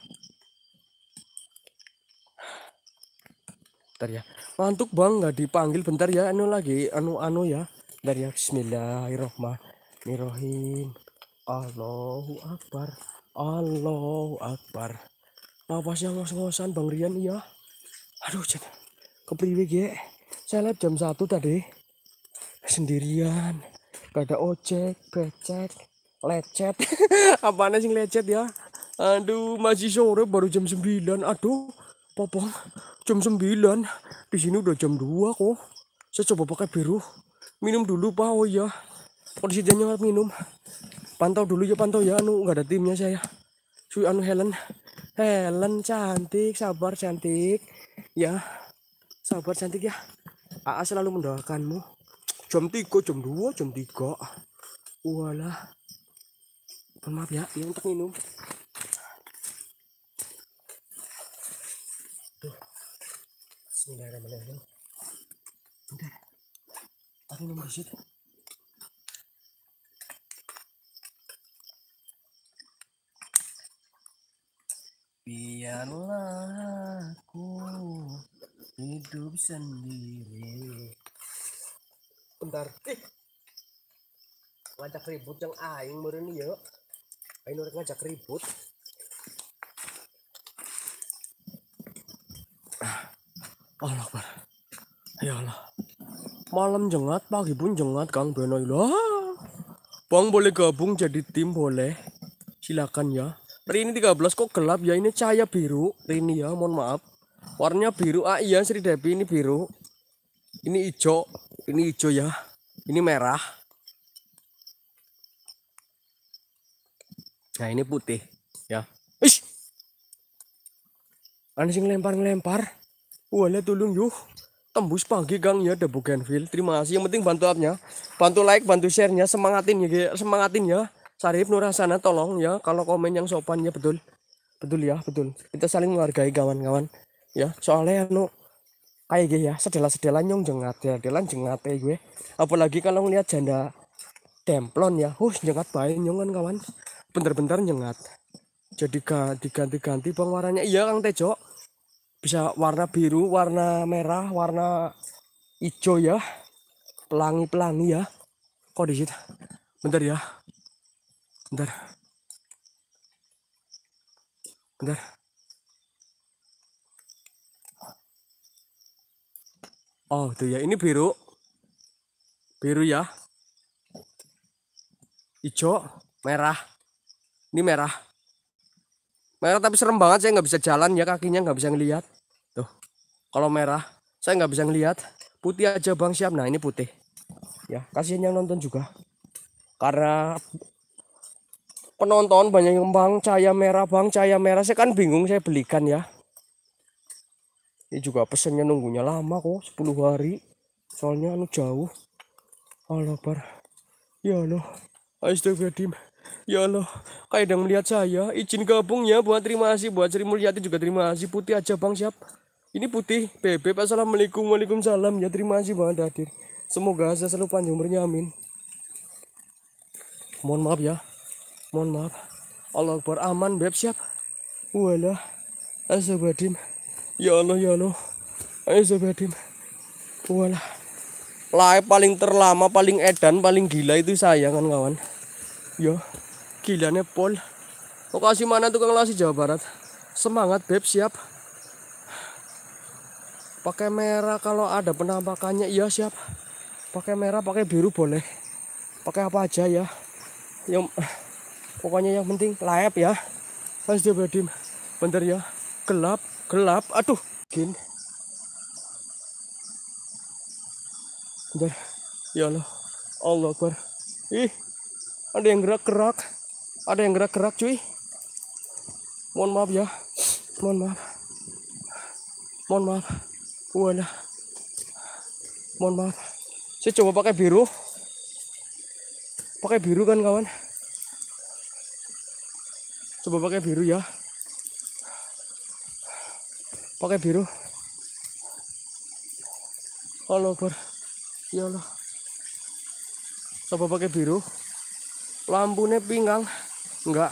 bentar ya mantuk bang nggak dipanggil bentar ya anu lagi anu anu ya dari ya Bismillahirrohmanirrohim Allahu Akbar Allahu Akbar napasnya ngos-ngosan Bang Rian iya aduh cek kepriwe ge saya lihat jam satu tadi sendirian gak ada ojek becek lecet apaan sih lecet ya Aduh, masih sore baru jam 9. Aduh, Popo, jam 9. Di sini udah jam 2 kok. Saya coba pakai biru. Minum dulu, Pak. Oh iya. Kondisi jangan minum. Pantau dulu ya, pantau ya. Anu, nggak ada timnya saya. cuy anu Helen. Helen cantik, sabar cantik. Ya. Sabar cantik ya. AA selalu mendoakanmu. Jam 3, jam 2, jam 3. Walah. maaf ya, ya untuk minum. Bismillahirrahmanirrahim. Bentar. Aku nomor situ. Biarlah aku hidup sendiri. Bentar. Ih. Ngajak ribut yang aing meureun ya. Aing urang ngajak ribut. Ah. Allah bar, Ya Allah. Malam jengat, pagi pun jengat, Kang Beno. Bang boleh gabung jadi tim boleh. Silakan ya. Rini 13 kok gelap ya ini cahaya biru. Rini ya, mohon maaf. Warnanya biru. Ah iya Sri Devi ini biru. Ini hijau. Ini hijau ya. Ini merah. Nah, ini putih ya. Ish. Anjing lempar-lempar. Wala tulung yuk. Tembus pagi gang ya ada Bougainville. Terima kasih. Yang penting bantu upnya. Bantu like, bantu sharenya, semangatin ya, semangatin ya. Sarif Nurasana tolong ya kalau komen yang sopan ya betul. Betul ya, betul. Kita saling menghargai kawan-kawan ya. Soalnya anu kayak gitu ya, sedela-sedela nyong jengat ya, delan jengat ya gue. Apalagi kalau ngeliat janda templon ya, huh jengat baik nyong kan, kawan. Bentar-bentar nyengat jadi ganti-ganti pengeluarannya iya Kang Tejo bisa warna biru warna merah warna hijau ya pelangi pelangi ya kok di situ bentar ya bentar bentar oh tuh ya ini biru biru ya hijau merah ini merah merah tapi serem banget saya nggak bisa jalan ya kakinya nggak bisa ngelihat tuh kalau merah saya nggak bisa ngelihat putih aja bang siap nah ini putih ya kasihan yang nonton juga karena penonton banyak yang bang cahaya merah bang cahaya merah saya kan bingung saya belikan ya ini juga pesennya nunggunya lama kok 10 hari soalnya anu jauh Allah bar ya Allah astagfirullahaladzim Ya Allah, kayak yang melihat saya. Izin gabung ya buat terima kasih buat Sri Mulyati juga terima kasih. Putih aja Bang siap. Ini putih, Bebek. Assalamualaikum, waalaikumsalam. Ya terima kasih banget hadir. Semoga saya selalu panjang umurnya, amin. Mohon maaf ya. Mohon maaf. Allah Akbar aman, Beb siap. Walah. Azabadim. Ya Allah, ya Allah. Azabadim. Wala. Live paling terlama, paling edan, paling gila itu saya kan kawan ya gilanya pol lokasi mana tukang lasi Jawa Barat semangat beb siap pakai merah kalau ada penampakannya iya siap pakai merah pakai biru boleh pakai apa aja ya yang pokoknya yang penting layap ya Pas dia bentar ya gelap gelap aduh gin bentar ya Allah Allah Akbar ih ada yang gerak-gerak ada yang gerak-gerak cuy mohon maaf ya mohon maaf mohon maaf wala mohon maaf saya coba pakai biru pakai biru kan kawan coba pakai biru ya pakai biru halo ber ya Allah coba pakai biru lampunya pinggang enggak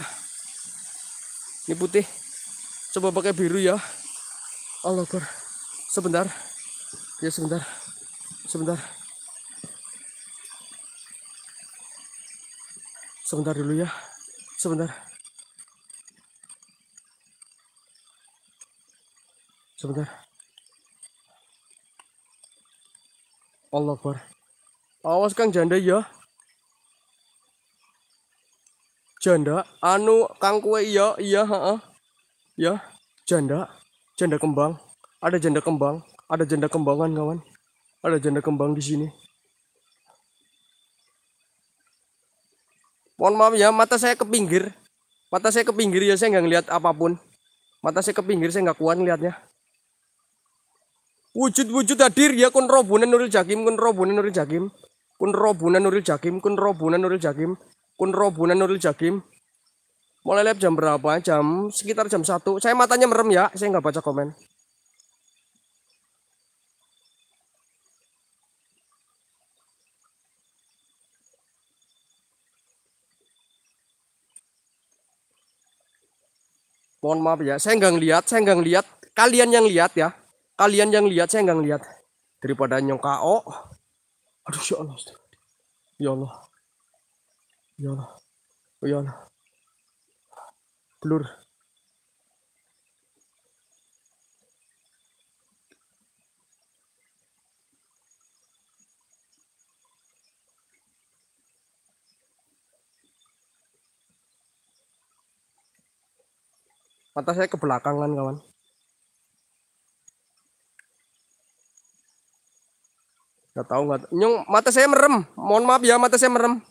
ini putih coba pakai biru ya Allah Akbar sebentar ya sebentar sebentar sebentar dulu ya sebentar sebentar Allah Akbar awas Kang janda ya janda anu kang kue iya iya ha, ya janda janda kembang ada janda kembang ada janda kembangan kawan ada janda kembang di sini mohon maaf ya mata saya ke pinggir mata saya ke pinggir ya saya nggak ngeliat apapun mata saya ke pinggir saya nggak kuat ngeliatnya wujud-wujud hadir ya kun robunan nuril jakim kun robunan nuril jakim kun robunan nuril jakim kun robunan nuril jakim pun robunan Nuril Jakim. Mulai live jam berapa? Jam sekitar jam satu. Saya matanya merem ya, saya nggak baca komen. mohon maaf ya saya nggak ngeliat saya nggak ngeliat kalian yang lihat ya kalian yang lihat saya nggak ngeliat daripada nyong aduh ya Allah ya Allah Yun. Yun. blur Mata saya ke belakang kan kawan. Gak tahu nggak. Nyong mata saya merem. Mohon maaf ya mata saya merem.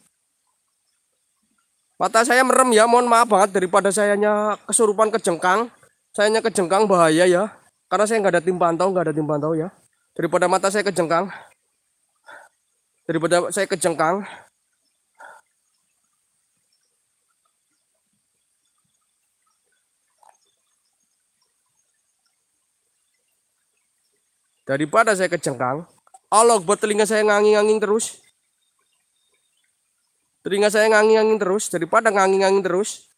Mata saya merem ya, mohon maaf banget daripada saya sayanya kesurupan kejengkang. saya Sayanya kejengkang bahaya ya. Karena saya nggak ada tim pantau, nggak ada tim pantau ya. Daripada mata saya kejengkang. Daripada saya kejengkang. Daripada saya kejengkang. Allah buat telinga saya nganging-nganging terus. Telinga saya ngangin-ngangin terus daripada ngangin-ngangin terus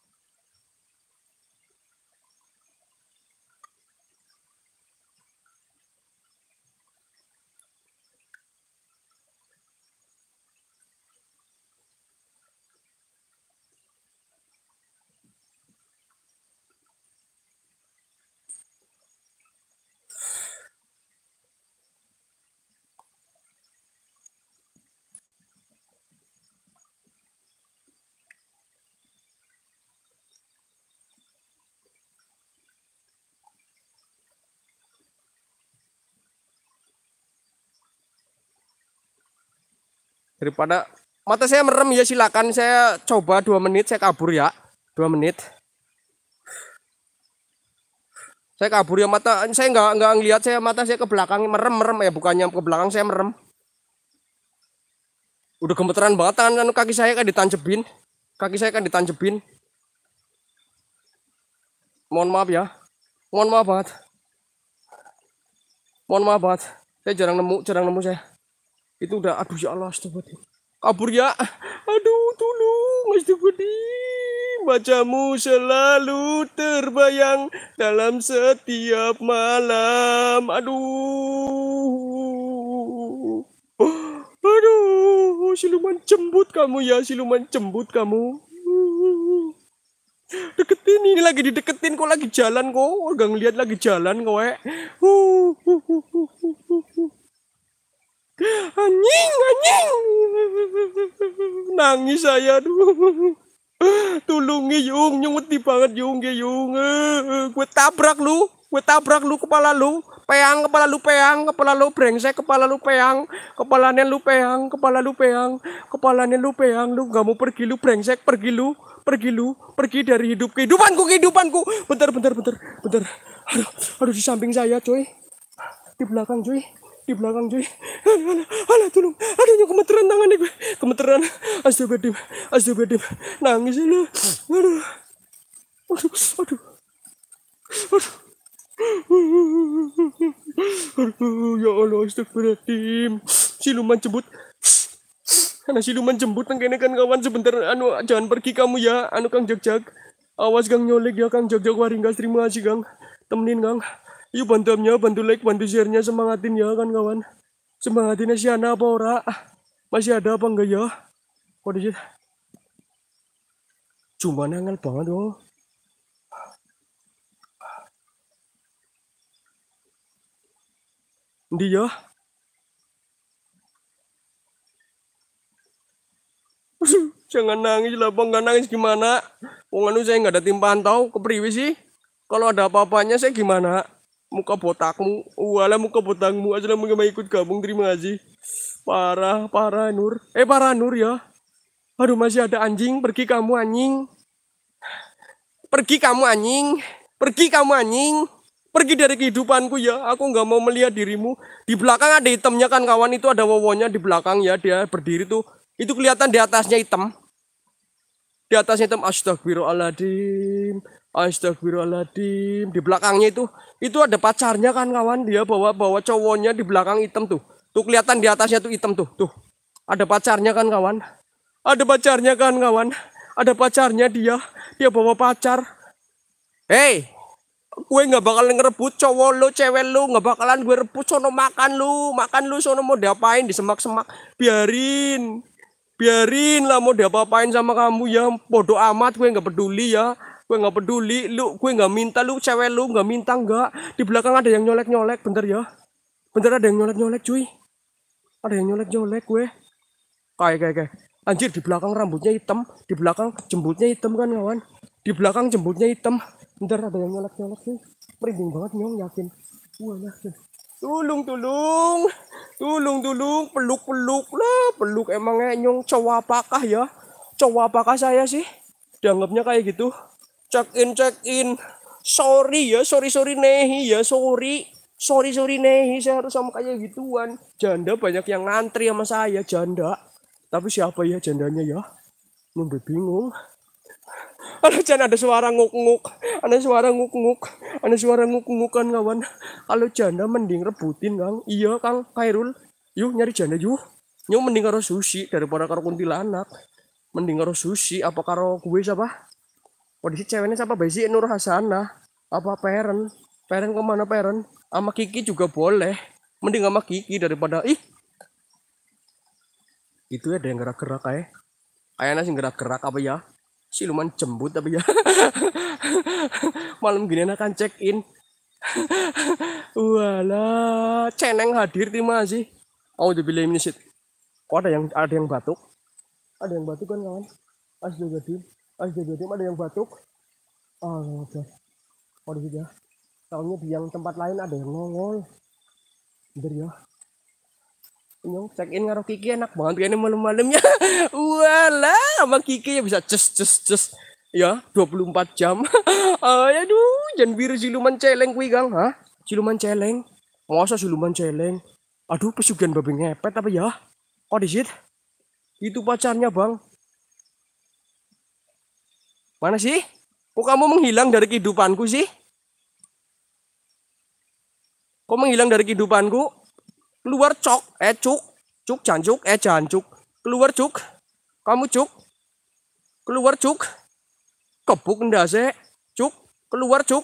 daripada mata saya merem ya silakan saya coba dua menit saya kabur ya dua menit saya kabur ya mata saya nggak nggak ngelihat saya mata saya ke belakang merem merem ya bukannya ke belakang saya merem udah gemeteran banget tangan kan kaki saya kan ditancepin kaki saya kan ditancepin mohon maaf ya mohon maaf banget mohon maaf banget saya jarang nemu jarang nemu saya itu udah aduh ya Allah astagfirullah kabur ya aduh tolong astagfirullah bacamu selalu terbayang dalam setiap malam aduh aduh siluman cembut kamu ya siluman cembut kamu deketin ini lagi dideketin kok lagi jalan kok gak ngeliat lagi jalan kok uh, anjing anjing nangis saya dulu tulungi yung nyuti banget yung ge ya, yung eh, gue tabrak lu gue tabrak lu kepala lu peang kepala lu peang kepala lu brengsek kepala lu peang kepalanya lu peang kepala lu peang kepalanya lu peang lu gak mau pergi lu brengsek pergi lu pergi lu pergi dari hidup kehidupanku kehidupanku bentar bentar bentar bentar aduh aduh di samping saya coy di belakang cuy di belakang cuy aduh aduh aduh tolong aduh yang kemeteran tangannya gue kemeteran astagfirullahaladzim astagfirullahaladzim nangis ya lu aduh aduh aduh aduh Aduh, ya Allah, astagfirullahaladzim. Siluman jembut. Karena siluman jembut tengkene kan kawan sebentar anu jangan pergi kamu ya, anu Kang jag Awas Kang nyolek ya Kang jag waringgas terima kasih Kang. Temenin Kang. Yuk bantu amnya, bantu like, bantu share semangatin ya kan kawan. Semangatin ya, anak apa ora? Masih ada apa enggak ya? Kondisi cuma nangal banget oh. Di ya? jangan nangis lah bang nggak nangis gimana wong anu saya nggak ada timpahan tau kepriwi sih kalau ada apa-apanya saya gimana muka botakmu wala oh, muka botakmu aja lah mau ikut gabung terima kasih parah parah Nur eh parah Nur ya aduh masih ada anjing pergi kamu anjing pergi kamu anjing pergi kamu anjing pergi dari kehidupanku ya aku nggak mau melihat dirimu di belakang ada hitamnya kan kawan itu ada wowonya di belakang ya dia berdiri tuh itu kelihatan di atasnya hitam di atasnya hitam astagfirullahaladzim Astagfirullahaladzim di belakangnya itu itu ada pacarnya kan kawan dia bawa bawa cowoknya di belakang hitam tuh tuh kelihatan di atasnya tuh hitam tuh tuh ada pacarnya kan kawan ada pacarnya kan kawan ada pacarnya dia dia bawa pacar hei gue nggak bakalan ngerebut cowok lo cewek lo nggak bakalan gue rebut sono makan lu makan lu sono mau diapain di semak semak biarin biarin lah mau diapain sama kamu ya bodoh amat gue nggak peduli ya Gue nggak peduli, lu gue nggak minta lu cewek lu nggak minta nggak. Di belakang ada yang nyolek nyolek, bentar ya. Bentar ada yang nyolek nyolek cuy. Ada yang nyolek nyolek gue. Kayak kayak kayak. Anjir di belakang rambutnya hitam, di belakang jembutnya hitam kan kawan. Di belakang jembutnya hitam. Bentar ada yang nyolek nyolek cuy. Merinding banget nyong yakin. Gue nah, yakin. Tulung tulung, tulung tulung, peluk peluk lah, peluk emangnya nyong cowok apakah ya? Cowok apakah saya sih? Dianggapnya kayak gitu check in check in sorry ya sorry sorry nehi ya sorry sorry sorry nehi saya harus sama kayak gituan janda banyak yang ngantri sama saya janda tapi siapa ya jandanya ya nunggu bingung ada janda ada suara nguk-nguk ada suara nguk-nguk ada suara nguk nguk kan kawan kalau janda mending rebutin kang iya kang Kairul yuk nyari janda yuk yuk mending karo sushi daripada karo kuntilanak mending karo sushi apa karo gue siapa kondisi ceweknya siapa Besi Nur Hasanah apa Peren Peren kemana Peren sama Kiki juga boleh mending sama Kiki daripada ih itu ada yang gerak-gerak eh. kayak ayana sih gerak-gerak apa ya si siluman jembut tapi ya malam gini akan check in wala ceneng hadir tim sih mau dibilang ini sih kok ada yang ada yang batuk ada yang batuk kan kawan asli jadi pas jadi tim ada yang batuk oh iya, oke oh juga ya. soalnya di yang tempat lain ada yang nongol bener ya Nyong check in ngaruh Kiki enak banget kayaknya malam-malamnya. Walah, sama Kiki ya bisa cus cus cus. Ya, 24 jam. Aduh, jangan biru siluman celeng kuih, Gang. ha? Siluman celeng. Masa siluman celeng? Aduh, pesugihan babi ngepet apa ya? Kok Itu pacarnya, Bang. Mana sih? Kok kamu menghilang dari kehidupanku sih? Kok menghilang dari kehidupanku? Keluar cok, eh cuk, cuk jancuk, eh jancuk. Keluar cuk, kamu cuk. Keluar cuk, kebuk ndak sih? Cuk, keluar cuk.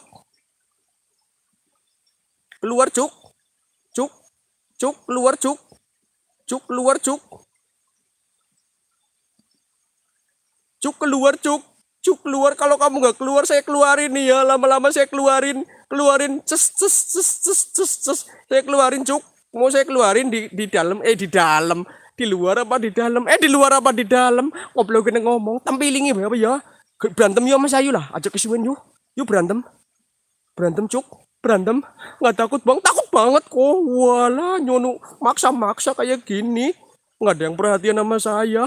Keluar cuk, cuk, cuk, keluar cuk. Cuk keluar cuk. Cuk keluar cuk. Cuk keluar kalau kamu nggak keluar saya keluarin nih ya lama-lama saya keluarin keluarin ces ces ces ces ces cus saya keluarin cuk mau saya keluarin di di dalam eh di dalam di luar apa di dalam eh di luar apa di dalam ngobrol gini ngomong tampilingi apa ya berantem ya mas Ayu lah ajak kesuwen yuk yuk berantem berantem cuk berantem nggak takut bang takut banget kok wala nyonu maksa-maksa kayak gini nggak ada yang perhatian sama saya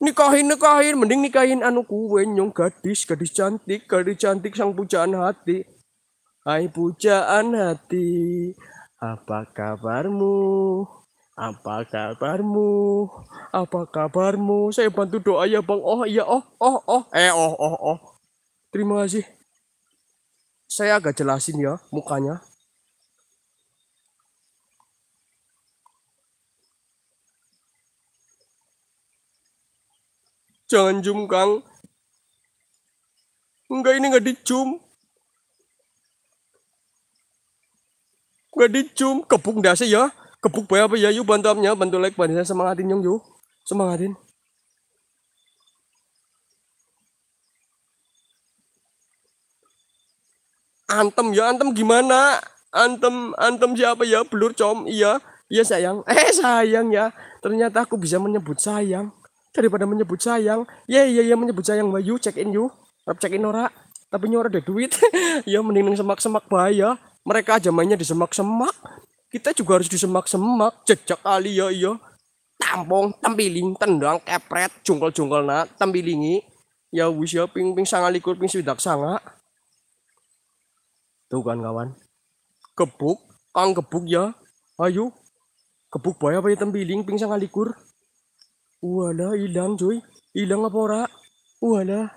nikahin nikahin mending nikahin anu kue nyong gadis gadis cantik gadis cantik sang pujaan hati hai pujaan hati apa kabarmu apa kabarmu apa kabarmu saya bantu doa ya bang oh iya oh oh oh eh oh oh oh terima kasih saya agak jelasin ya mukanya Jangan jum, Kang. Enggak, ini enggak dicum. Enggak dicum. Kebuk dasi ya? Kebuk bae apa ya? Yuk bantu amnya, bantu like, bantu saya semangatin yang yuk. Semangatin. Antem ya, antem gimana? Antem, antem siapa ya? Belur com, iya. Iya sayang. Eh sayang ya. Ternyata aku bisa menyebut sayang daripada menyebut sayang ya yeah, ya ya menyebut sayang Bayu check in you tapi check in ora tapi nyora ada duit iya, ya mending semak-semak bahaya mereka aja mainnya di semak-semak kita juga harus di semak-semak jejak kali ya iya tampung tempiling tendang kepret jungkel jungkel nak tempilingi ya wis ya ping ping sangat likur ping sudah sangat. tuh kan kawan Kebuk, kang kebuk ya ayo kebuk bahaya apa tampiling ya, tempiling ping sangat likur Wala, ilang, cuy, Ilang apa ora Wala.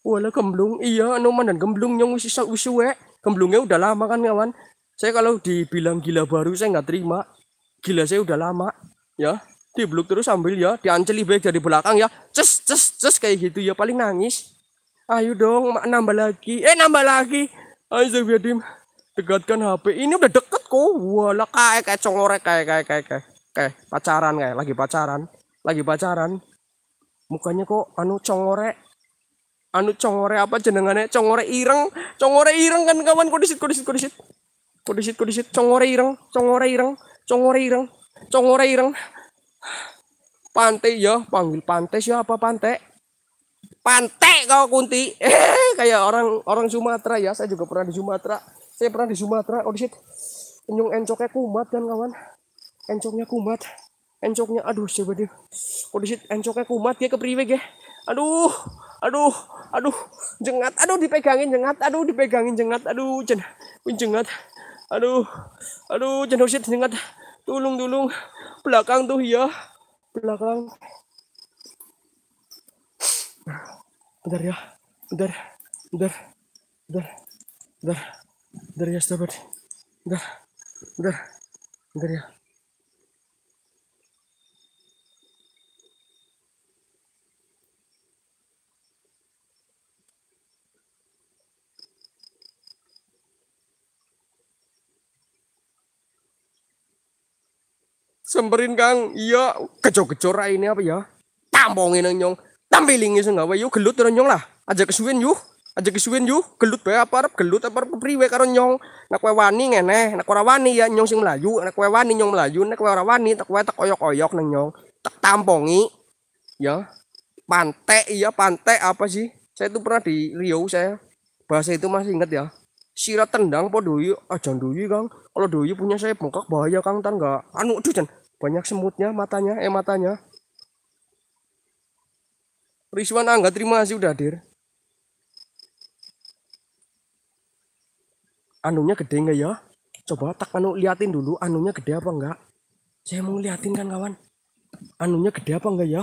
Wala, gemblung Iya, noman anu dan gemblong yang isa usuwe. gemblungnya udah lama kan, kawan. Saya kalau dibilang gila baru, saya nggak terima. Gila saya udah lama. Ya, diblok terus sambil ya, dianceli baik dari belakang ya. Ces, ces, ces, kayak gitu ya. Paling nangis. Ayo dong, nambah lagi. Eh, nambah lagi. Ayo, dim Dekatkan HP. Ini udah deket kok. Wala, kayak, kayak, congorek, kayak, kayak, kayak, kayak. Kayak, pacaran kayak, lagi pacaran lagi pacaran mukanya kok anu congore anu congore apa jenengannya congore ireng congore ireng kan kawan disit kudisit disit kudisit disit congore ireng congore ireng congore ireng congore ireng pantai ya panggil pantai siapa pantai pantai kau kunti eh kayak orang orang Sumatera ya saya juga pernah di Sumatera saya pernah di Sumatera disit, nyung encoknya kumat kan kawan encoknya kumat encoknya aduh coba deh kondisi encoknya kumat ke kepriwe ya aduh aduh aduh jengat aduh dipegangin jengat aduh dipegangin jengat aduh jen jengat aduh aduh jen harus oh, jengat tulung tulung belakang tuh ya belakang bentar ya bentar bentar bentar bentar bentar ya sahabat bentar bentar bentar ya semperin Kang. Iya, kejo-kejo ini apa ya? Tampongin nang nyong. Tampilingi sing gawe yo gelut nyong lah. Aja kesuwen yuk Aja kesuwen yuk gelut bae apa arep gelut apa arep priwe karo nyong. Nek kowe wani ngene, nek ora wani ya nyong sing mlayu, nek kowe wani nyong mlayu, nek kowe wani tak kowe tak oyok-oyok nang nyong. Tak tampongi. Ya. pantai iya pantai apa sih? Saya itu pernah di Riau saya. Bahasa itu masih ingat ya sirat tendang po doyu aja doyu kang kalau doyu punya saya bongkak bahaya kang tan nggak anu aduh banyak semutnya matanya, eh matanya. Rizwan angga terima kasih udah hadir. Anunya gede nggak ya? Coba tak anu liatin dulu anunya gede apa enggak. Saya mau liatin kan kawan. Anunya gede apa enggak ya?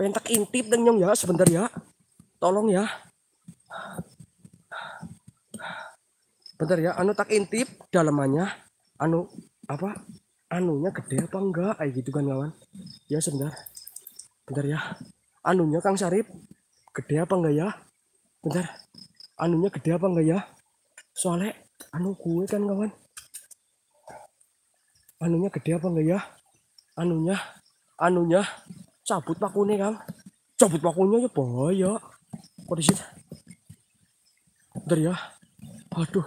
Pentak intip dan nyong ya sebentar ya. Tolong ya. Bentar ya, anu tak intip dalamannya. Anu apa? anunya gede apa enggak kayak gitu kan kawan ya sebentar bentar ya anunya Kang Sarip gede apa enggak ya bentar anunya gede apa enggak ya soalnya anu gue kan kawan anunya gede apa enggak ya anunya anunya cabut pakunya kan cabut pakunya ya boy ya kok bentar ya aduh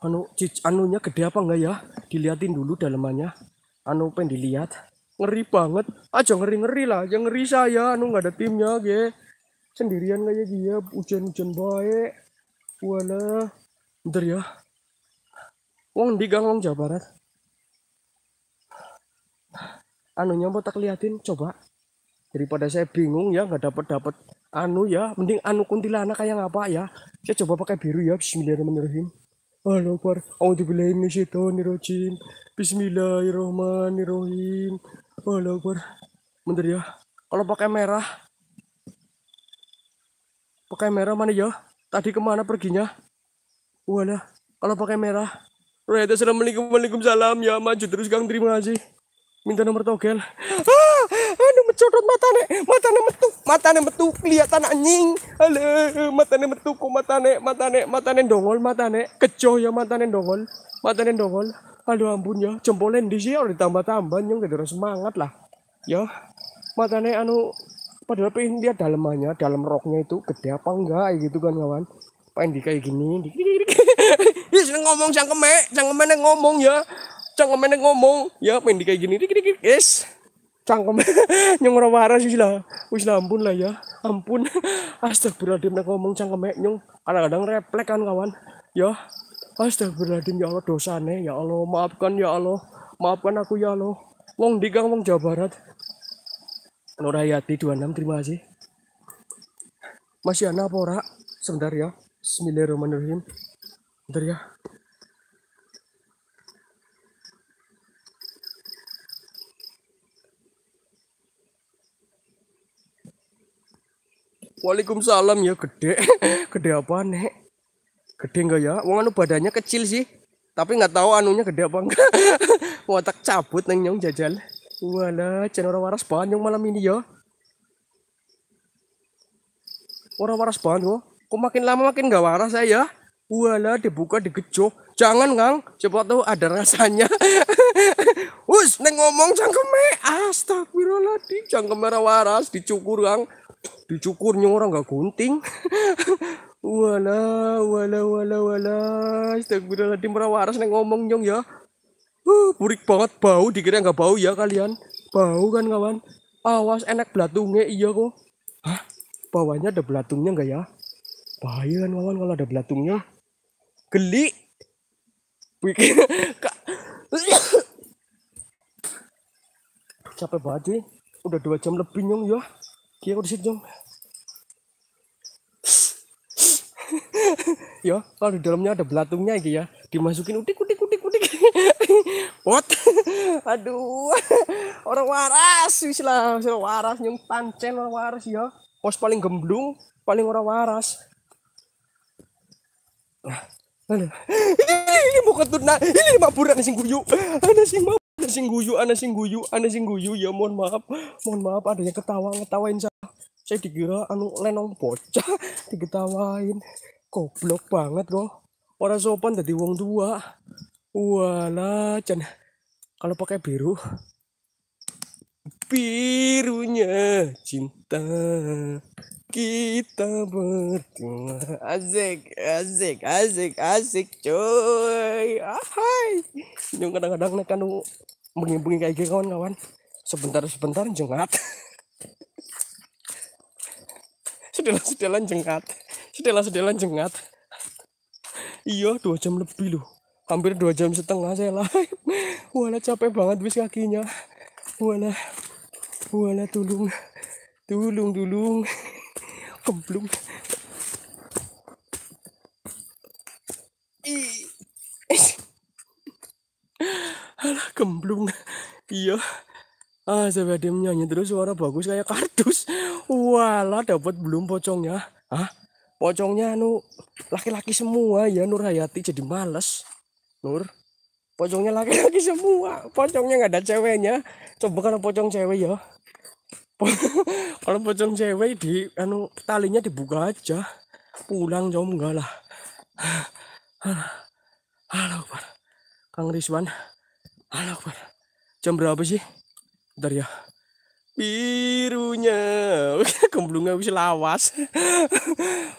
anu cic, anunya gede apa enggak ya diliatin dulu dalamannya anu pengen dilihat ngeri banget aja ngeri ngeri lah aja ya, ngeri saya anu nggak ada timnya ge sendirian kayak dia ya. hujan hujan baik wala bentar ya wong di gang wong Jawa Barat anunya mau tak liatin coba daripada saya bingung ya nggak dapat dapat anu ya mending anu kuntilanak kayak apa ya saya coba pakai biru ya Bismillahirrahmanirrahim halo aku Allahu Akbar. A'udzubillahi nirojin, Bismillahirrahmanirrahim. halo pak, Bentar ya. Kalau pakai merah. Pakai merah mana ya? Tadi kemana perginya? Wala, Kalau pakai merah. Right, assalamualaikum, waalaikumsalam. Ya maju terus Kang. Terima kasih. Minta nomor togel. Ah! curut matane matane metu matane metu kelihatan anjing ale matane metu mata matane matane matane dongol matane kecoh ya matane dongol matane dongol aduh ampun ya jempolnya di sini harus ditambah-tambah yang gitu semangat lah ya matane anu padahal pengen dia dalemannya dalam roknya itu gede apa enggak gitu kan kawan pengen di kayak gini di ngomong kemek jangan kemek ngomong ya kemek ngomong ya pengen di kayak gini dikit dikit yes cangkem nyong ora waras lah wis lah ampun lah ya ampun astagfirullahaladzim nek ngomong cangkem nyong kadang-kadang replek kan kawan ya astagfirullahaladzim ya Allah dosane ya Allah maafkan ya Allah maafkan aku ya Allah wong Digang wong Jawa Barat Nurayati 26 terima kasih masih anak apa ora sebentar ya Bismillahirrahmanirrahim sebentar ya Waalaikumsalam ya gede. Gede apa nek? Gede enggak ya? Wong anu badannya kecil sih. Tapi nggak tahu anunya gede apa enggak. tak cabut neng nyong jajal. wala jan orang waras banget malam ini ya. Orang waras banget kok. Kok makin lama makin enggak waras saya ya. Walah, dibuka digejok. Jangan, Kang. cepat tahu ada rasanya. Us, neng ngomong jangkeme Astagfirullahaladzim. jangkeme waras dicukur, Kang dicukurnya orang gak gunting wala wala wala wala astagfirullahaladzim merawaras neng ngomong nyong ya uh, burik banget bau dikira gak bau ya kalian bau kan kawan awas enak belatungnya iya kok Hah? bawahnya ada belatungnya gak ya bahaya kan kawan kalau ada belatungnya geli bikin capek banget sih udah dua jam lebih nyong ya Kia aku disit jong Yo, kalau di dalamnya ada belatungnya gitu ya. Dimasukin udik udik udik udik. What? Aduh. Orang waras wis lah, waras nyung pancen orang waras ya. Pos paling gemblung, paling orang waras. ini mau ketuna, ini buran sing guyu. ada sing mau ada sing guyu, ada sing guyu, ada sing guyu. Ya mohon maaf, mohon maaf ada yang ketawa ngetawain saya. Saya dikira anu lenong bocah diketawain. Goblok banget loh. Orang sopan jadi wong tua. Walah, can. Kalau pakai biru, birunya cinta kita berdua asik asik asik asik coy ahai yang kadang-kadang nek anu bengi-bengi kayak gini kawan-kawan sebentar sebentar jengat sedelan sedelan jengat sedelan sedelan jengat iya dua jam lebih loh hampir dua jam setengah saya live wala capek banget bis kakinya wala wala tulung tulung tulung Keblung. Alah kemblung. Iya. Ah, dia nyanyi terus suara bagus kayak kardus. Walah dapat belum pocongnya. ah Pocongnya anu laki-laki semua ya Nur Hayati jadi males. Nur, pocongnya laki-laki semua. Pocongnya nggak ada ceweknya. Coba kalau pocong cewek ya. kalau pocong cewek di anu talinya dibuka aja pulang jauh enggak lah halo Akbar Kang Rizwan halo Akbar jam berapa sih bentar ya birunya kemblungnya bisa lawas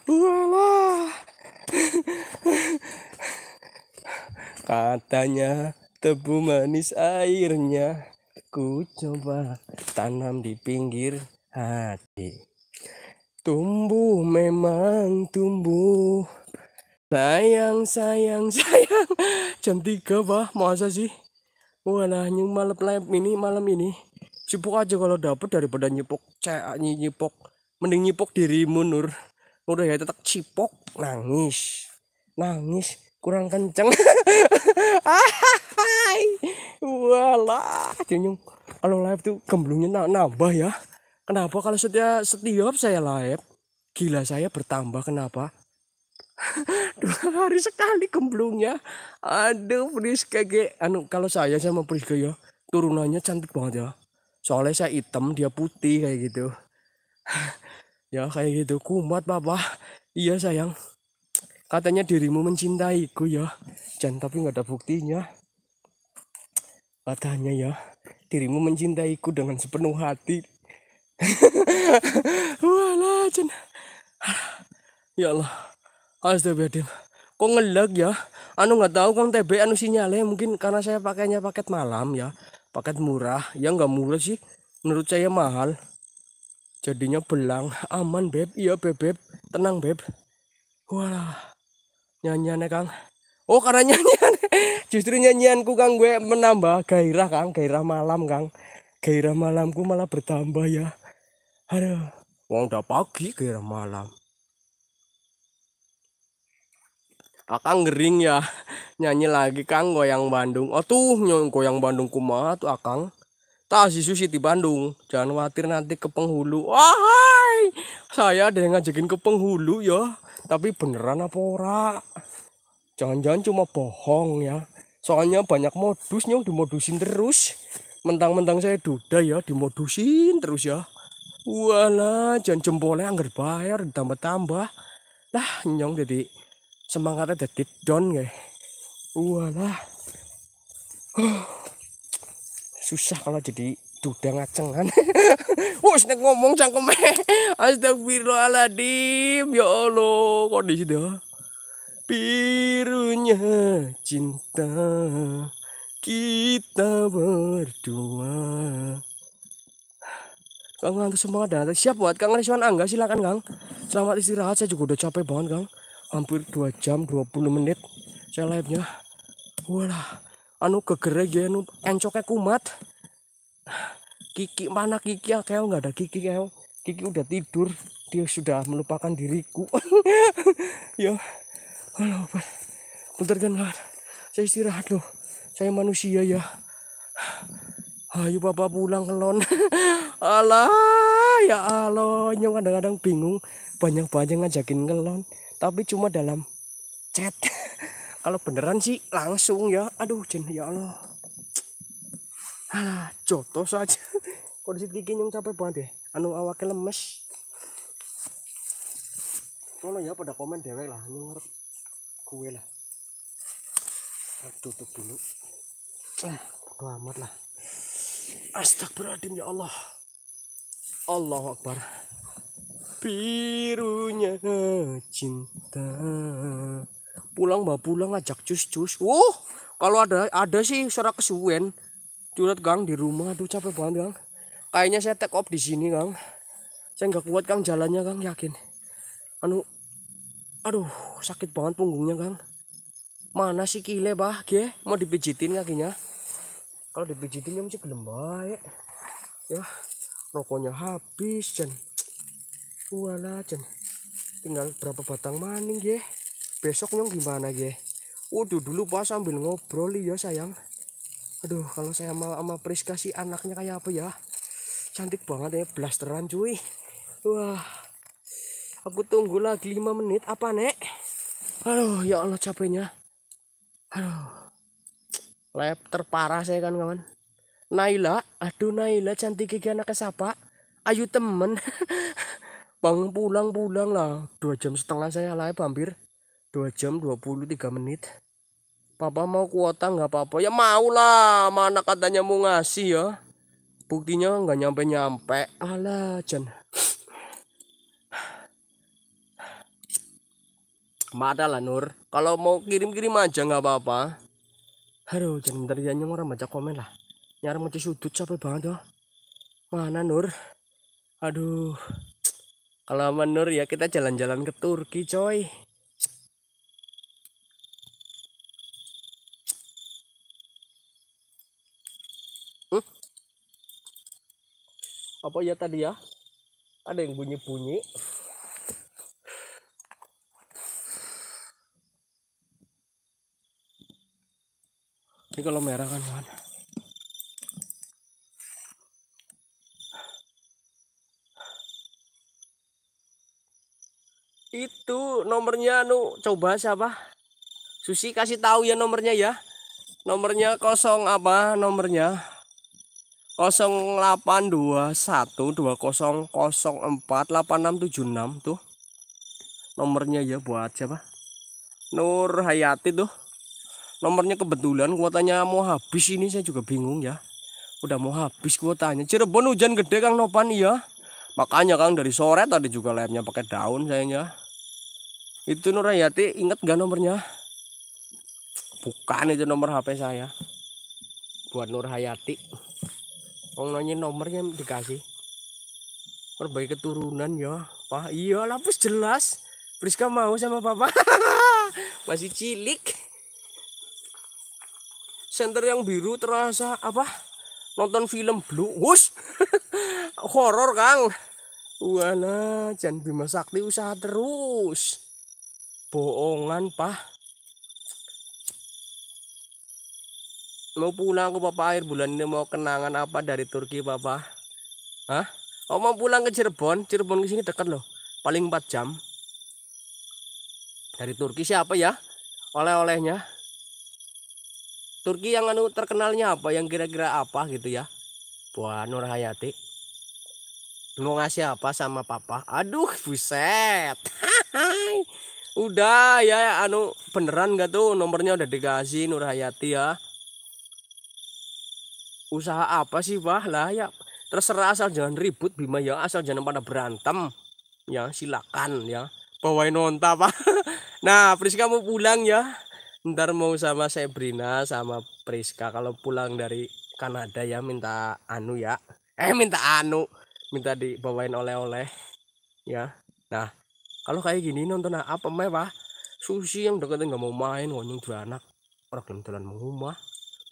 walah katanya tebu manis airnya Ku coba tanam di pinggir hati. Tumbuh memang tumbuh. Sayang, sayang, sayang. cantik 3, bah. Masa sih? Walah, nyung malam ini malam ini. Cipok aja kalau dapet daripada nyipok, cek nyipok, Mending nyipok dirimu, Nur. Udah ya tetap cipok nangis. Nangis kurang kenceng walah jenyung kalau live tuh gemblungnya nambah ya kenapa kalau setiap setiap saya live gila saya bertambah kenapa dua hari sekali gemblungnya aduh Priska kege anu kalau saya sama Priska ya turunannya cantik banget ya soalnya saya hitam dia putih kayak gitu ya kayak gitu kumat papa iya sayang Katanya dirimu mencintaiku ya. Jan tapi nggak ada buktinya. Katanya ya, dirimu mencintaiku dengan sepenuh hati. Walah, Jan. Ya Allah. Astagfirullah. Kok ngelag ya? Anu nggak tahu Kang TB anu sinyalnya mungkin karena saya pakainya paket malam ya. Paket murah. Ya nggak murah sih. Menurut saya mahal jadinya belang aman beb iya beb, beb. tenang beb walah nyanyian kang oh karena nyanyian justru nyanyianku kang gue menambah gairah kang gairah malam kang gairah malamku malah bertambah ya aduh wong udah pagi gairah malam akan ngering ya nyanyi lagi kang goyang Bandung oh tuh nyong goyang Bandungku mah tuh akang tas si Susi di Bandung jangan khawatir nanti ke penghulu wahai saya ada yang ngajakin ke penghulu ya tapi beneran apa ora jangan-jangan cuma bohong ya soalnya banyak modusnya udah modusin terus mentang-mentang saya duda ya dimodusin terus ya Wala, jangan jempolnya anggar bayar tambah tambah lah nyong jadi semangatnya jadi down ya walah huh susah kalau jadi duda ngacengan wes nek ngomong cangkeme astagfirullahaladzim ya Allah kondisi dah birunya cinta kita berdua Kang ngantuk semangat dan siap buat Kang Rizwan Angga silakan Kang selamat istirahat saya juga udah capek banget Kang hampir 2 jam 20 menit saya live nya walah anu gegere ya anu encoknya kumat kiki mana kiki ya ah, kayak nggak ada kiki kayak kiki udah tidur dia sudah melupakan diriku ya halo bentar kan saya istirahat loh saya manusia ya ayo bapak pulang kelon alah ya Allah kadang-kadang bingung banyak-banyak ngajakin ngelon tapi cuma dalam chat kalau beneran sih langsung ya aduh jen ya Allah Alah, jodoh saja kondisi gigi yang capek banget ya anu awaknya lemes Kalau ya pada komen dewek lah nyuruh kue lah tutup dulu eh, bodo amat lah astagfirullahaladzim ya Allah Allah Akbar birunya cinta pulang mbak pulang ajak cus-cus uh kalau ada ada sih suara kesuwen curhat gang di rumah tuh capek banget gang kayaknya saya take off di sini gang saya nggak kuat gang jalannya gang yakin anu aduh sakit banget punggungnya gang. mana sih kile bah gie mau dipijitin kakinya kalau dipijitin ya mesti gelem baik ya rokoknya habis dan wala dan tinggal berapa batang maning ya Besok besoknya gimana ge? waduh dulu pas sambil ngobrol ya sayang aduh kalau saya mau sama Priska si anaknya kayak apa ya cantik banget ya blasteran cuy wah aku tunggu lagi 5 menit apa nek aduh ya Allah capeknya aduh lab terparah saya kan kawan Naila aduh Naila cantik kayak anaknya siapa ayo temen bang pulang pulang lah dua jam setengah saya live hampir 2 jam 23 menit Papa mau kuota nggak apa-apa ya mau lah mana katanya mau ngasih ya buktinya nggak nyampe-nyampe alah Jan Mada lah Nur kalau mau kirim-kirim aja nggak apa-apa aduh jangan bentar jangan ya, orang baca komen lah nyari mau sudut capek banget ya mana Nur aduh kalau menur ya kita jalan-jalan ke Turki coy apa ya tadi ya ada yang bunyi-bunyi ini kalau merah kan kan itu nomornya nu coba siapa Susi kasih tahu ya nomornya ya nomornya kosong apa nomornya 082120048676 tuh nomornya ya buat siapa Nur Hayati tuh nomornya kebetulan kuotanya mau habis ini saya juga bingung ya udah mau habis kuotanya Cirebon hujan gede Kang Nopan iya makanya Kang dari sore tadi juga layarnya pakai daun sayangnya itu Nur Hayati inget gak nomornya bukan itu nomor HP saya buat Nur Hayati Wong nanya nomornya dikasih. Perbaiki keturunan ya, Pak. Iya, lapis jelas. Priska mau sama Papa. Masih cilik. Center yang biru terasa apa? Nonton film Blue. Wush. Horor, Kang. Wana jangan Bima Sakti usaha terus. Boongan, Pak. mau pulang kok bapak akhir bulan ini mau kenangan apa dari Turki bapak? Hah? Oh mau pulang ke Cirebon? Cirebon ke sini dekat loh. Paling 4 jam. Dari Turki siapa ya? Oleh-olehnya. Turki yang anu terkenalnya apa? Yang kira-kira apa gitu ya? Buah Nur Hayati. Mau ngasih apa sama papa? Aduh, buset. udah ya anu beneran gak tuh nomornya udah dikasih Nur Hayati ya usaha apa sih wah lah ya terserah asal jangan ribut Bima ya asal jangan pada berantem ya silakan ya bawain nonta Pak nah Priska mau pulang ya ntar mau sama Sabrina sama Priska kalau pulang dari Kanada ya minta anu ya eh minta anu minta dibawain oleh-oleh ya nah kalau kayak gini nonton apa mewah Susi yang deketnya nggak mau main wonyong dua anak orang dalam mau rumah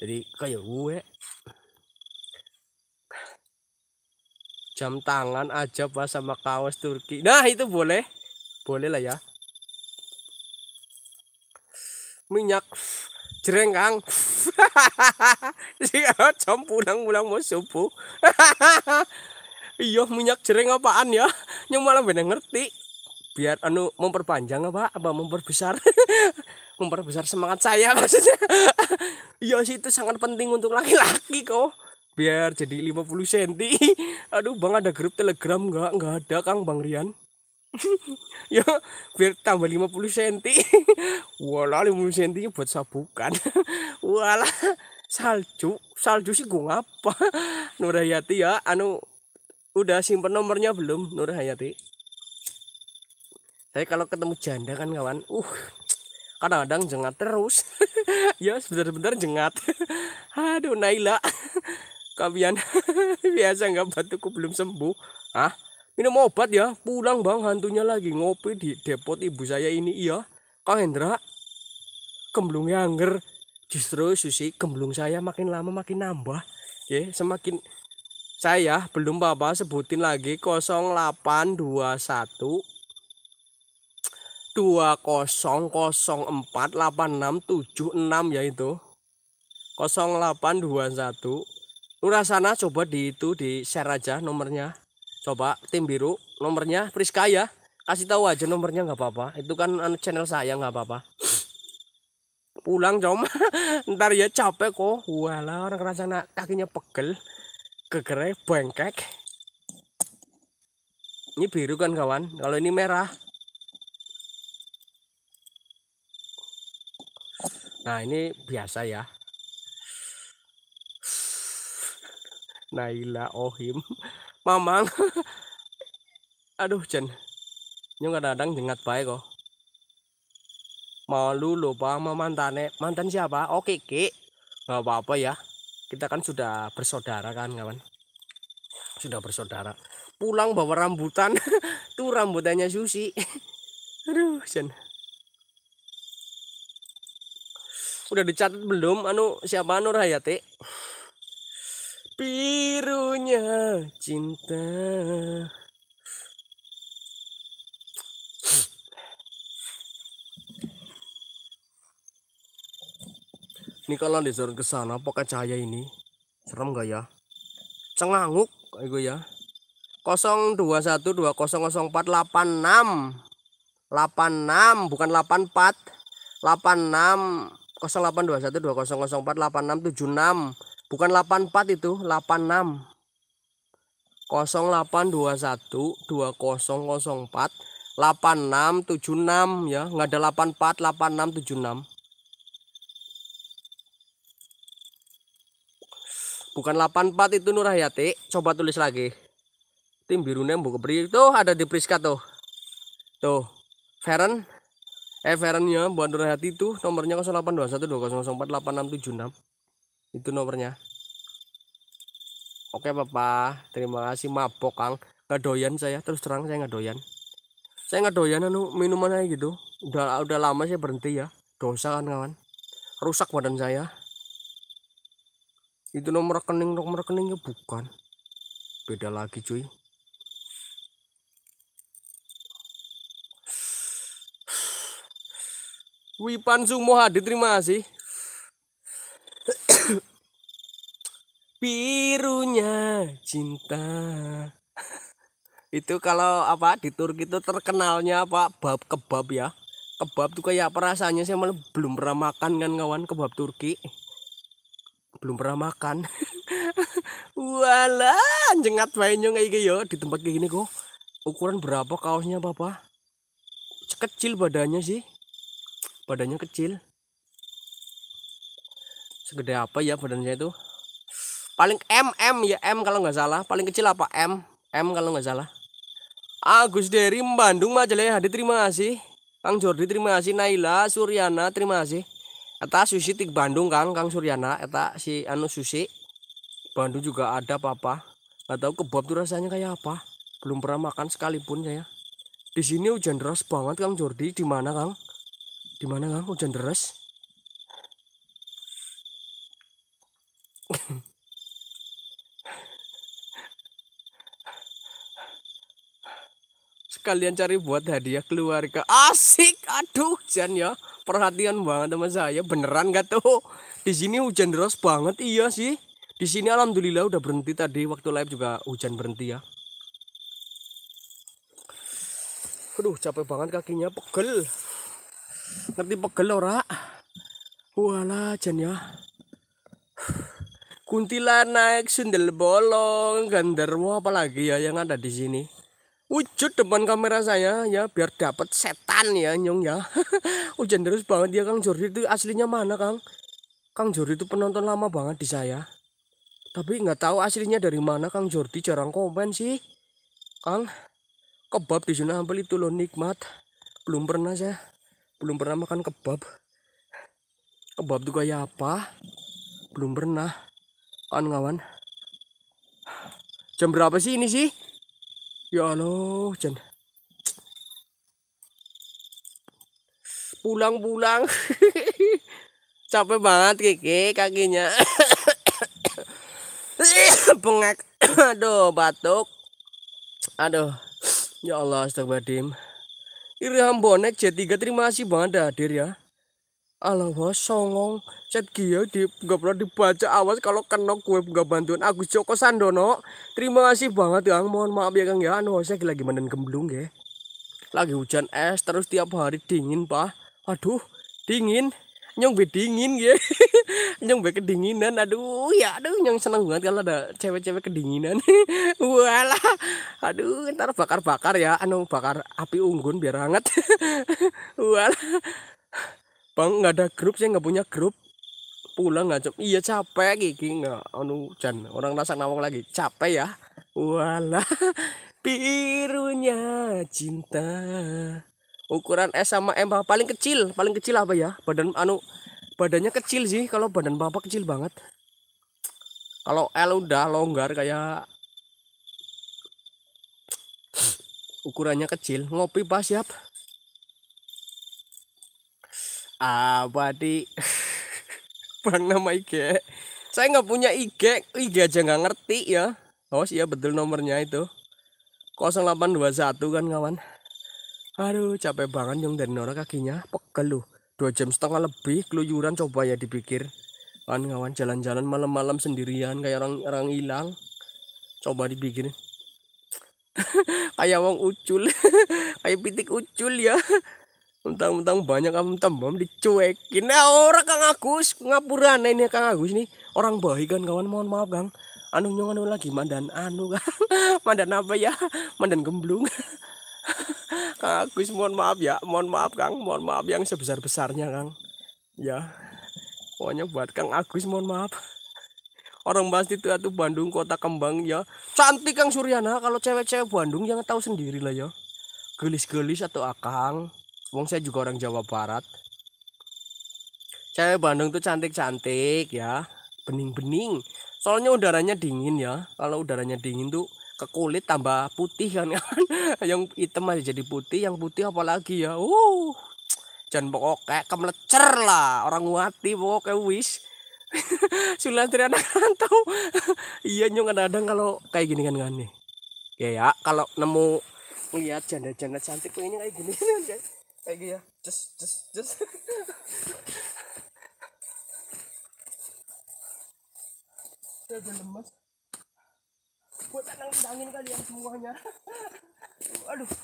jadi kayak gue jam tangan aja pas sama kaos Turki nah itu boleh boleh lah ya minyak jereng kang jam pulang-pulang mau subuh iya minyak jereng apaan ya yang malah bener ngerti biar anu memperpanjang apa apa memperbesar memperbesar semangat saya maksudnya iya sih itu sangat penting untuk laki-laki kok biar jadi 50 cm aduh bang ada grup telegram nggak nggak ada kang bang Rian ya biar tambah 50 cm walah 50 cm buat sabukan walah salju salju sih gue ngapa Nur Hayati ya anu udah simpen nomornya belum Nur Hayati saya kalau ketemu janda kan kawan uh kadang-kadang jengat terus ya sebentar-bentar jengat aduh Naila Kalian biasa nggak batuku belum sembuh. Ah, minum obat ya. Pulang bang, hantunya lagi ngopi di depot ibu saya ini. Iya, Kang Hendra, kemblungnya angger. Justru Susi, kemblung saya makin lama makin nambah. Ya, semakin saya belum bapak sebutin lagi 0821 20048676 ya itu 0821 lurah sana coba di itu di share aja nomornya coba tim biru nomornya Priska ya kasih tahu aja nomornya nggak apa-apa itu kan anu, channel saya nggak apa-apa pulang coba ntar ya capek kok walah orang nak kakinya pegel kegere bengkek ini biru kan kawan kalau ini merah nah ini biasa ya Naila Ohim Mamang aduh Jen ada kadang jengat baik kok malu lupa sama mantannya mantan siapa oke oh, ki nggak apa-apa ya kita kan sudah bersaudara kan kawan sudah bersaudara pulang bawa rambutan tuh rambutannya Susi aduh Jen udah dicatat belum anu siapa Nur Hayati birunya cinta Ini kalau disuruh ke sana pakai cahaya ini. Serem gak ya? Cenganguk kayak gue ya. 0212004886. 86 bukan 84. 86 76 bukan 84 itu 86 0821 2004 8676 ya nggak ada 84 8676 bukan 84 itu Nur Hayati coba tulis lagi tim birunya buku beri itu ada di Priska tuh tuh Feren eh Feren ya buat Hayati itu nomornya 0821 2004 8676 itu nomornya oke papa terima kasih mabok kang nggak doyan saya terus terang saya nggak doyan saya nggak doyan anu minuman aja gitu udah udah lama saya berhenti ya dosa kan kawan rusak badan saya itu nomor rekening nomor rekeningnya bukan beda lagi cuy Wipan Sumo Hadi terima kasih birunya cinta itu kalau apa di Turki itu terkenalnya apa bab kebab ya kebab tuh kayak apa rasanya saya malah belum pernah makan kan kawan kebab Turki belum pernah makan wala jengat mainnya kayak gitu di tempat kayak gini kok ukuran berapa kaosnya papa kecil badannya sih badannya kecil segede apa ya badannya itu paling M M ya M kalau nggak salah paling kecil apa M M kalau nggak salah Agus dari Bandung majalahnya hadir terima kasih Kang Jordi terima kasih Naila Suryana terima kasih Eta Susi tik Bandung Kang Kang Suryana Eta si Anu Susi Bandung juga ada papa nggak tahu kebab tuh rasanya kayak apa belum pernah makan sekalipun saya di sini hujan deras banget Kang Jordi di mana Kang di mana Kang hujan deras sekalian cari buat hadiah keluarga asik aduh Jan ya perhatian banget sama saya beneran gak tuh di sini hujan deras banget iya sih di sini alhamdulillah udah berhenti tadi waktu live juga hujan berhenti ya aduh capek banget kakinya pegel nanti pegel ora wala Jan ya kuntilanak sundel bolong apa apalagi ya yang ada di sini wujud depan kamera saya ya biar dapat setan ya nyong ya hujan terus banget ya Kang Jordi itu aslinya mana Kang Kang Jordi itu penonton lama banget di saya tapi nggak tahu aslinya dari mana Kang Jordi jarang komen sih Kang kebab di sana ambil itu loh nikmat belum pernah saya belum pernah makan kebab kebab tuh kayak apa belum pernah kan kawan jam berapa sih ini sih Ya Allah, Jan. Pulang-pulang. Capek banget Kiki kakinya. Bengek. Aduh, batuk. Aduh. Ya Allah, astagfirullahaladzim. Irham Bonek J3 terima kasih banget hadir ya. Alah songong, chat kia di nggak pernah dibaca. Awas kalau kena gue nggak bantuin aku Joko Sandono. Terima kasih banget ya, mohon maaf ya Kang ya. Anu saya lagi menden gemblung ya. Lagi hujan es terus tiap hari dingin pak. Aduh, dingin. Nyong be dingin ya. nyong be kedinginan. Aduh, ya aduh nyong seneng banget kalau ada cewek-cewek kedinginan. Walah. Aduh, ntar bakar-bakar ya. Anu bakar api unggun biar hangat. Walah bang nggak ada grup saya nggak punya grup pulang ngajak iya capek gigi nggak anu jan orang rasa nawang lagi capek ya wala birunya cinta ukuran S sama M paling kecil paling kecil apa ya badan anu badannya kecil sih kalau badan bapak kecil banget kalau L udah longgar kayak ukurannya kecil ngopi pas siap apa di bang nama IG saya nggak punya IG IG aja nggak ngerti ya Oh ya betul nomornya itu 0821 kan kawan aduh capek banget yang dari Norak kakinya pegel lu dua jam setengah lebih keluyuran coba ya dipikir kan kawan jalan-jalan malam-malam sendirian kayak orang orang hilang coba dipikirin kayak wong ucul kayak pitik ucul ya Mentang-mentang banyak kamu tambah dicuekin. Nah, orang Kang Agus, ngapuran ini Kang Agus nih. orang baik kan kawan. Mohon maaf Kang. Anu nyong anu lagi mandan anu kan. mandan apa ya? Mandan gemblung. Kang Agus mohon maaf ya, mohon maaf Kang, mohon maaf yang sebesar-besarnya Kang. Ya. Pokoknya buat Kang Agus mohon maaf orang pasti itu tuh Bandung kota kembang ya cantik Kang Suryana kalau cewek-cewek Bandung yang tahu sendirilah ya gelis-gelis atau akang Wong saya juga orang Jawa Barat. Cewek Bandung tuh cantik-cantik ya, bening-bening. Soalnya udaranya dingin ya. Kalau udaranya dingin tuh ke kulit tambah putih kan kan. yang hitam aja jadi putih, yang putih apalagi ya. Uh. Jangan kayak kemlecer lah orang wati kayak wis. Sulan anak rantau iya nyong kadang-kadang kalau kayak gini kan kan nih. Ya ya, kalau nemu lihat janda-janda cantik kok ini kayak gini kan kayak gitu ya just just just saya udah lemes buat tenang angin kalian semuanya aduh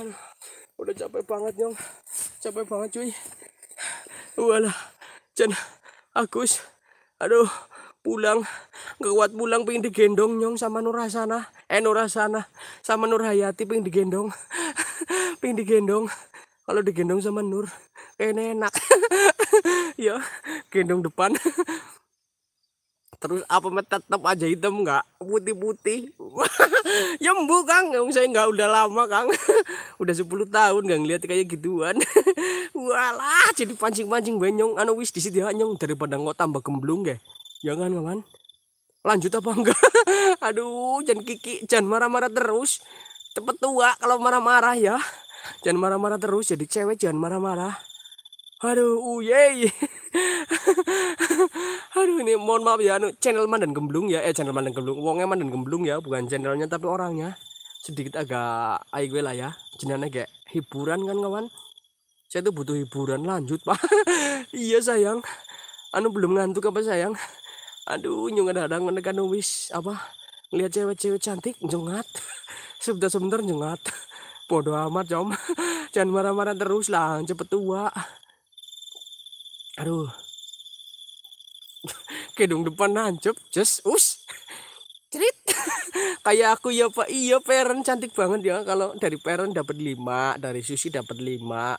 aduh udah capek banget nyong capek banget cuy walah Chen, Agus aduh pulang kuat pulang pengen digendong nyong sama Nurhasana, Eh Nurasana sama Nur Hayati pengen digendong. pengen digendong. Kalau digendong sama Nur kayaknya enak. ya, gendong depan. Terus apa tetap aja hitam nggak? Putih-putih. ya mbu Kang, saya nggak udah lama Kang. udah 10 tahun nggak ngeliat kayak gituan. Walah, jadi pancing-pancing benyong anu wis di situ ya nyong daripada nggak tambah gemblung ya. Jangan, ya Kawan lanjut apa enggak aduh jangan kiki jangan marah-marah terus cepet tua kalau marah-marah ya jangan marah-marah terus jadi cewek jangan marah-marah aduh uyey aduh ini mohon maaf ya anu channel mandan gemblung ya eh channel mandan gemblung uangnya mandan gemblung ya bukan channelnya tapi orangnya sedikit agak ayo gue lah ya jenisnya kayak hiburan kan kawan saya tuh butuh hiburan lanjut pak iya sayang anu belum ngantuk apa sayang aduh ada ada ngedekan wis apa lihat cewek-cewek cantik nyungat sebentar-sebentar jengat bodoh amat com jangan marah-marah terus lah cepet tua aduh kedung depan nancep just us cerit kayak aku ya pak iya parent cantik banget ya kalau dari parent dapat lima dari susi dapat lima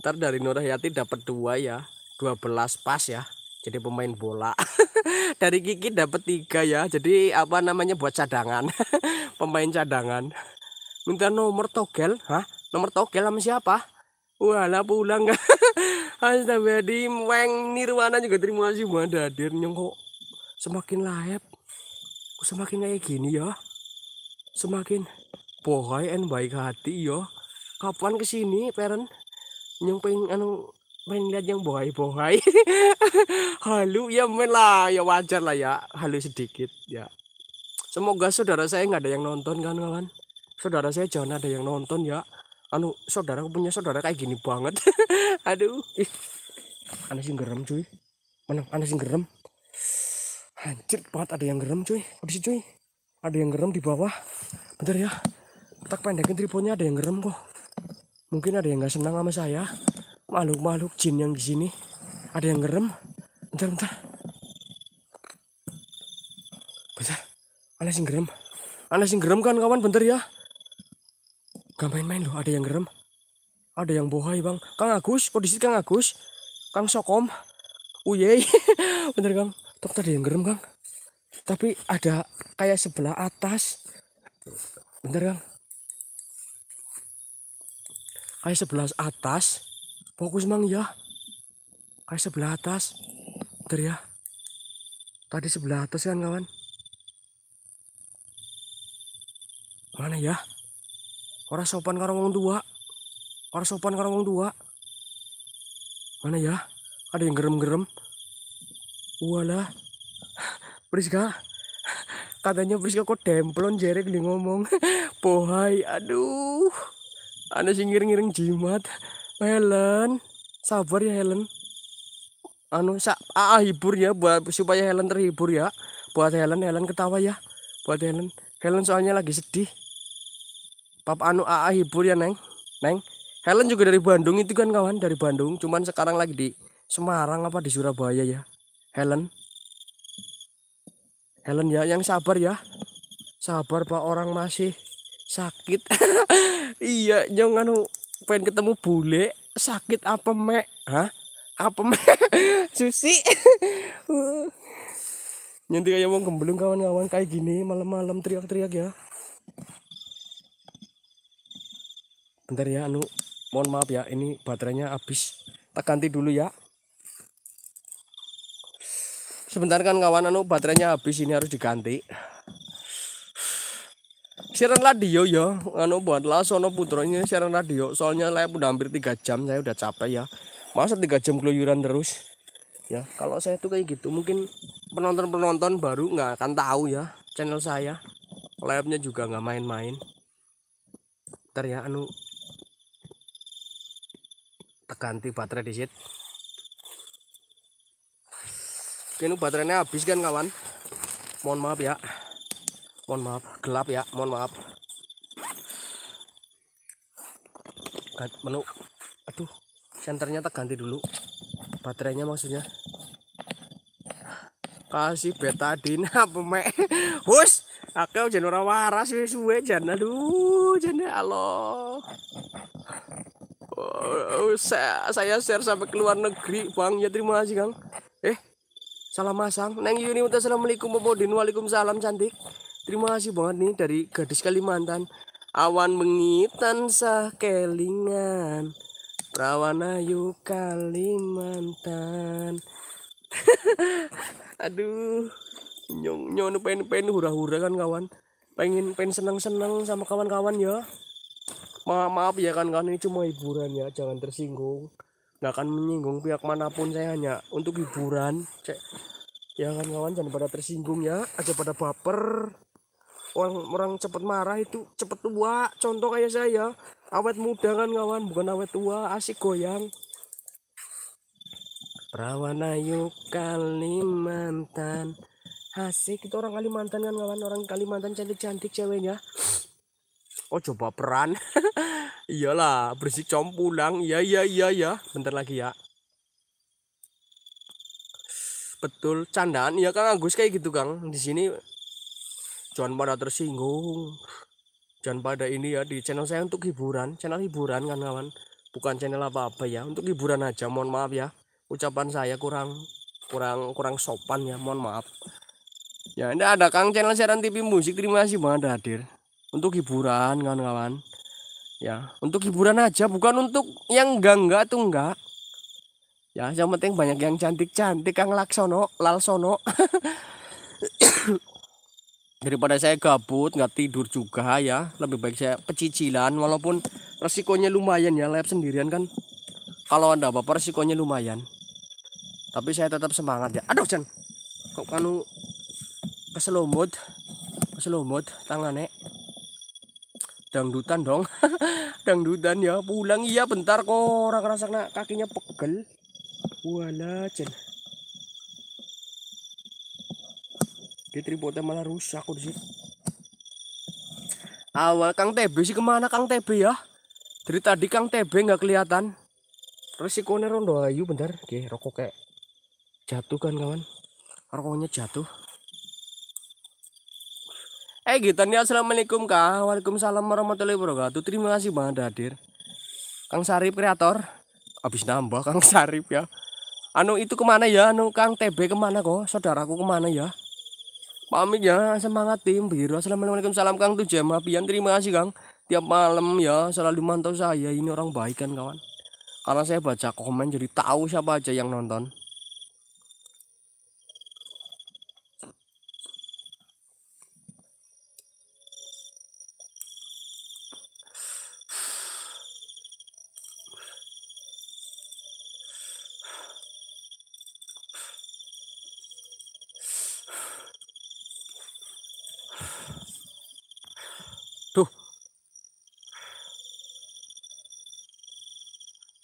ntar dari Nur dapat dua ya 12 pas ya jadi pemain bola dari Kiki dapat tiga ya jadi apa namanya buat cadangan pemain cadangan minta nomor togel hah nomor togel sama siapa wala pulang nggak astaga di weng nirwana juga terima kasih buat hadirnya kok semakin layap, semakin kayak gini ya semakin bohai and baik hati ya kapan kesini Peren nyong anu main lihat yang bohai-bohai halu ya main lah ya wajar lah ya halu sedikit ya semoga saudara saya nggak ada yang nonton kan kawan saudara saya jangan ada yang nonton ya anu saudara punya saudara kayak gini banget aduh ih aneh sih gerem cuy mana aneh sih gerem hancur banget ada yang gerem cuy habis cuy ada yang gerem di bawah bentar ya tak pendekin triponya ada yang gerem kok mungkin ada yang nggak senang sama saya makhluk-makhluk jin yang di sini. Ada yang ngerem. Bentar, bentar. Bentar. Ada yang ngerem. Ada yang ngerem kan kawan, bentar ya. Gak main-main loh, ada yang ngerem. Ada yang bohai bang. Kang Agus, kondisi Kang Agus. Kang Sokom. uyei bentar Kang. Tok ada yang ngerem Kang. Tapi ada kayak sebelah atas. Bentar Kang. Kayak sebelah atas Fokus mang ya. Kayak sebelah atas. Bentar ya. Tadi sebelah atas kan kawan. Mana ya? Orang sopan karo wong tua. Orang sopan karo wong tua. Mana ya? Ada yang gerem-gerem. Walah. Priska. Katanya Priska kok demplon jerek di ngomong. Pohai, aduh. Ada singgir ngiring-ngiring jimat. Helen sabar ya Helen anu sa ah, hibur ya buat supaya Helen terhibur ya buat Helen Helen ketawa ya buat Helen Helen soalnya lagi sedih Papa anu AA hibur ya neng neng Helen juga dari Bandung itu kan kawan dari Bandung cuman sekarang lagi di Semarang apa di Surabaya ya Helen Helen ya yang sabar ya sabar pak orang masih sakit iya jangan anu pengen ketemu bule sakit apa mek hah apa mek susi nanti kayak mau gembelung kawan-kawan kayak gini malam-malam teriak-teriak ya bentar ya anu mohon maaf ya ini baterainya habis tak ganti dulu ya sebentar kan kawan anu baterainya habis ini harus diganti siaran radio ya anu buat sono putranya siaran radio soalnya saya udah hampir tiga jam saya udah capek ya masa tiga jam keluyuran terus ya kalau saya tuh kayak gitu mungkin penonton penonton baru nggak akan tahu ya channel saya layarnya juga nggak main-main ntar ya anu ganti baterai disit ini baterainya habis kan kawan mohon maaf ya mohon maaf gelap ya mohon maaf menu aduh senternya tak ganti dulu baterainya maksudnya kasih betadine apa mek hus aku jangan orang waras wis suwe jana aduh jana ya alo oh, saya, saya share sampai ke luar negeri bang ya terima kasih kang eh salam masang neng Yuni assalamualaikum Bobodin waalaikumsalam cantik Terima kasih banget nih dari gadis Kalimantan. Awan mengitan sah kelingan. rawana ayu Kalimantan. Aduh. Nyong nyong pengen pengen hura-hura kan kawan. Pengen pengen senang-senang sama kawan-kawan ya. Maaf, maaf ya kan kan ini cuma hiburan ya, jangan tersinggung. Nggak akan menyinggung pihak manapun saya hanya untuk hiburan. Cek. Ya kan kawan jangan pada tersinggung ya, aja pada baper orang orang cepet marah itu cepet tua contoh kayak saya awet muda kan kawan bukan awet tua asik goyang perawan ayu Kalimantan asik itu orang Kalimantan kan kawan orang Kalimantan cantik-cantik ceweknya oh coba peran iyalah bersih com pulang iya iya iya ya bentar lagi ya betul candaan ya kan Agus kayak gitu kang di sini jangan pada tersinggung jangan pada ini ya di channel saya untuk hiburan channel hiburan kan kawan bukan channel apa-apa ya untuk hiburan aja mohon maaf ya ucapan saya kurang kurang kurang sopan ya mohon maaf ya ini ada Kang channel siaran TV musik terima kasih banget hadir untuk hiburan kan kawan ya untuk hiburan aja bukan untuk yang enggak enggak tuh enggak ya yang penting banyak yang cantik cantik Kang Laksono Lalsono daripada saya gabut nggak tidur juga ya lebih baik saya pecicilan walaupun resikonya lumayan ya lab sendirian kan kalau anda apa? resikonya lumayan tapi saya tetap semangat ya aduh Chan kok kanu keselomot keselomot tangane. dangdutan dong dangdutan ya pulang iya bentar kok orang rasa kakinya pegel wala Chan Dia tripodnya malah rusak aku di sini. Awal Kang TB sih kemana Kang TB ya? Dari tadi Kang TB nggak kelihatan. Resikonya rondo ayu bentar. Oke, rokok kayak jatuh kan kawan. Rokoknya jatuh. Eh gitu nih assalamualaikum kak Waalaikumsalam warahmatullahi wabarakatuh Terima kasih banget hadir Kang Sarip kreator Habis nambah Kang Sarip ya Anu itu kemana ya Anu Kang TB kemana kok Saudaraku kemana ya pamit ya semangat tim biru assalamualaikum salam kang tuh jam pian terima kasih kang tiap malam ya selalu mantau saya ini orang baik kan kawan karena saya baca komen jadi tahu siapa aja yang nonton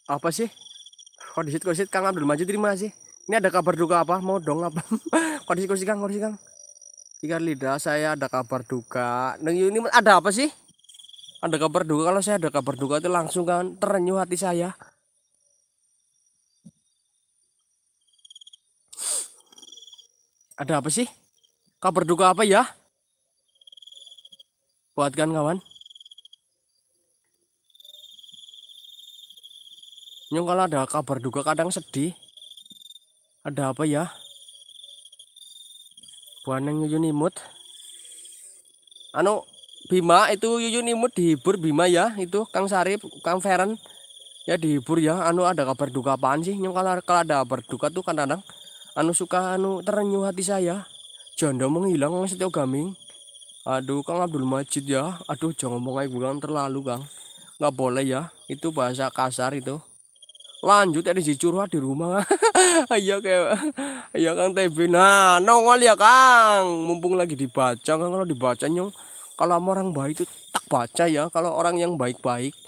apa sih kondisi kondisi Kang Abdul Majid terima sih ini ada kabar duka apa mau dong apa kondisi kondisi Kang kondisi Kang ikan lidah saya ada kabar duka Neng ini ada apa sih ada kabar duka kalau saya ada kabar duka itu langsung kan terenyuh hati saya ada apa sih kabar duka apa ya buatkan kawan Ini kalau ada kabar duka kadang sedih. Ada apa ya? Buaneng Yuyun Imut. Anu Bima itu Yuyun Imut dihibur Bima ya itu Kang Sarip, Kang Feren ya dihibur ya. Anu ada kabar duka apaan sih? Yang kalau kalau ada kabar duka tuh kadang anu suka anu terenyuh hati saya. Janda menghilang Setio Gaming. Aduh Kang Abdul Majid ya. Aduh jangan ngomong kayak gitu, terlalu Kang. Nggak boleh ya. Itu bahasa kasar itu lanjut ada ya, si curhat di rumah ayo iya, kayak ayo iya, kang TV nah nongol ya kang mumpung lagi dibaca kan kalau dibaca nyong kalau sama orang baik itu tak baca ya kalau orang yang baik-baik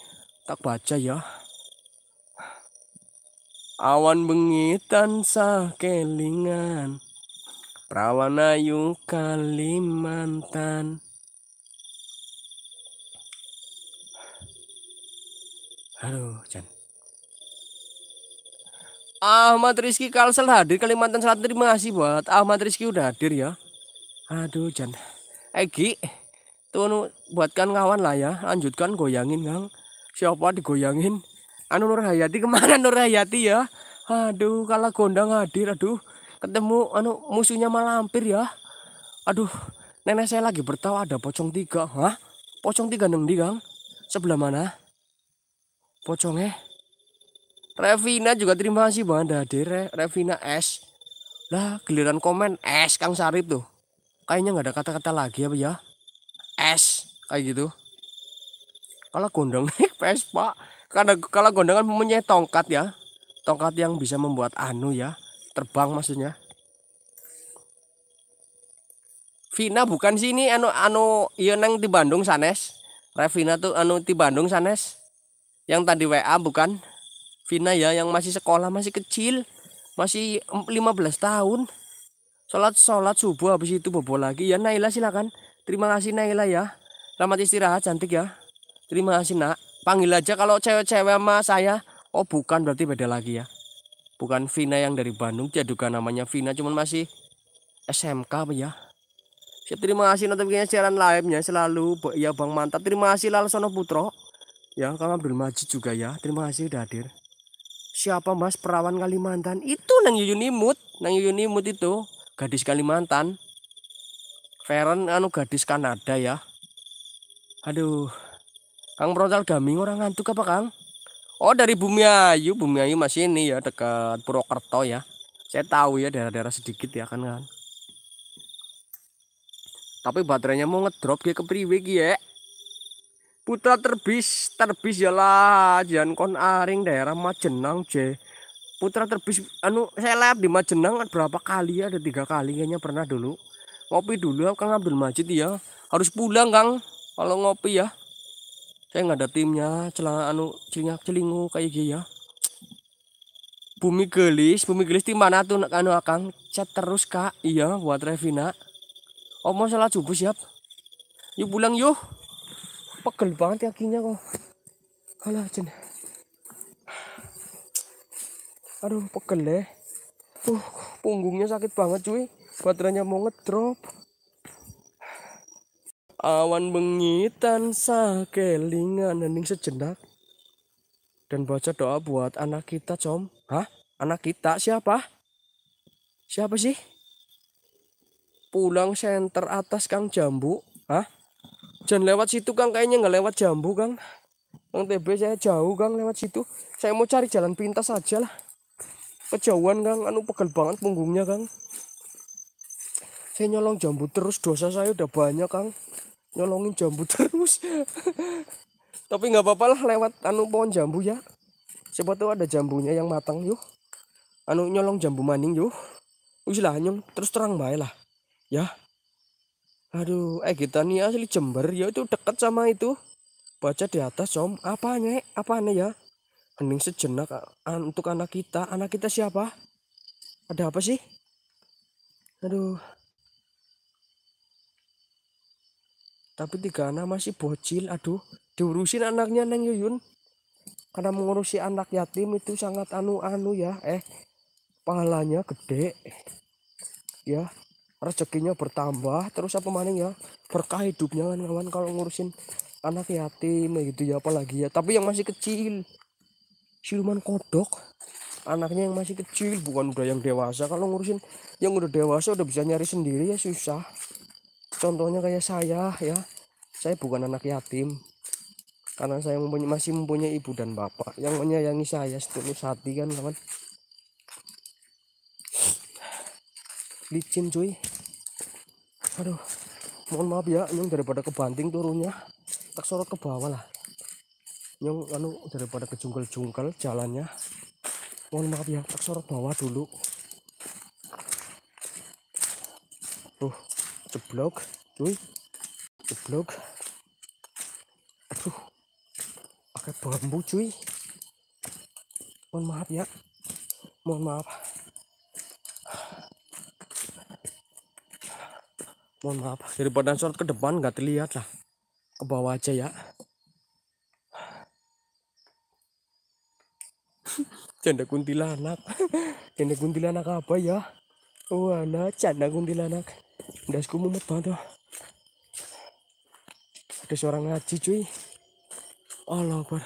tak baca ya awan bengitan sah kelingan perawan ayu Kalimantan Halo Chan. Ahmad Rizky Kalsel hadir Kalimantan Selatan terima kasih buat Ahmad Rizky udah hadir ya aduh Jan Egi eh, tuh anu, buatkan kawan lah ya lanjutkan goyangin Kang siapa digoyangin anu Nur Hayati kemana Nur Hayati ya aduh kalau gondang hadir aduh ketemu anu musuhnya malah hampir ya aduh nenek saya lagi bertawa ada pocong tiga hah pocong tiga neng di Kang sebelah mana pocongnya Revina juga terima kasih banget hadir Revina S lah giliran komen S Kang Sarip tuh kayaknya nggak ada kata-kata lagi apa ya S kayak gitu kalau gondong PS Vespa karena kalau gondongan mempunyai tongkat ya tongkat yang bisa membuat anu ya terbang maksudnya Vina bukan sini anu anu iya Neng di Bandung sanes Revina tuh anu di Bandung sanes yang tadi WA bukan Vina ya yang masih sekolah masih kecil masih 15 tahun sholat sholat subuh habis itu bobo lagi ya Naila silakan terima kasih Naila ya selamat istirahat cantik ya terima kasih nak panggil aja kalau cewek-cewek sama saya oh bukan berarti beda lagi ya bukan Vina yang dari Bandung dia juga namanya Vina cuman masih SMK ya Siap, ya, terima kasih notifikasinya siaran live-nya selalu ya Bang Mantap terima kasih Lalsono Putro ya kalau Abdul Majid juga ya terima kasih udah hadir siapa mas perawan Kalimantan itu nang nangyuyunimut nang itu gadis Kalimantan Feren anu gadis Kanada ya aduh Kang Brontal Gaming orang ngantuk apa Kang Oh dari Bumi Ayu Bumi Ayu masih ini ya dekat Purwokerto ya saya tahu ya daerah-daerah sedikit ya kan kan tapi baterainya mau ngedrop ya ke priwe ya putra terbis terbis lah, jangan kon aring daerah Majenang je putra terbis anu seleb di Majenang kan berapa kali ya ada tiga kali kayaknya pernah dulu ngopi dulu ya, Kang Abdul Majid ya harus pulang Kang kalau ngopi ya saya nggak ada timnya celana anu celingak celingu kayak gini ya bumi gelis bumi gelis di mana tuh anu akang chat terus kak iya buat Revina omong oh, salah cubu siap yuk pulang yuk pegel banget kakinya ya kok kalau jen aduh pegel deh ya. uh punggungnya sakit banget cuy baterainya mau ngedrop awan bengi saking kelingan hening sejenak dan baca doa buat anak kita com hah anak kita siapa siapa sih pulang senter atas kang jambu hah Jangan lewat situ Kang, kayaknya nggak lewat jambu Kang. Kang TB saya jauh Kang lewat situ. Saya mau cari jalan pintas aja lah. Kejauhan Kang, anu pegel banget punggungnya Kang. Saya nyolong jambu terus, dosa saya udah banyak Kang. Nyolongin jambu terus. Tapi nggak apa-apa lah lewat anu pohon jambu ya. Siapa tuh ada jambunya yang matang yuk. Anu nyolong jambu maning yuk. usilah nyong terus terang baiklah lah. Ya. Aduh, eh kita nih asli Jember ya itu deket sama itu. Baca di atas om, apanya? Apanya ya? Hening sejenak an ah, untuk anak kita. Anak kita siapa? Ada apa sih? Aduh. Tapi tiga anak masih bocil. Aduh, diurusin anaknya Neng Yuyun. Karena mengurusi anak yatim itu sangat anu-anu ya. Eh, pahalanya gede. Ya, rezekinya bertambah terus apa maning ya berkah hidupnya kan kawan kalau ngurusin anak yatim ya gitu ya apalagi ya tapi yang masih kecil siluman kodok anaknya yang masih kecil bukan udah yang dewasa kalau ngurusin yang udah dewasa udah bisa nyari sendiri ya susah contohnya kayak saya ya saya bukan anak yatim karena saya mempunyai, masih mempunyai ibu dan bapak yang menyayangi saya setulus hati kan kawan licin cuy aduh mohon maaf ya nyong daripada kebanting turunnya tak sorot ke bawah lah nyong anu daripada kejungkel-jungkel jalannya mohon maaf ya tak sorot bawah dulu tuh jeblok cuy jeblok aduh pakai bambu cuy mohon maaf ya mohon maaf mohon maaf daripada short ke depan nggak terlihat lah ke bawah aja ya canda kuntilanak canda kuntilanak apa ya wah oh, canda kuntilanak dasku mumet banget tuh oh. ada seorang ngaji cuy Allah Akbar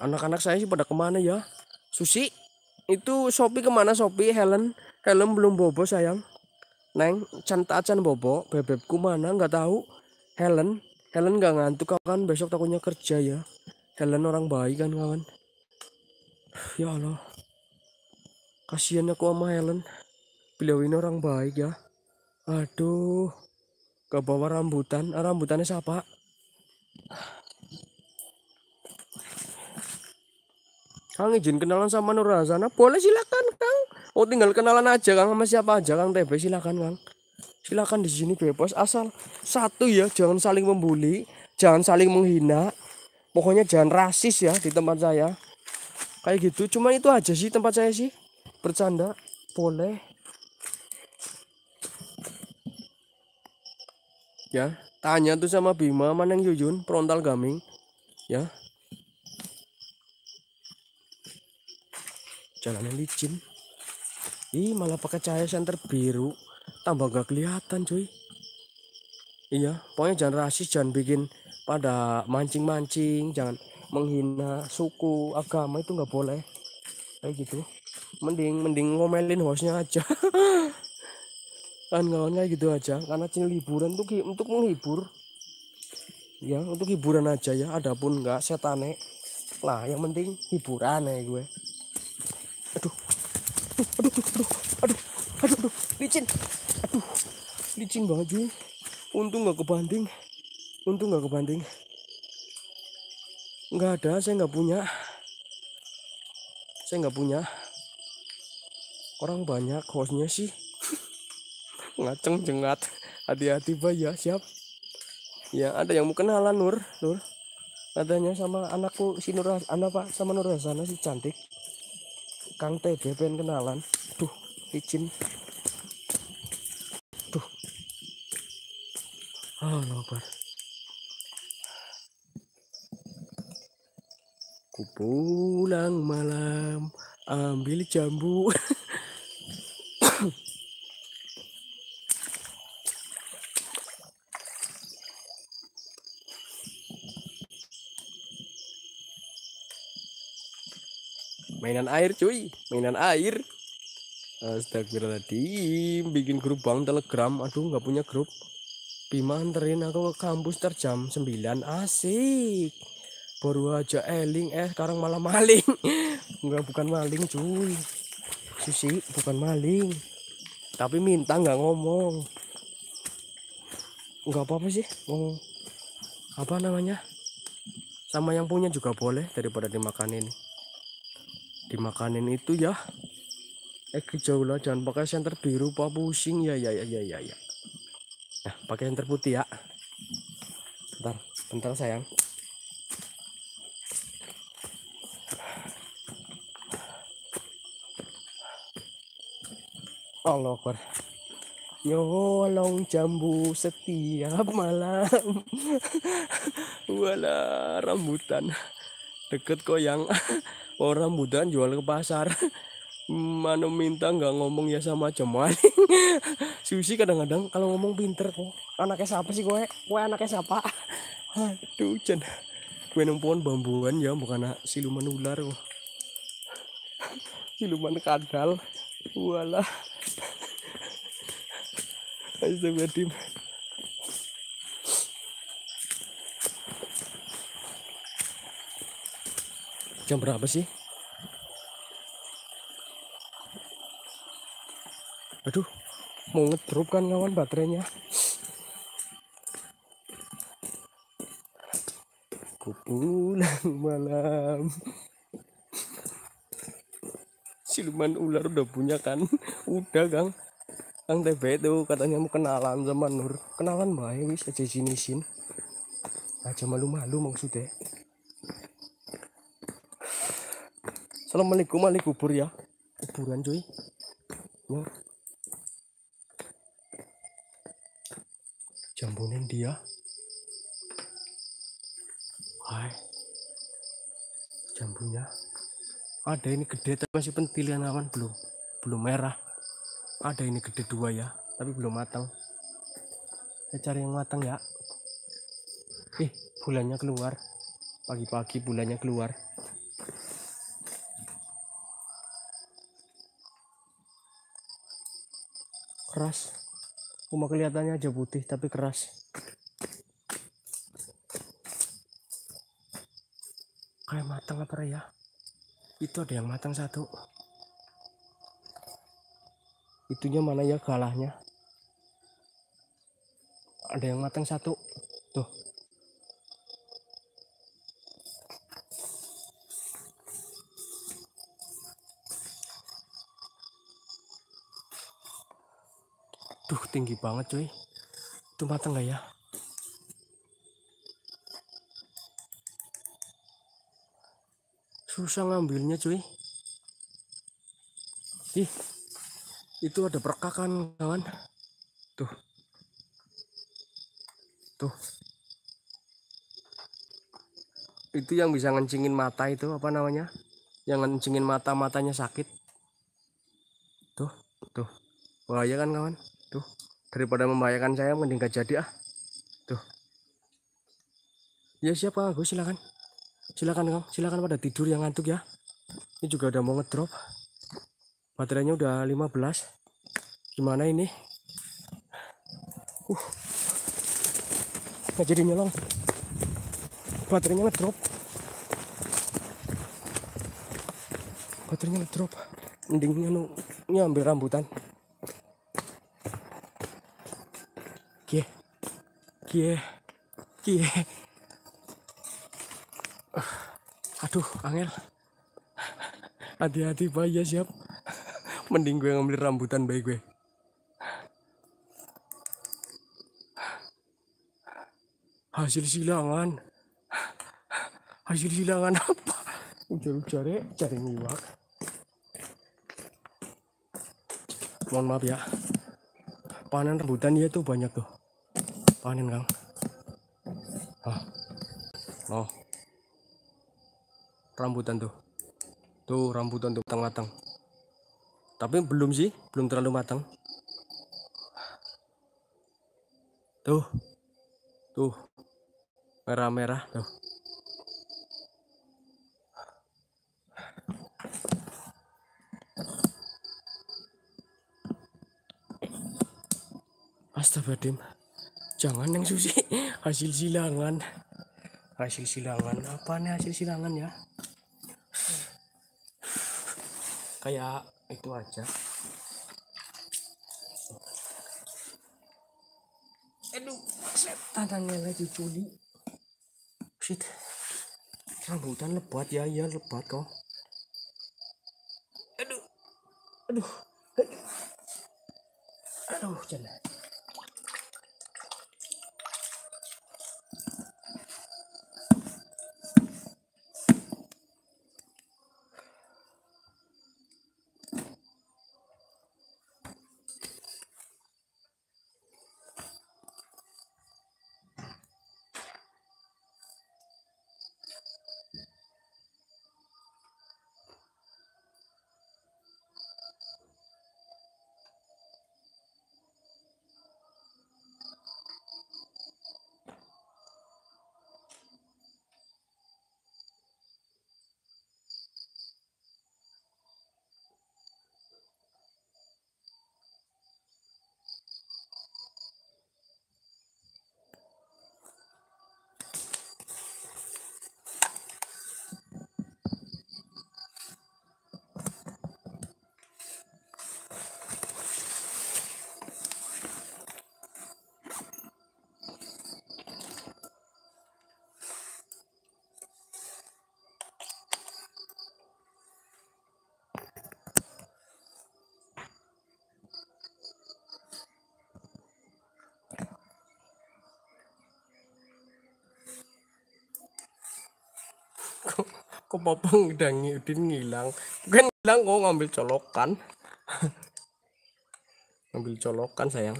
anak-anak saya sih pada kemana ya Susi itu shopee kemana shopee Helen helm belum bobo sayang. Neng, can acan bobo, bebekku mana nggak tahu. Helen, Helen nggak ngantuk kan besok takutnya kerja ya. Helen orang baik kan kawan. Ya Allah. Kasihan aku sama Helen. Beliau ini orang baik ya. Aduh. Ke bawah rambutan. Ah, rambutannya siapa? Kang izin kenalan sama Nur Razana. Boleh silakan, Kang oh tinggal kenalan aja kang sama siapa aja kang TB silakan kang silakan di sini bebas asal satu ya jangan saling membuli jangan saling menghina pokoknya jangan rasis ya di tempat saya kayak gitu cuma itu aja sih tempat saya sih bercanda boleh ya tanya tuh sama Bima mana yang Yuyun frontal gaming ya Jangan licin Ih, malah pakai cahaya senter biru. Tambah gak kelihatan, cuy. Iya, pokoknya jangan rasis, jangan bikin pada mancing-mancing, jangan menghina suku, agama itu nggak boleh. Kayak gitu. Mending mending ngomelin hostnya aja. kan kawan gitu aja, karena cil liburan tuh untuk menghibur. Ya, untuk hiburan aja ya, adapun nggak setanek Lah, yang penting hiburan ya gue. Aduh, aduh aduh aduh aduh aduh aduh licin aduh licin banget cuy untung nggak kebanding untung nggak kebanding nggak ada saya nggak punya saya nggak punya orang banyak hostnya sih ngaceng jengat hati-hati pak ya siap ya ada yang mau kenalan Nur Nur katanya sama anakku si Nur anak pak sama Nur sana si cantik Kang TG pengen kenalan duh izin duh oh nobar ku pulang malam ambil jambu mainan air cuy mainan air Astagfirullahaladzim bikin grup bang telegram aduh nggak punya grup Bima anterin aku ke kampus terjam 9 asik baru aja eling eh sekarang malah maling nggak bukan maling cuy Susi bukan maling tapi minta nggak ngomong nggak apa-apa sih ngomong apa namanya sama yang punya juga boleh daripada dimakan ini dimakanin itu ya eh jauh lah jangan pakai senter biru pak pusing ya ya ya ya ya ya nah pakai senter putih ya bentar bentar sayang Allah Akbar nyolong jambu setiap malam wala rambutan deket koyang orang mudahan jual ke pasar mana minta nggak ngomong ya sama cuman Susi kadang-kadang kalau ngomong pinter kok oh, anaknya siapa sih gue gue anaknya siapa aduh cen gue pohon bambuan ya bukan siluman ular kok oh. siluman kadal walah Astagfirullahaladzim Jam berapa sih? Aduh, mau ngedrop kan kawan baterainya. Kupulang malam. Siluman ular udah punya kan? Udah, Gang. Kang TB itu katanya mau kenalan sama Nur. Kenalan baik wis aja sini sin. Aja malu-malu maksudnya. Assalamualaikum malik kubur ya kuburan cuy ya. jambunin dia hai jambunya ada ini gede tapi masih pentilian awan belum belum merah ada ini gede dua ya tapi belum matang saya cari yang matang ya Eh bulannya keluar pagi-pagi bulannya keluar keras cuma kelihatannya aja putih tapi keras kayak matang apa ya itu ada yang matang satu itunya mana ya galahnya ada yang matang satu tuh tinggi banget cuy itu mateng nggak ya susah ngambilnya cuy ih itu ada perkakan kawan tuh tuh itu yang bisa ngencingin mata itu apa namanya yang ngencingin mata matanya sakit tuh tuh bahaya kan kawan tuh daripada membahayakan saya mending gak jadi ah tuh ya siapa? aku silakan silakan kang silakan pada tidur yang ngantuk ya ini juga udah mau ngedrop baterainya udah 15 gimana ini uh nggak jadi nyolong baterainya ngedrop baterainya ngedrop mending ambil rambutan kie kie aduh angel hati-hati pak ya siap mending gue ngambil rambutan baik gue hasil silangan hasil silangan apa ujar cari ya. cari miwak. mohon maaf ya panen rambutan dia tuh banyak tuh panen kang ah oh rambutan tuh tuh rambutan tuh matang matang tapi belum sih belum terlalu matang tuh tuh merah merah tuh Astaga, jangan yang susi hasil silangan hasil silangan apa nih ya hasil silangan ya kayak itu aja aduh tangannya lagi culi shit rambutan lebat ya ya lebat kok apa-apa udah Udin ngilang mungkin ngilang kok oh, ngambil colokan ngambil colokan sayang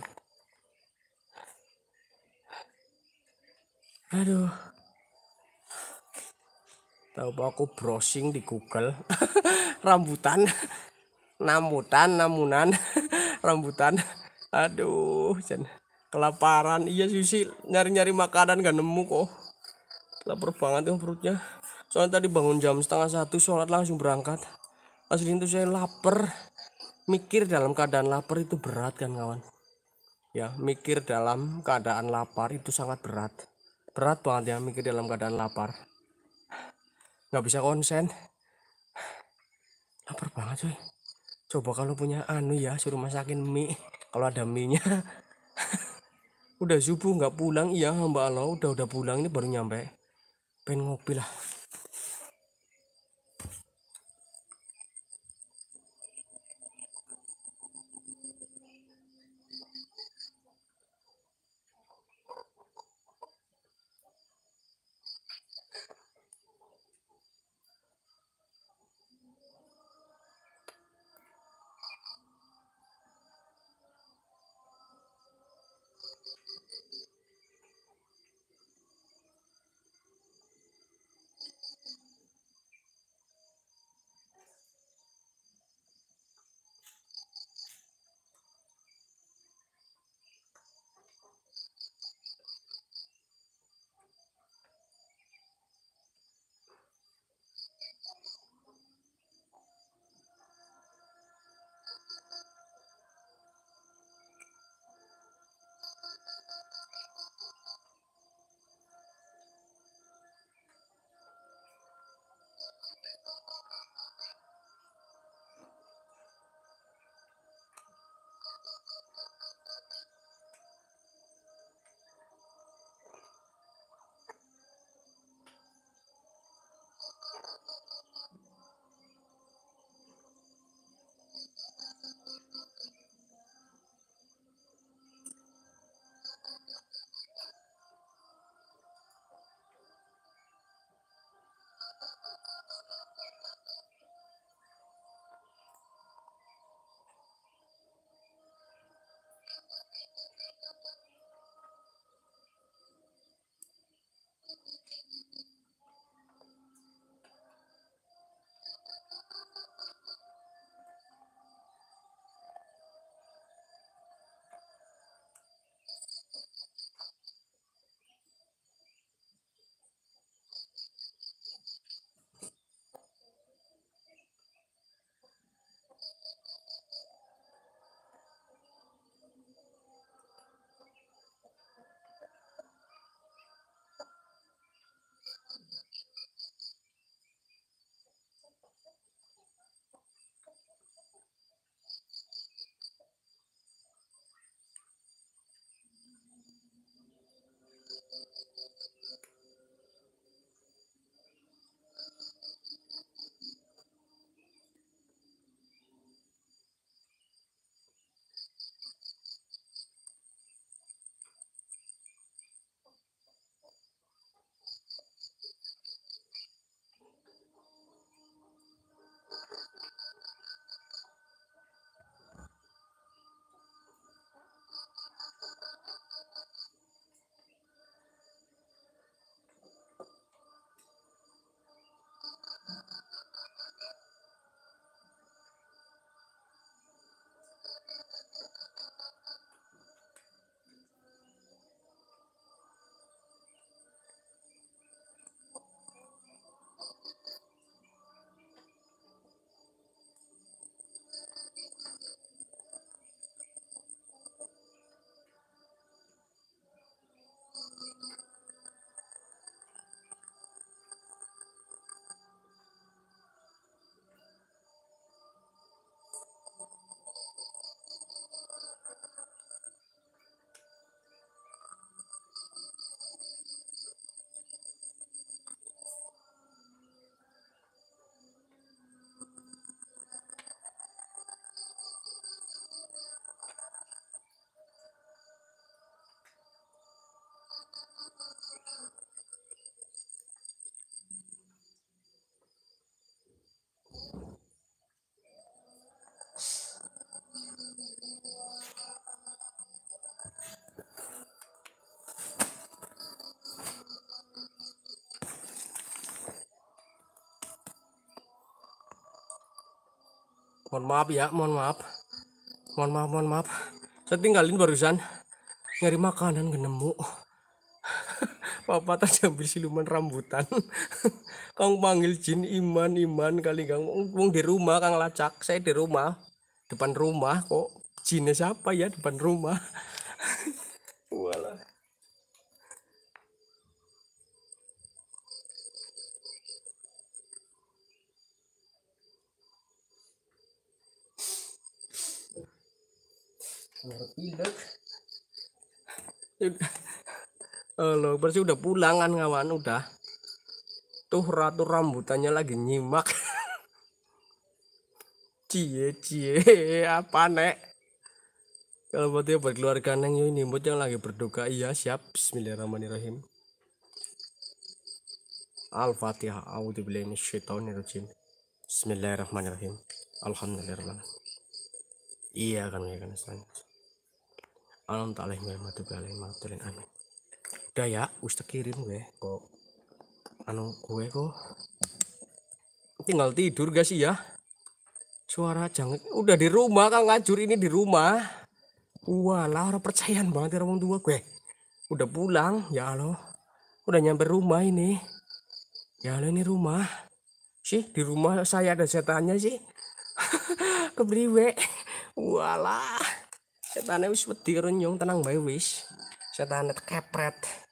aduh tahu aku browsing di Google rambutan namutan namunan rambutan aduh jen kelaparan iya sih nyari-nyari makanan gak nemu kok lapar banget yang perutnya soalnya tadi bangun jam setengah satu sholat langsung berangkat asli itu saya lapar mikir dalam keadaan lapar itu berat kan kawan ya mikir dalam keadaan lapar itu sangat berat berat banget ya mikir dalam keadaan lapar nggak bisa konsen lapar banget cuy coba kalau punya anu ya suruh masakin mie kalau ada mie nya udah subuh nggak pulang iya hamba Allah udah udah pulang ini baru nyampe pengen ngopi lah mohon maaf ya mohon maaf mohon maaf mohon maaf saya tinggalin barusan nyari makanan genemu papa tadi ambil siluman rambutan kau panggil jin iman iman kali kang wong di rumah kang lacak saya di rumah depan rumah kok jinnya siapa ya depan rumah bersih udah pulang kan kawan udah tuh ratu rambutannya lagi nyimak cie cie apa nek kalau buat dia berkeluarga neng ini buat yang lagi berduka iya siap Bismillahirrahmanirrahim Al-Fatihah A'udzubillahi minasyaitonirrajim Bismillahirrahmanirrahim Alhamdulillah, Iya kan ya kan Assalamualaikum Alhamdulillah Amin udah ya wis kirim gue kok anu gue kok tinggal tidur gak sih ya suara jangan udah di rumah kan ngajur ini di rumah walah orang percayaan banget ya orang tua gue udah pulang ya Allah udah nyampe rumah ini ya Allah ini rumah sih di rumah saya ada setannya sih kebriwe walah setannya wis wedi renyong tenang bae wis setannya kepret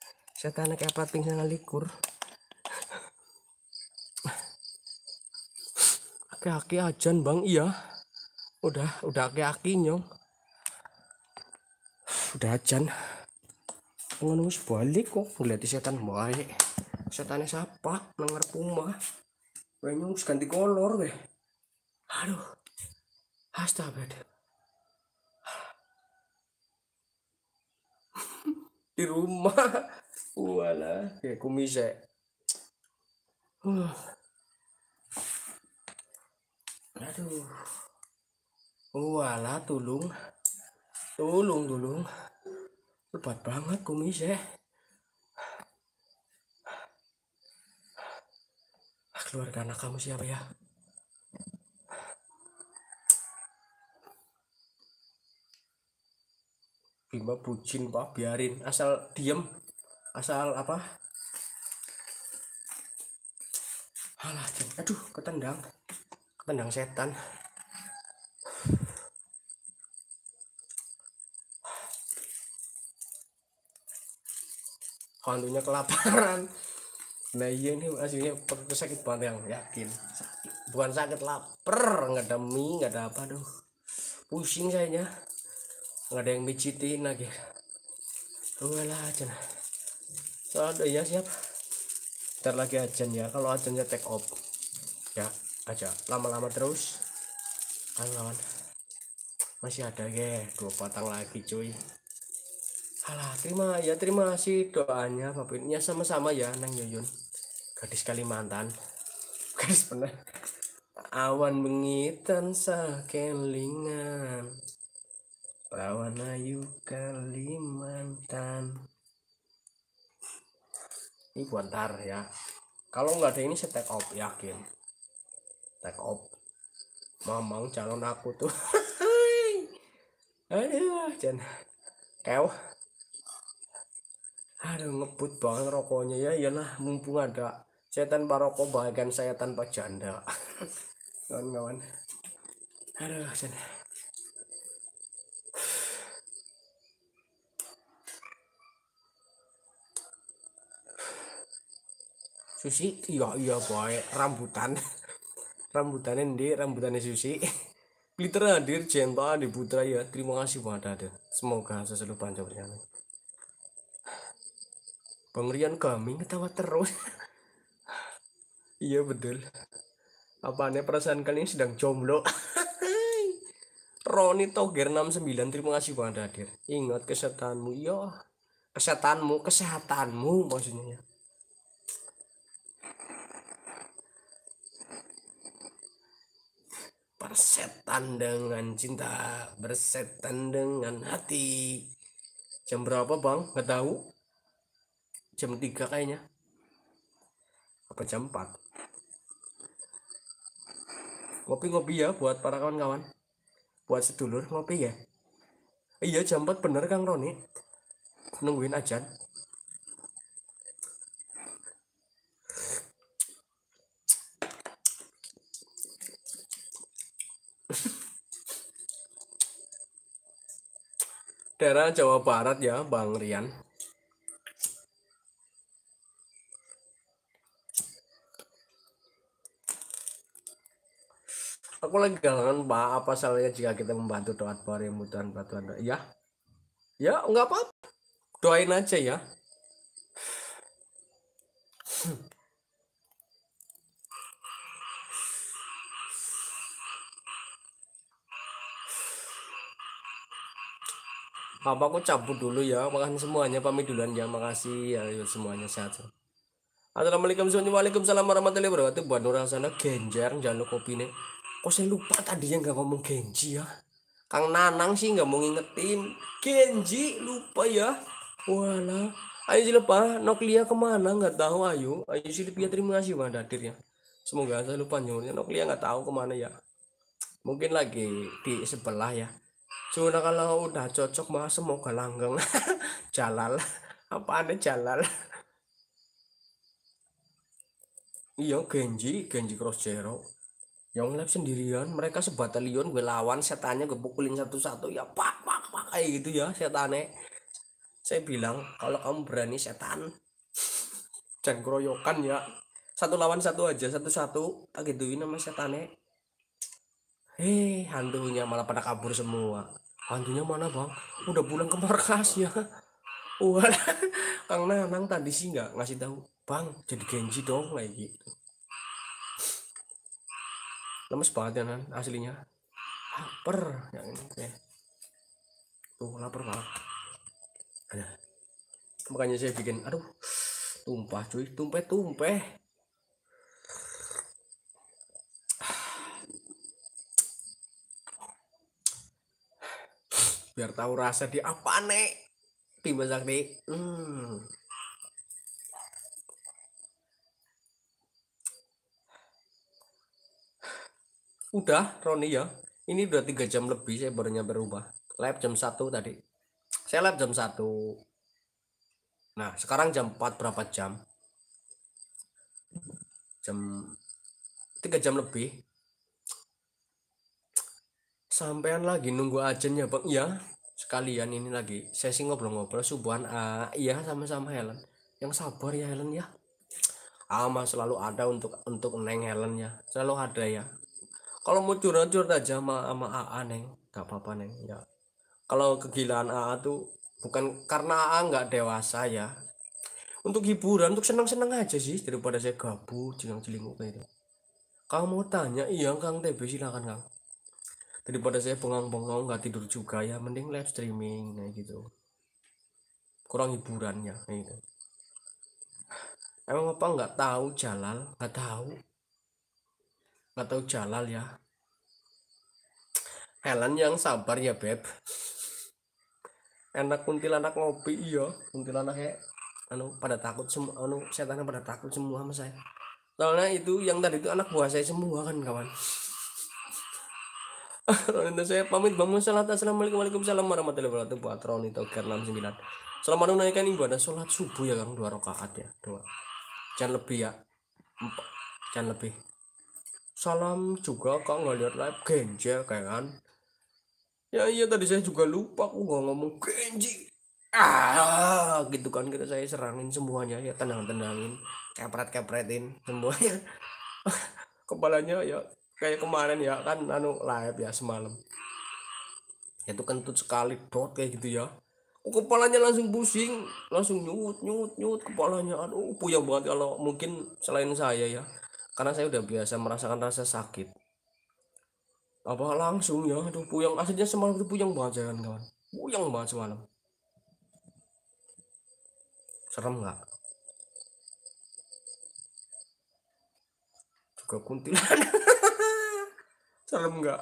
Sakana apa tinggal nga likur. Aki-aki ajan bang iya. Udah, udah aki-aki nyong. Udah ajan. Ngono balik kok ngeliat setan baik. Setannya siapa? Nengar puma. Wenyong ganti kolor weh. Aduh. Astagfirullah. Di rumah Voilà. Ok, come j'ai. Aduh. Wala tolong, tolong, tolong. Lebat banget kumis ya. Ah, keluarga anak kamu siapa ya? Bima bucin pak biarin asal diem asal apa alah aduh ketendang ketendang setan hantunya kelaparan nah iya ini aslinya perutnya sakit banget yang yakin sakit. bukan sakit lapar nggak ada mie nggak ada apa aduh pusing kayaknya, nggak ada yang mijitin lagi wala aja ada ya iya, siap ntar lagi ajan ya kalau ajannya take off ya aja lama-lama terus kawan-kawan masih ada ya dua batang lagi cuy Alah, terima ya terima kasih doanya Bapaknya sama-sama ya neng Yuyun. Gadis Kalimantan. Gadis bener. Awan mengitan sakelingan. Lawan ayu Kalimantan ini Guantar ya kalau nggak ada ini saya take off yakin take off mamang calon aku tuh aduh jen kew aduh ngebut banget rokoknya ya iyalah mumpung ada saya tanpa rokok bagian saya tanpa janda kawan-kawan aduh jen Susi iya iya boy rambutan rambutan ini rambutannya Susi Glitter hadir Jenta di Putra ya terima kasih buat hadir semoga selalu panjang berjalan Bang kambing kami ketawa terus iya betul Apa apanya perasaan kalian sedang jomblo Roni Toger 69 terima kasih buat hadir ingat kesehatanmu iya kesehatanmu kesehatanmu maksudnya bersetan dengan cinta bersetan dengan hati jam berapa bang nggak tahu jam tiga kayaknya apa jam empat ngopi-ngopi ya buat para kawan-kawan buat sedulur ngopi ya iya jam empat bener Kang Roni nungguin aja daerah Jawa Barat ya Bang Rian aku lagi galangan pak apa salahnya jika kita membantu doa doa yang butuhan bantuan ya ya nggak apa, apa doain aja ya apa aku cabut dulu ya. Makan semuanya pamit duluan ya. Makasih ya, ya semuanya sehat. Assalamualaikum semuanya. Waalaikumsalam warahmatullahi wabarakatuh. Buat orang sana genjer jangan lupa kopi nih. Kok saya lupa tadi yang gak ngomong Genji ya. Kang Nanang sih nggak mau ngingetin. Genji lupa ya. Wala, Ayo Silpa, Noklia kemana? Nggak tahu ayo. Ayo Silvia terima kasih banget ya. Semoga saya lupa nyuruhnya. Noklia nggak tahu kemana ya. Mungkin lagi di sebelah ya. Cuma kalau udah cocok mah semoga langgeng. jalal. Apa ada jalal? iya Genji, Genji Cross Zero. Yang live sendirian, mereka sebatalion gue lawan setannya gue pukulin satu-satu ya pak pak pak kayak gitu ya setannya. Saya bilang kalau kamu berani setan jangan keroyokan ya satu lawan satu aja satu satu tak gituin sama setannya hei hantunya malah pada kabur semua hantunya mana bang udah pulang ke markas ya. wah kang nanang tadi sih nggak ngasih tahu bang jadi genji dong lagi. gitu lemes banget ya nan aslinya lapar yang ini ya. tuh lapar banget ada makanya saya bikin aduh tumpah cuy tumpeh tumpeh biar tahu rasa di apa nek tiba sakti hmm. udah Roni ya ini udah tiga jam lebih saya baru nyampe rumah lab jam satu tadi saya lab jam satu nah sekarang jam 4 berapa jam jam tiga jam lebih sampean lagi nunggu ajen ya bang ya sekalian ini lagi sesi ngobrol-ngobrol subuhan uh, iya sama-sama Helen yang sabar ya Helen ya ama ah, selalu ada untuk untuk neng Helen ya selalu ada ya kalau mau curhat-curhat aja sama, sama AA neng gak apa-apa neng ya kalau kegilaan AA tuh bukan karena AA nggak dewasa ya untuk hiburan untuk senang-senang aja sih daripada saya gabut jilang jeling kayak itu kamu mau tanya iya Kang TB silakan Kang daripada saya bengong-bengong nggak tidur juga ya mending live streaming kayak gitu kurang hiburannya kayak gitu emang apa nggak tahu Jalal nggak tahu nggak tahu Jalal ya Helen yang sabar ya beb enak kuntilanak ngopi iya kuntilanak ya anu pada takut semua anu saya tanya pada takut semua sama saya soalnya itu yang tadi itu anak buah saya semua kan kawan Ronin saya pamit bangun salat assalamualaikum waalaikumsalam warahmatullahi wabarakatuh buat Roni Togar 69 selamat menunaikan ibadah sholat subuh ya kang dua rakaat ya dua jangan lebih ya Empat. jangan lebih salam juga kang nggak lihat live genji ya, kayak kan ya iya tadi saya juga lupa aku nggak ngomong genji ah gitu kan kita saya serangin semuanya ya tenang tenangin kepret kepretin semuanya kepalanya ya kayak kemarin ya kan anu live ya semalam itu kentut sekali dot kayak gitu ya oh, kepalanya langsung pusing langsung nyut nyut nyut kepalanya aduh puyeng banget kalau mungkin selain saya ya karena saya udah biasa merasakan rasa sakit apa langsung ya aduh puyeng aslinya semalam itu puyeng banget ya kan kawan puyeng banget semalam serem nggak ke salam serem nggak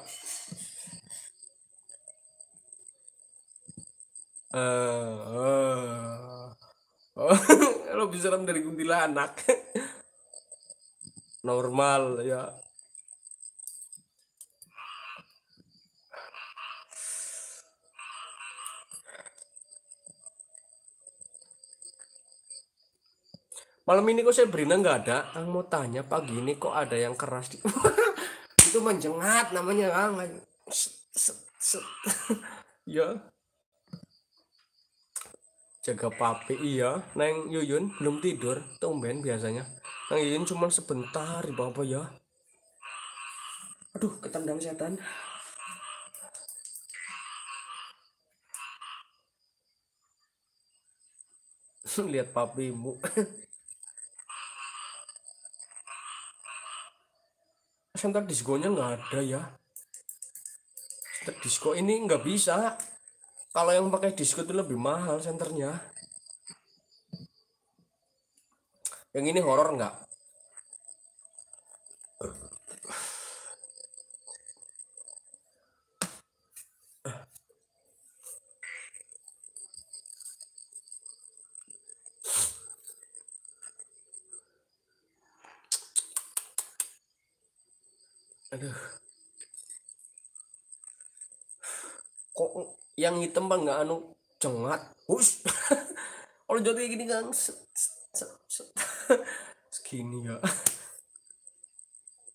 uh, eh, uh. Oh. Oh, lo bisa serem dari kuntilanak normal ya malam ini kok saya Sabrina nggak ada Ang mau tanya pagi ini kok ada yang keras di itu menjengat namanya Ang ah, ya jaga papi iya neng Yuyun belum tidur tumben biasanya neng Yuyun cuma sebentar bapak ya aduh ketendang setan lihat papimu Center ntar kan diskonya nggak ada ya disko ini nggak bisa kalau yang pakai disko itu lebih mahal senternya yang ini horor nggak aduh kok yang hitam bang nggak anu cengat hus kalau jatuh gini kan segini ya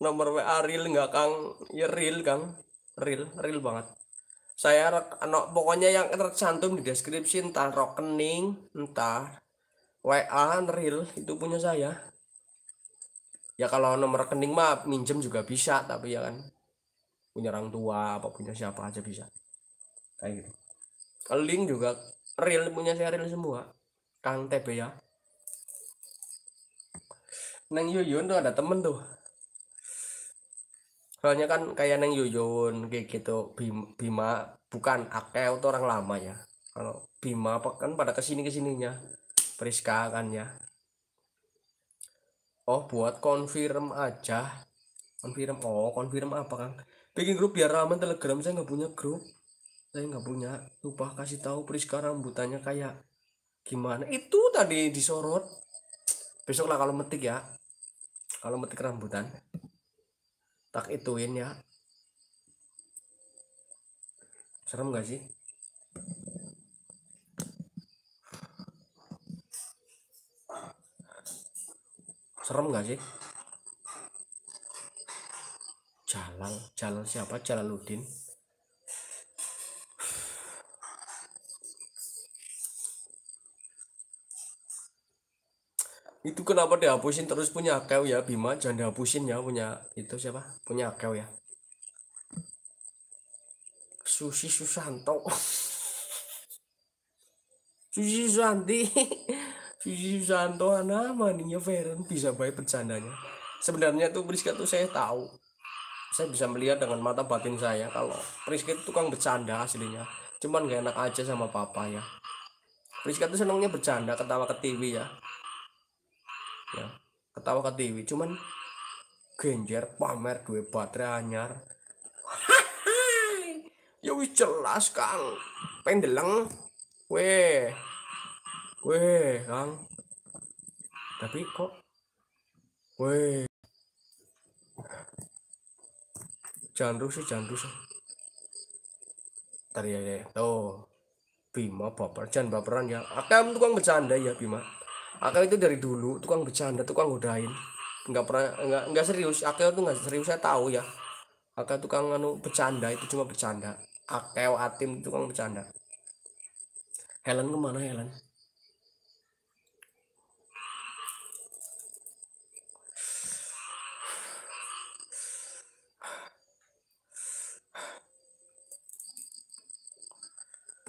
nomor WA real nggak kang ya real kang real real banget saya no, pokoknya yang tercantum di deskripsi entah rekening entah WA real itu punya saya ya kalau nomor rekening mah minjem juga bisa tapi ya kan punya orang tua apa punya siapa aja bisa kayak gitu link juga real punya saya real semua kang TB ya neng Yuyun tuh ada temen tuh soalnya kan kayak neng Yuyun kayak gitu Bima bukan Akel tuh orang lama ya kalau Bima apa kan pada kesini kesininya Priska kan ya oh buat konfirm aja konfirm. oh konfirm apa kang bikin grup biar ramen telegram saya nggak punya grup saya nggak punya lupa kasih tahu Priska rambutannya kayak gimana itu tadi disorot besok lah kalau metik ya kalau metik rambutan tak ituin ya serem gak sih serem gak sih Jalan, jalan siapa Jalan Udin itu kenapa dihapusin terus punya akau ya Bima jangan dihapusin ya punya itu siapa punya akau ya Susi Susanto Susi Susanti pisan nama ah, nih ya, Veren bisa baik bercandanya sebenarnya tuh Priska tuh saya tahu saya bisa melihat dengan mata batin saya kalau Priska itu tukang bercanda aslinya cuman gak enak aja sama papa ya Priska tuh senangnya bercanda ketawa ke TV ya ya ketawa ke TV cuman genjer pamer dua baterai anyar ya wis jelas kan pendeleng weh Weh, Kang. Tapi kok Weh. Jandru sih, jandru sih. Tadi ya, ya, ya. Tuh. Bima baper, jangan baperan ya. Akam kang bercanda ya, Bima. Akam itu dari dulu tukang bercanda, tukang godain. Enggak pernah enggak enggak serius. Akam itu enggak serius, saya tahu ya. Akam tukang anu bercanda itu cuma bercanda. Akeo Atim kang bercanda. Helen kemana Helen?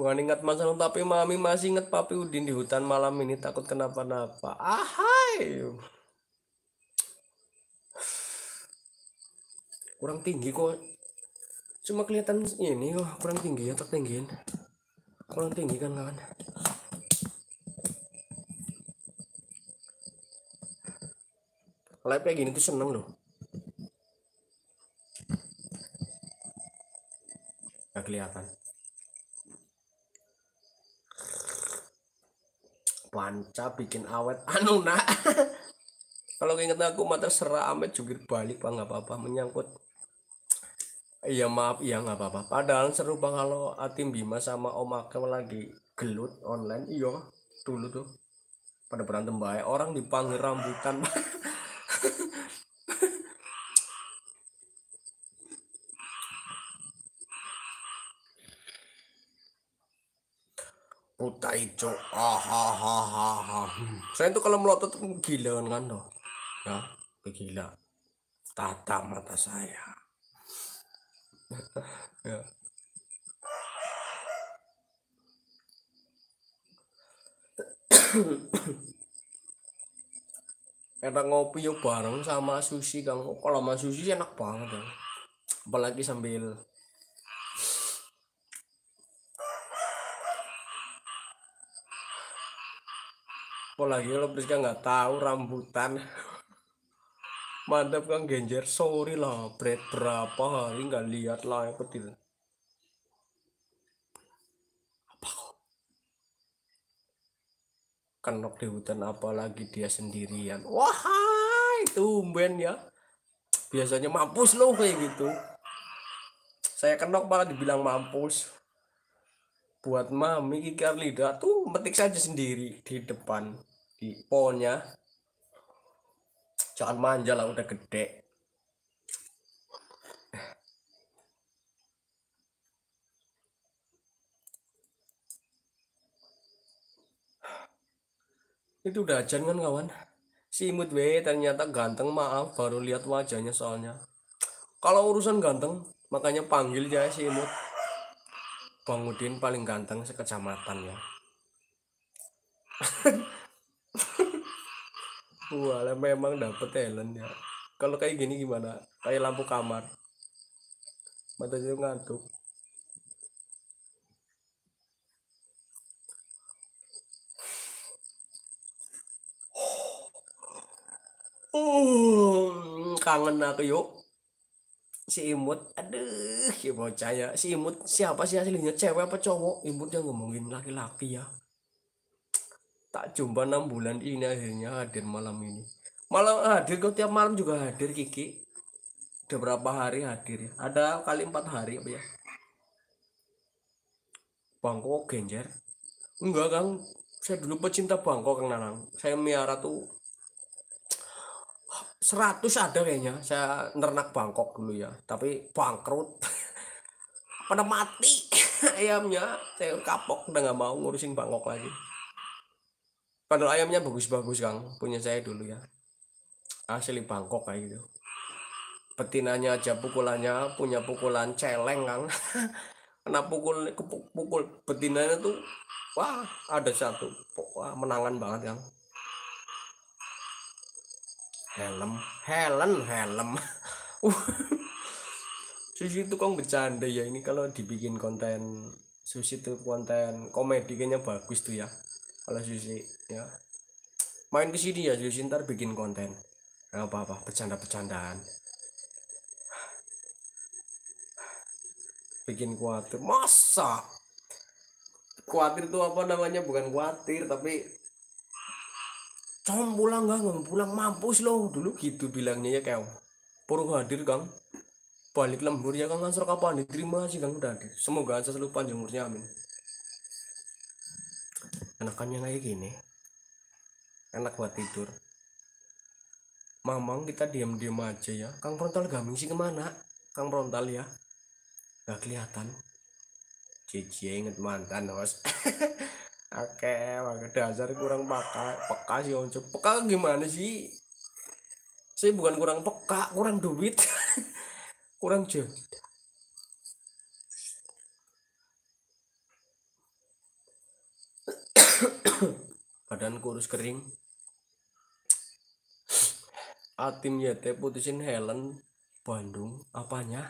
Bukan ingat masa lalu tapi Mami masih ingat Papi Udin di hutan malam ini takut kenapa-napa. Ahai. Kurang tinggi kok. Cuma kelihatan ini kok oh, kurang tinggi ya tak tinggiin. Kurang tinggi kan kawan. Live kayak gini tuh seneng loh. Gak kelihatan. panca bikin awet anu nak kalau inget aku mah terserah amet jungkir balik pak nggak apa-apa menyangkut iya maaf iya nggak apa-apa padahal seru bang kalau Atim Bima sama Om Akem lagi gelut online iya dulu tuh pada berantem baik orang dipanggil rambutan Kuta ijo, Ah, ah, ah, ah, ah. Saya itu kalau melotot gila kan kan toh. Ya, gila. Tata mata saya. ya. Kita ngopi yuk bareng sama Susi, kamu. Kalau sama Susi enak banget ya. Apalagi sambil apalagi lo Priska nggak tahu rambutan mantap kan genjer sorry lah bread berapa hari nggak lihat lah yang kecil apa kok kenok di hutan apalagi dia sendirian wahai tumben ya biasanya mampus lo kayak gitu saya kenok malah dibilang mampus buat mami kikar lidah tuh metik saja sendiri di depan di pohonnya jangan manja lah udah gede itu udah ajan kan kawan si imut we ternyata ganteng maaf baru lihat wajahnya soalnya kalau urusan ganteng makanya panggil aja si imut bang Udin paling ganteng sekecamatan ya Wah, memang dapet talent ya. Kalau kayak gini gimana? Kayak lampu kamar. Mata itu ngantuk. Uh, kangen aku yuk. Si imut, aduh, ya bocah ya. Si imut siapa sih aslinya? Cewek apa cowok? Imut yang ngomongin laki-laki ya tak jumpa enam bulan ini akhirnya hadir malam ini malam hadir kok tiap malam juga hadir Kiki udah berapa hari hadir ya ada kali empat hari apa ya Bangkok Genjer enggak kan saya dulu pecinta Bangkok kan, Nanang saya miara tuh 100 ada kayaknya saya nernak Bangkok dulu ya tapi bangkrut pada mati ayamnya saya kapok udah nggak mau ngurusin Bangkok lagi padahal ayamnya bagus-bagus Kang, punya saya dulu ya. Asli Bangkok kayak gitu. petinanya aja pukulannya punya pukulan celeng Kang. Kena pukul pukul betinanya tuh wah ada satu wah menangan banget Kang. Helm, helm, helm. Uh. Susi itu kong bercanda ya ini kalau dibikin konten Susi itu konten komedi kayaknya bagus tuh ya kalau Zuzi ya main ke sini ya Zuzi ntar bikin konten nggak apa-apa bercanda-bercandaan bikin khawatir masa khawatir tuh apa namanya bukan khawatir tapi com pulang gak nggak pulang mampus loh, dulu gitu bilangnya ya kau. Perlu hadir kang balik lembur ya kang ngasur kan kapan diterima sih kang udah hadir semoga aja selalu panjang umurnya amin enakannya kayak gini enak buat tidur mamang kita diam-diam aja ya kang frontal gaming sih kemana kang frontal ya gak kelihatan cici ya inget mantan bos oke maka dasar kurang peka peka sih onco peka gimana sih saya bukan kurang peka kurang duit kurang jauh badan kurus kering Atim ah, YT putusin Helen Bandung apanya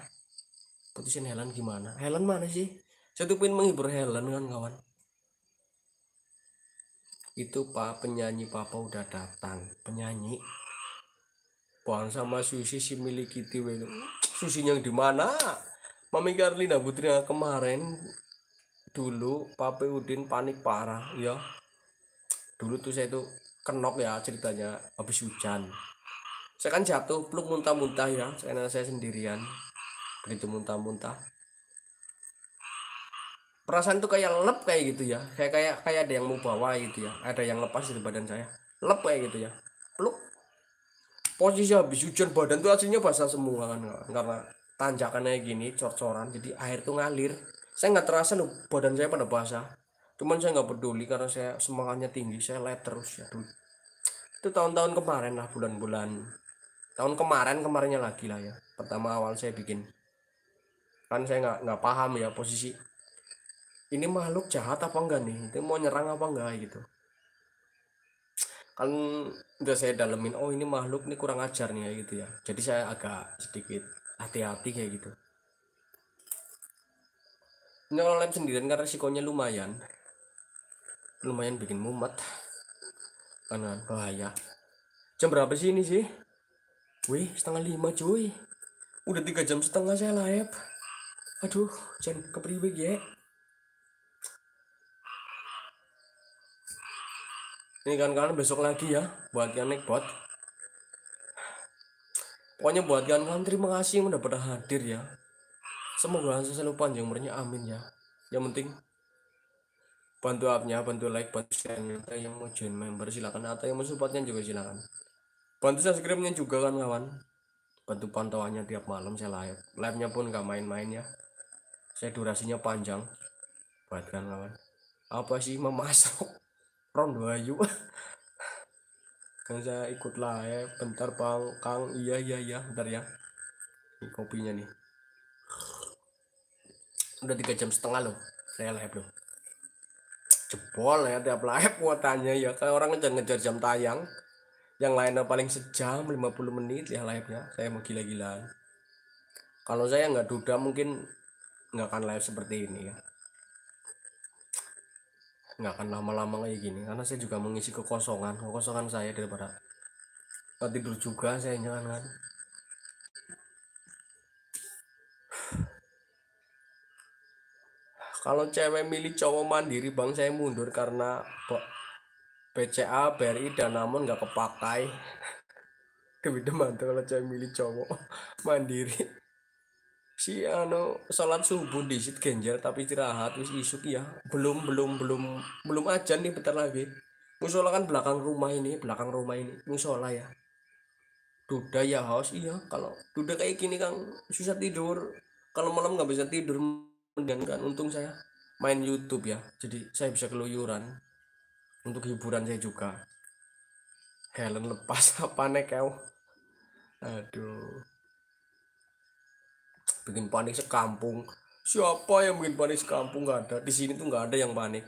putusin Helen gimana Helen mana sih saya tuh pengen menghibur Helen kan kawan itu pak penyanyi papa udah datang penyanyi Puan sama Susi si milik Kitty Susi yang di mana Mami Karlina Putri kemarin dulu Pape Udin panik parah ya dulu tuh saya tuh kenok ya ceritanya habis hujan saya kan jatuh peluk muntah-muntah ya karena saya sendirian begitu muntah-muntah perasaan tuh kayak lep kayak gitu ya kayak kayak kayak ada yang mau bawa gitu ya ada yang lepas dari badan saya lep kayak gitu ya peluk posisi habis hujan badan tuh aslinya basah semua kan karena tanjakannya gini cor-coran jadi air tuh ngalir saya nggak terasa loh badan saya pada basah cuman saya nggak peduli karena saya semangatnya tinggi saya lihat terus ya itu tahun-tahun kemarin lah bulan-bulan tahun kemarin kemarinnya lagi lah ya pertama awal saya bikin kan saya nggak nggak paham ya posisi ini makhluk jahat apa enggak nih itu mau nyerang apa enggak gitu kan udah saya dalemin oh ini makhluk nih kurang ajar nih ya gitu ya jadi saya agak sedikit hati-hati kayak gitu ini kalau lab sendirian kan resikonya lumayan lumayan bikin mumet karena bahaya jam berapa sih ini sih wih setengah lima cuy udah tiga jam setengah saya live aduh jangan kepriwik ya ini kan kalian besok lagi ya buat yang naik bot pokoknya buat yang kalian terima kasih yang udah pada hadir ya semoga selalu panjang umurnya amin ya yang penting bantu upnya bantu like bantu share atau yang mau join member silakan atau yang mau supportnya juga silakan bantu subscribe-nya juga kan kawan bantu pantauannya tiap malam saya live live-nya pun nggak main-main ya saya durasinya panjang buat kan kawan apa sih memasuk round ayu kan saya ikut live bentar bang kang iya iya iya bentar ya ini kopinya nih udah tiga jam setengah loh saya live loh jebol ya tiap live kuotanya ya kan orang ngejar-ngejar jam tayang yang lainnya paling sejam 50 menit ya live-nya saya mau gila-gilaan kalau saya nggak duda mungkin nggak akan live seperti ini ya nggak akan lama-lama kayak gini karena saya juga mengisi kekosongan kekosongan saya daripada tidur juga saya nyaman kan kalau cewek milih cowok mandiri bang saya mundur karena BCA, BRI, dan namun nggak kepakai Demi teman kalau cewek milih cowok mandiri si ano sholat subuh disit genjer tapi istirahat wis isuk ya belum belum belum belum aja nih bentar lagi musola kan belakang rumah ini belakang rumah ini musola ya duda ya haus iya kalau duda kayak gini kang susah tidur kalau malam nggak bisa tidur dan kan untung saya main YouTube ya jadi saya bisa keluyuran untuk hiburan saya juga Helen lepas apa nek kau aduh bikin panik sekampung siapa yang bikin panik sekampung Gak ada di sini tuh nggak ada yang panik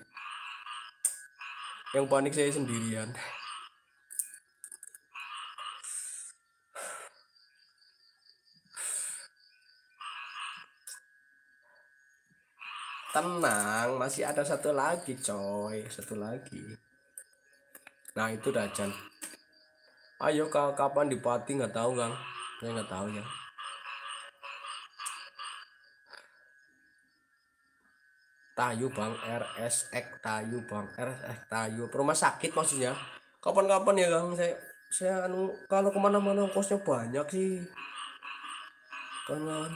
yang panik saya sendirian tenang masih ada satu lagi coy satu lagi nah itu Dajan ayo kak kapan di Pati nggak tahu kan saya nggak tahu ya Tayu bang RSX Tayu bang RSX Tayu rumah sakit maksudnya kapan-kapan ya kang saya saya anu kalau kemana-mana kosnya banyak sih kawan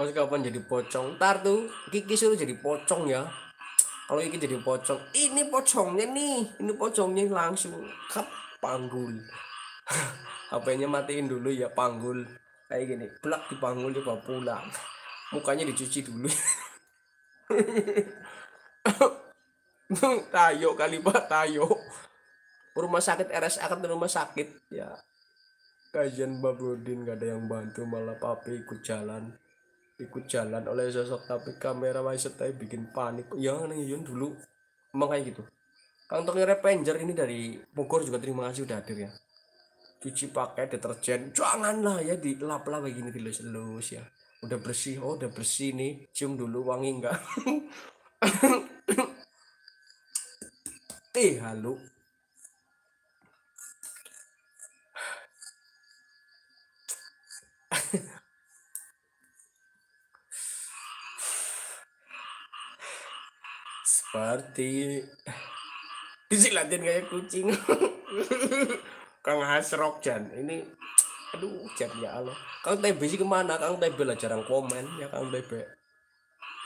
Mas kapan jadi pocong? Ntar tuh Kiki suruh jadi pocong ya. Kalau Kiki jadi pocong, ini pocongnya nih, ini pocongnya langsung ke panggul. HP-nya matiin dulu ya panggul. Kayak gini, di panggul dia pulang. Mukanya dicuci dulu. tayo kali pak tayo rumah sakit RS akan rumah sakit ya kajian Babudin gak ada yang bantu malah papi ikut jalan ikut jalan oleh sosok tapi kamera mindset saya bikin panik ya nih Yun ya, dulu emang kayak gitu kantongnya repenjer ini dari Bogor juga terima kasih udah hadir ya cuci pakai deterjen janganlah ya di lap lap begini dilus-lus ya udah bersih oh udah bersih nih cium dulu wangi enggak eh halo Seperti disilatin kayak kucing. Kang Hasrok Jan, ini aduh Jan ya Allah. Kang TB sih kemana? Kang TB lah jarang komen ya Kang TB.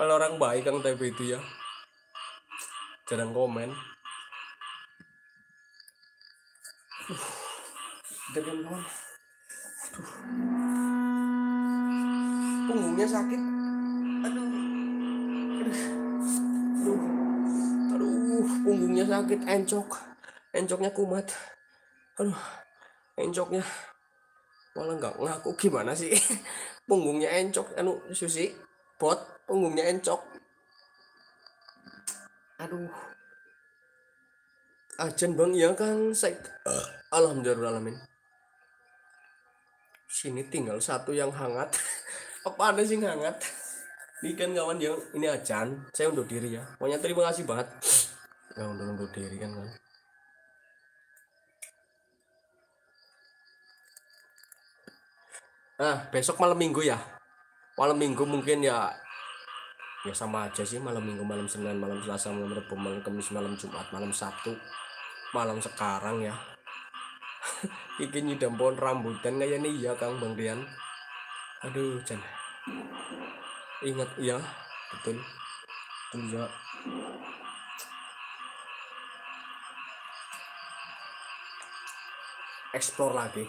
Kalau orang baik Kang TB itu ya jarang komen. dengan dengan Punggungnya sakit. punggungnya sakit encok encoknya kumat aduh encoknya malah nggak ngaku gimana sih punggungnya encok anu susi bot punggungnya encok aduh ajan bang ya kan sek alhamdulillah alamin sini tinggal satu yang hangat apa ada sih hangat ini kan kawan yang ini ajan saya untuk diri ya pokoknya terima kasih banget yang untuk untuk diri kan kan nah besok malam minggu ya malam minggu mungkin ya ya sama aja sih malam minggu malam senin malam selasa malam rabu malam kamis malam jumat malam sabtu malam sekarang ya ini nyidam pohon rambutan kayak nih ya kang bang Rian aduh Jan ingat ya betul betul ya explore lagi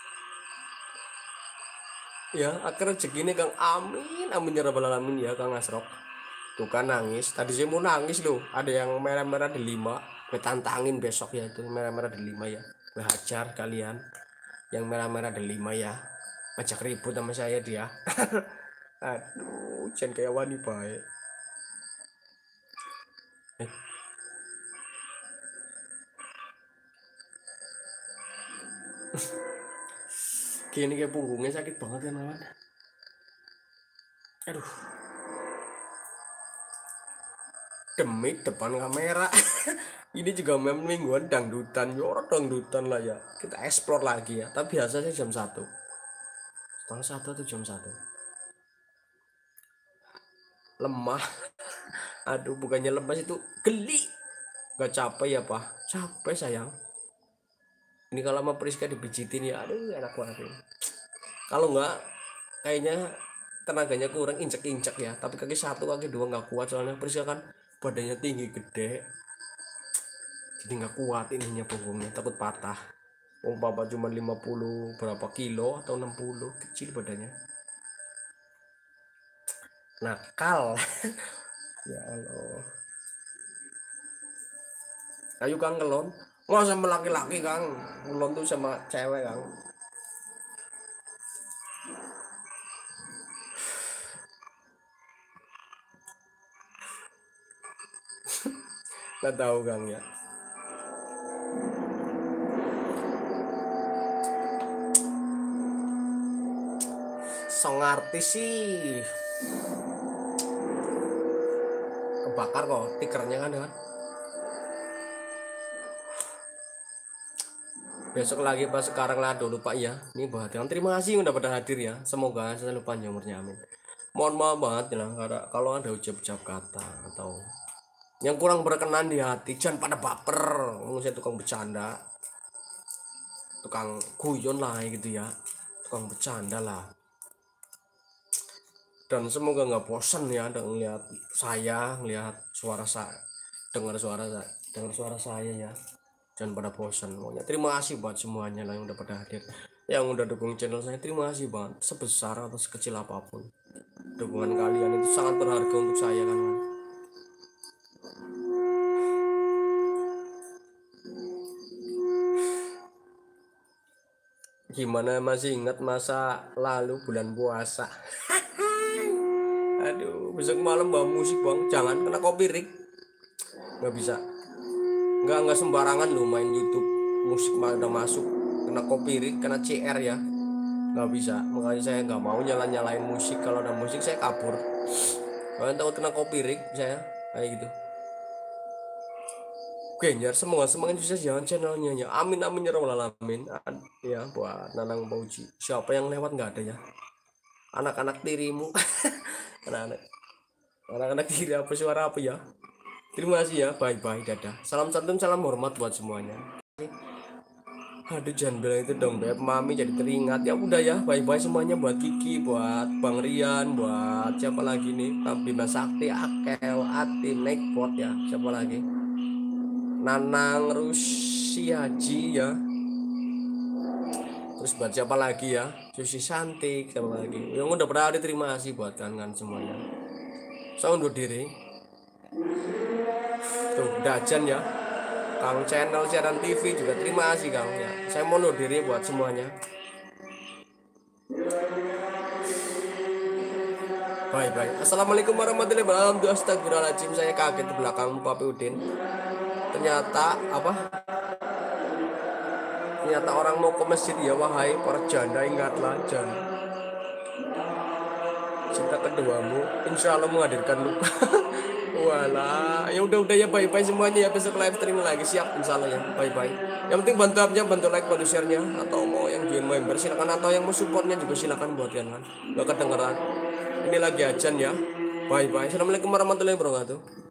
ya akhirnya segini kang amin amin ya rabbal alamin ya kang asrok tuh kan nangis tadi saya mau nangis loh ada yang merah-merah di lima gue tantangin besok ya itu merah-merah di lima ya gue hajar kalian yang merah-merah di lima ya ajak ribut sama saya dia aduh jangan kayak wani baik eh. Gini kayak punggungnya sakit banget ya, kan lawan. Aduh. Demi depan kamera. Ini juga mem mingguan dangdutan, yor ya, dangdutan lah ya. Kita explore lagi ya. Tapi biasanya jam satu Setengah satu atau jam satu Lemah. Aduh, bukannya lemas itu geli. Gak capek ya, Pak? Capek sayang ini kalau sama Priska dipijitin ya aduh enak banget ini. kalau nggak kayaknya tenaganya kurang injek-injek ya tapi kaki satu kaki dua nggak kuat soalnya Priska kan badannya tinggi gede jadi nggak kuat ininya punggungnya takut patah Om papa cuma 50 berapa kilo atau 60 kecil badannya nakal ya Allah ayo kangelon. Lo sama laki-laki kang, ulon tuh sama cewek kang. Nggak tahu kang ya. Song artis sih kebakar kok tikernya kan ya? besok lagi pas sekarang lah dulu Pak ya ini yang terima kasih udah pada hadir ya semoga selalu panjang umurnya amin mohon maaf banget ya karena kalau ada ucap-ucap kata atau yang kurang berkenan di hati jangan pada baper ngusir saya tukang bercanda tukang guyon lah gitu ya tukang bercanda lah dan semoga nggak bosan ya dan ngelihat saya ngelihat suara saya dengar suara saya dengar suara saya ya jangan pada bosan pokoknya terima kasih buat semuanya lah yang udah pada hadir yang udah dukung channel saya terima kasih banget sebesar atau sekecil apapun dukungan kalian itu sangat berharga untuk saya kan gimana masih ingat masa lalu bulan puasa aduh besok malam bawa musik bang jangan kena kopi rik nggak bisa nggak nggak sembarangan lo main YouTube musik udah masuk kena copyright kena CR ya nggak bisa makanya saya nggak mau nyala nyalain musik kalau ada musik saya kabur kalian takut kena copyright saya kayak gitu oke nyar semangat semangat bisa jangan channelnya ya amin amin ya robbal alamin ya buat nanang bauji siapa yang lewat nggak ada ya anak-anak dirimu anak-anak anak-anak diri apa suara apa ya Terima kasih ya, bye-bye, dadah. Salam santun, salam hormat buat semuanya. Aduh jangan bilang itu dong Beb, Mami jadi teringat Ya udah ya, bye-bye semuanya buat Kiki, buat Bang Rian, buat siapa lagi nih Tapi Mas Sakti, Akel, Ati, Nekpot ya, siapa lagi Nanang, Rusia, ya Terus buat siapa lagi ya Susi Santik, siapa lagi Yang udah pernah diterima kasih buat kalian semuanya Saya undur diri tuh Dajan ya Kang channel siaran TV juga terima kasih Kang ya. Saya mau diri buat semuanya. Baik baik. Assalamualaikum warahmatullahi wabarakatuh. Astagfirullahaladzim saya kaget di belakang Pak Udin. Ternyata apa? Ternyata orang mau ke masjid ya wahai para janda ingatlah janda. Cinta keduamu insya Allah menghadirkan luka. Walah, ya udah udah ya bye bye semuanya ya besok live stream lagi siap insyaallah ya bye bye. Yang penting bantu apa bantu like, bantu share atau mau yang join member silakan atau yang mau supportnya juga silakan buat kan. Enggak kedengeran. Ini lagi ajan ya. Bye bye. Assalamualaikum warahmatullahi wabarakatuh.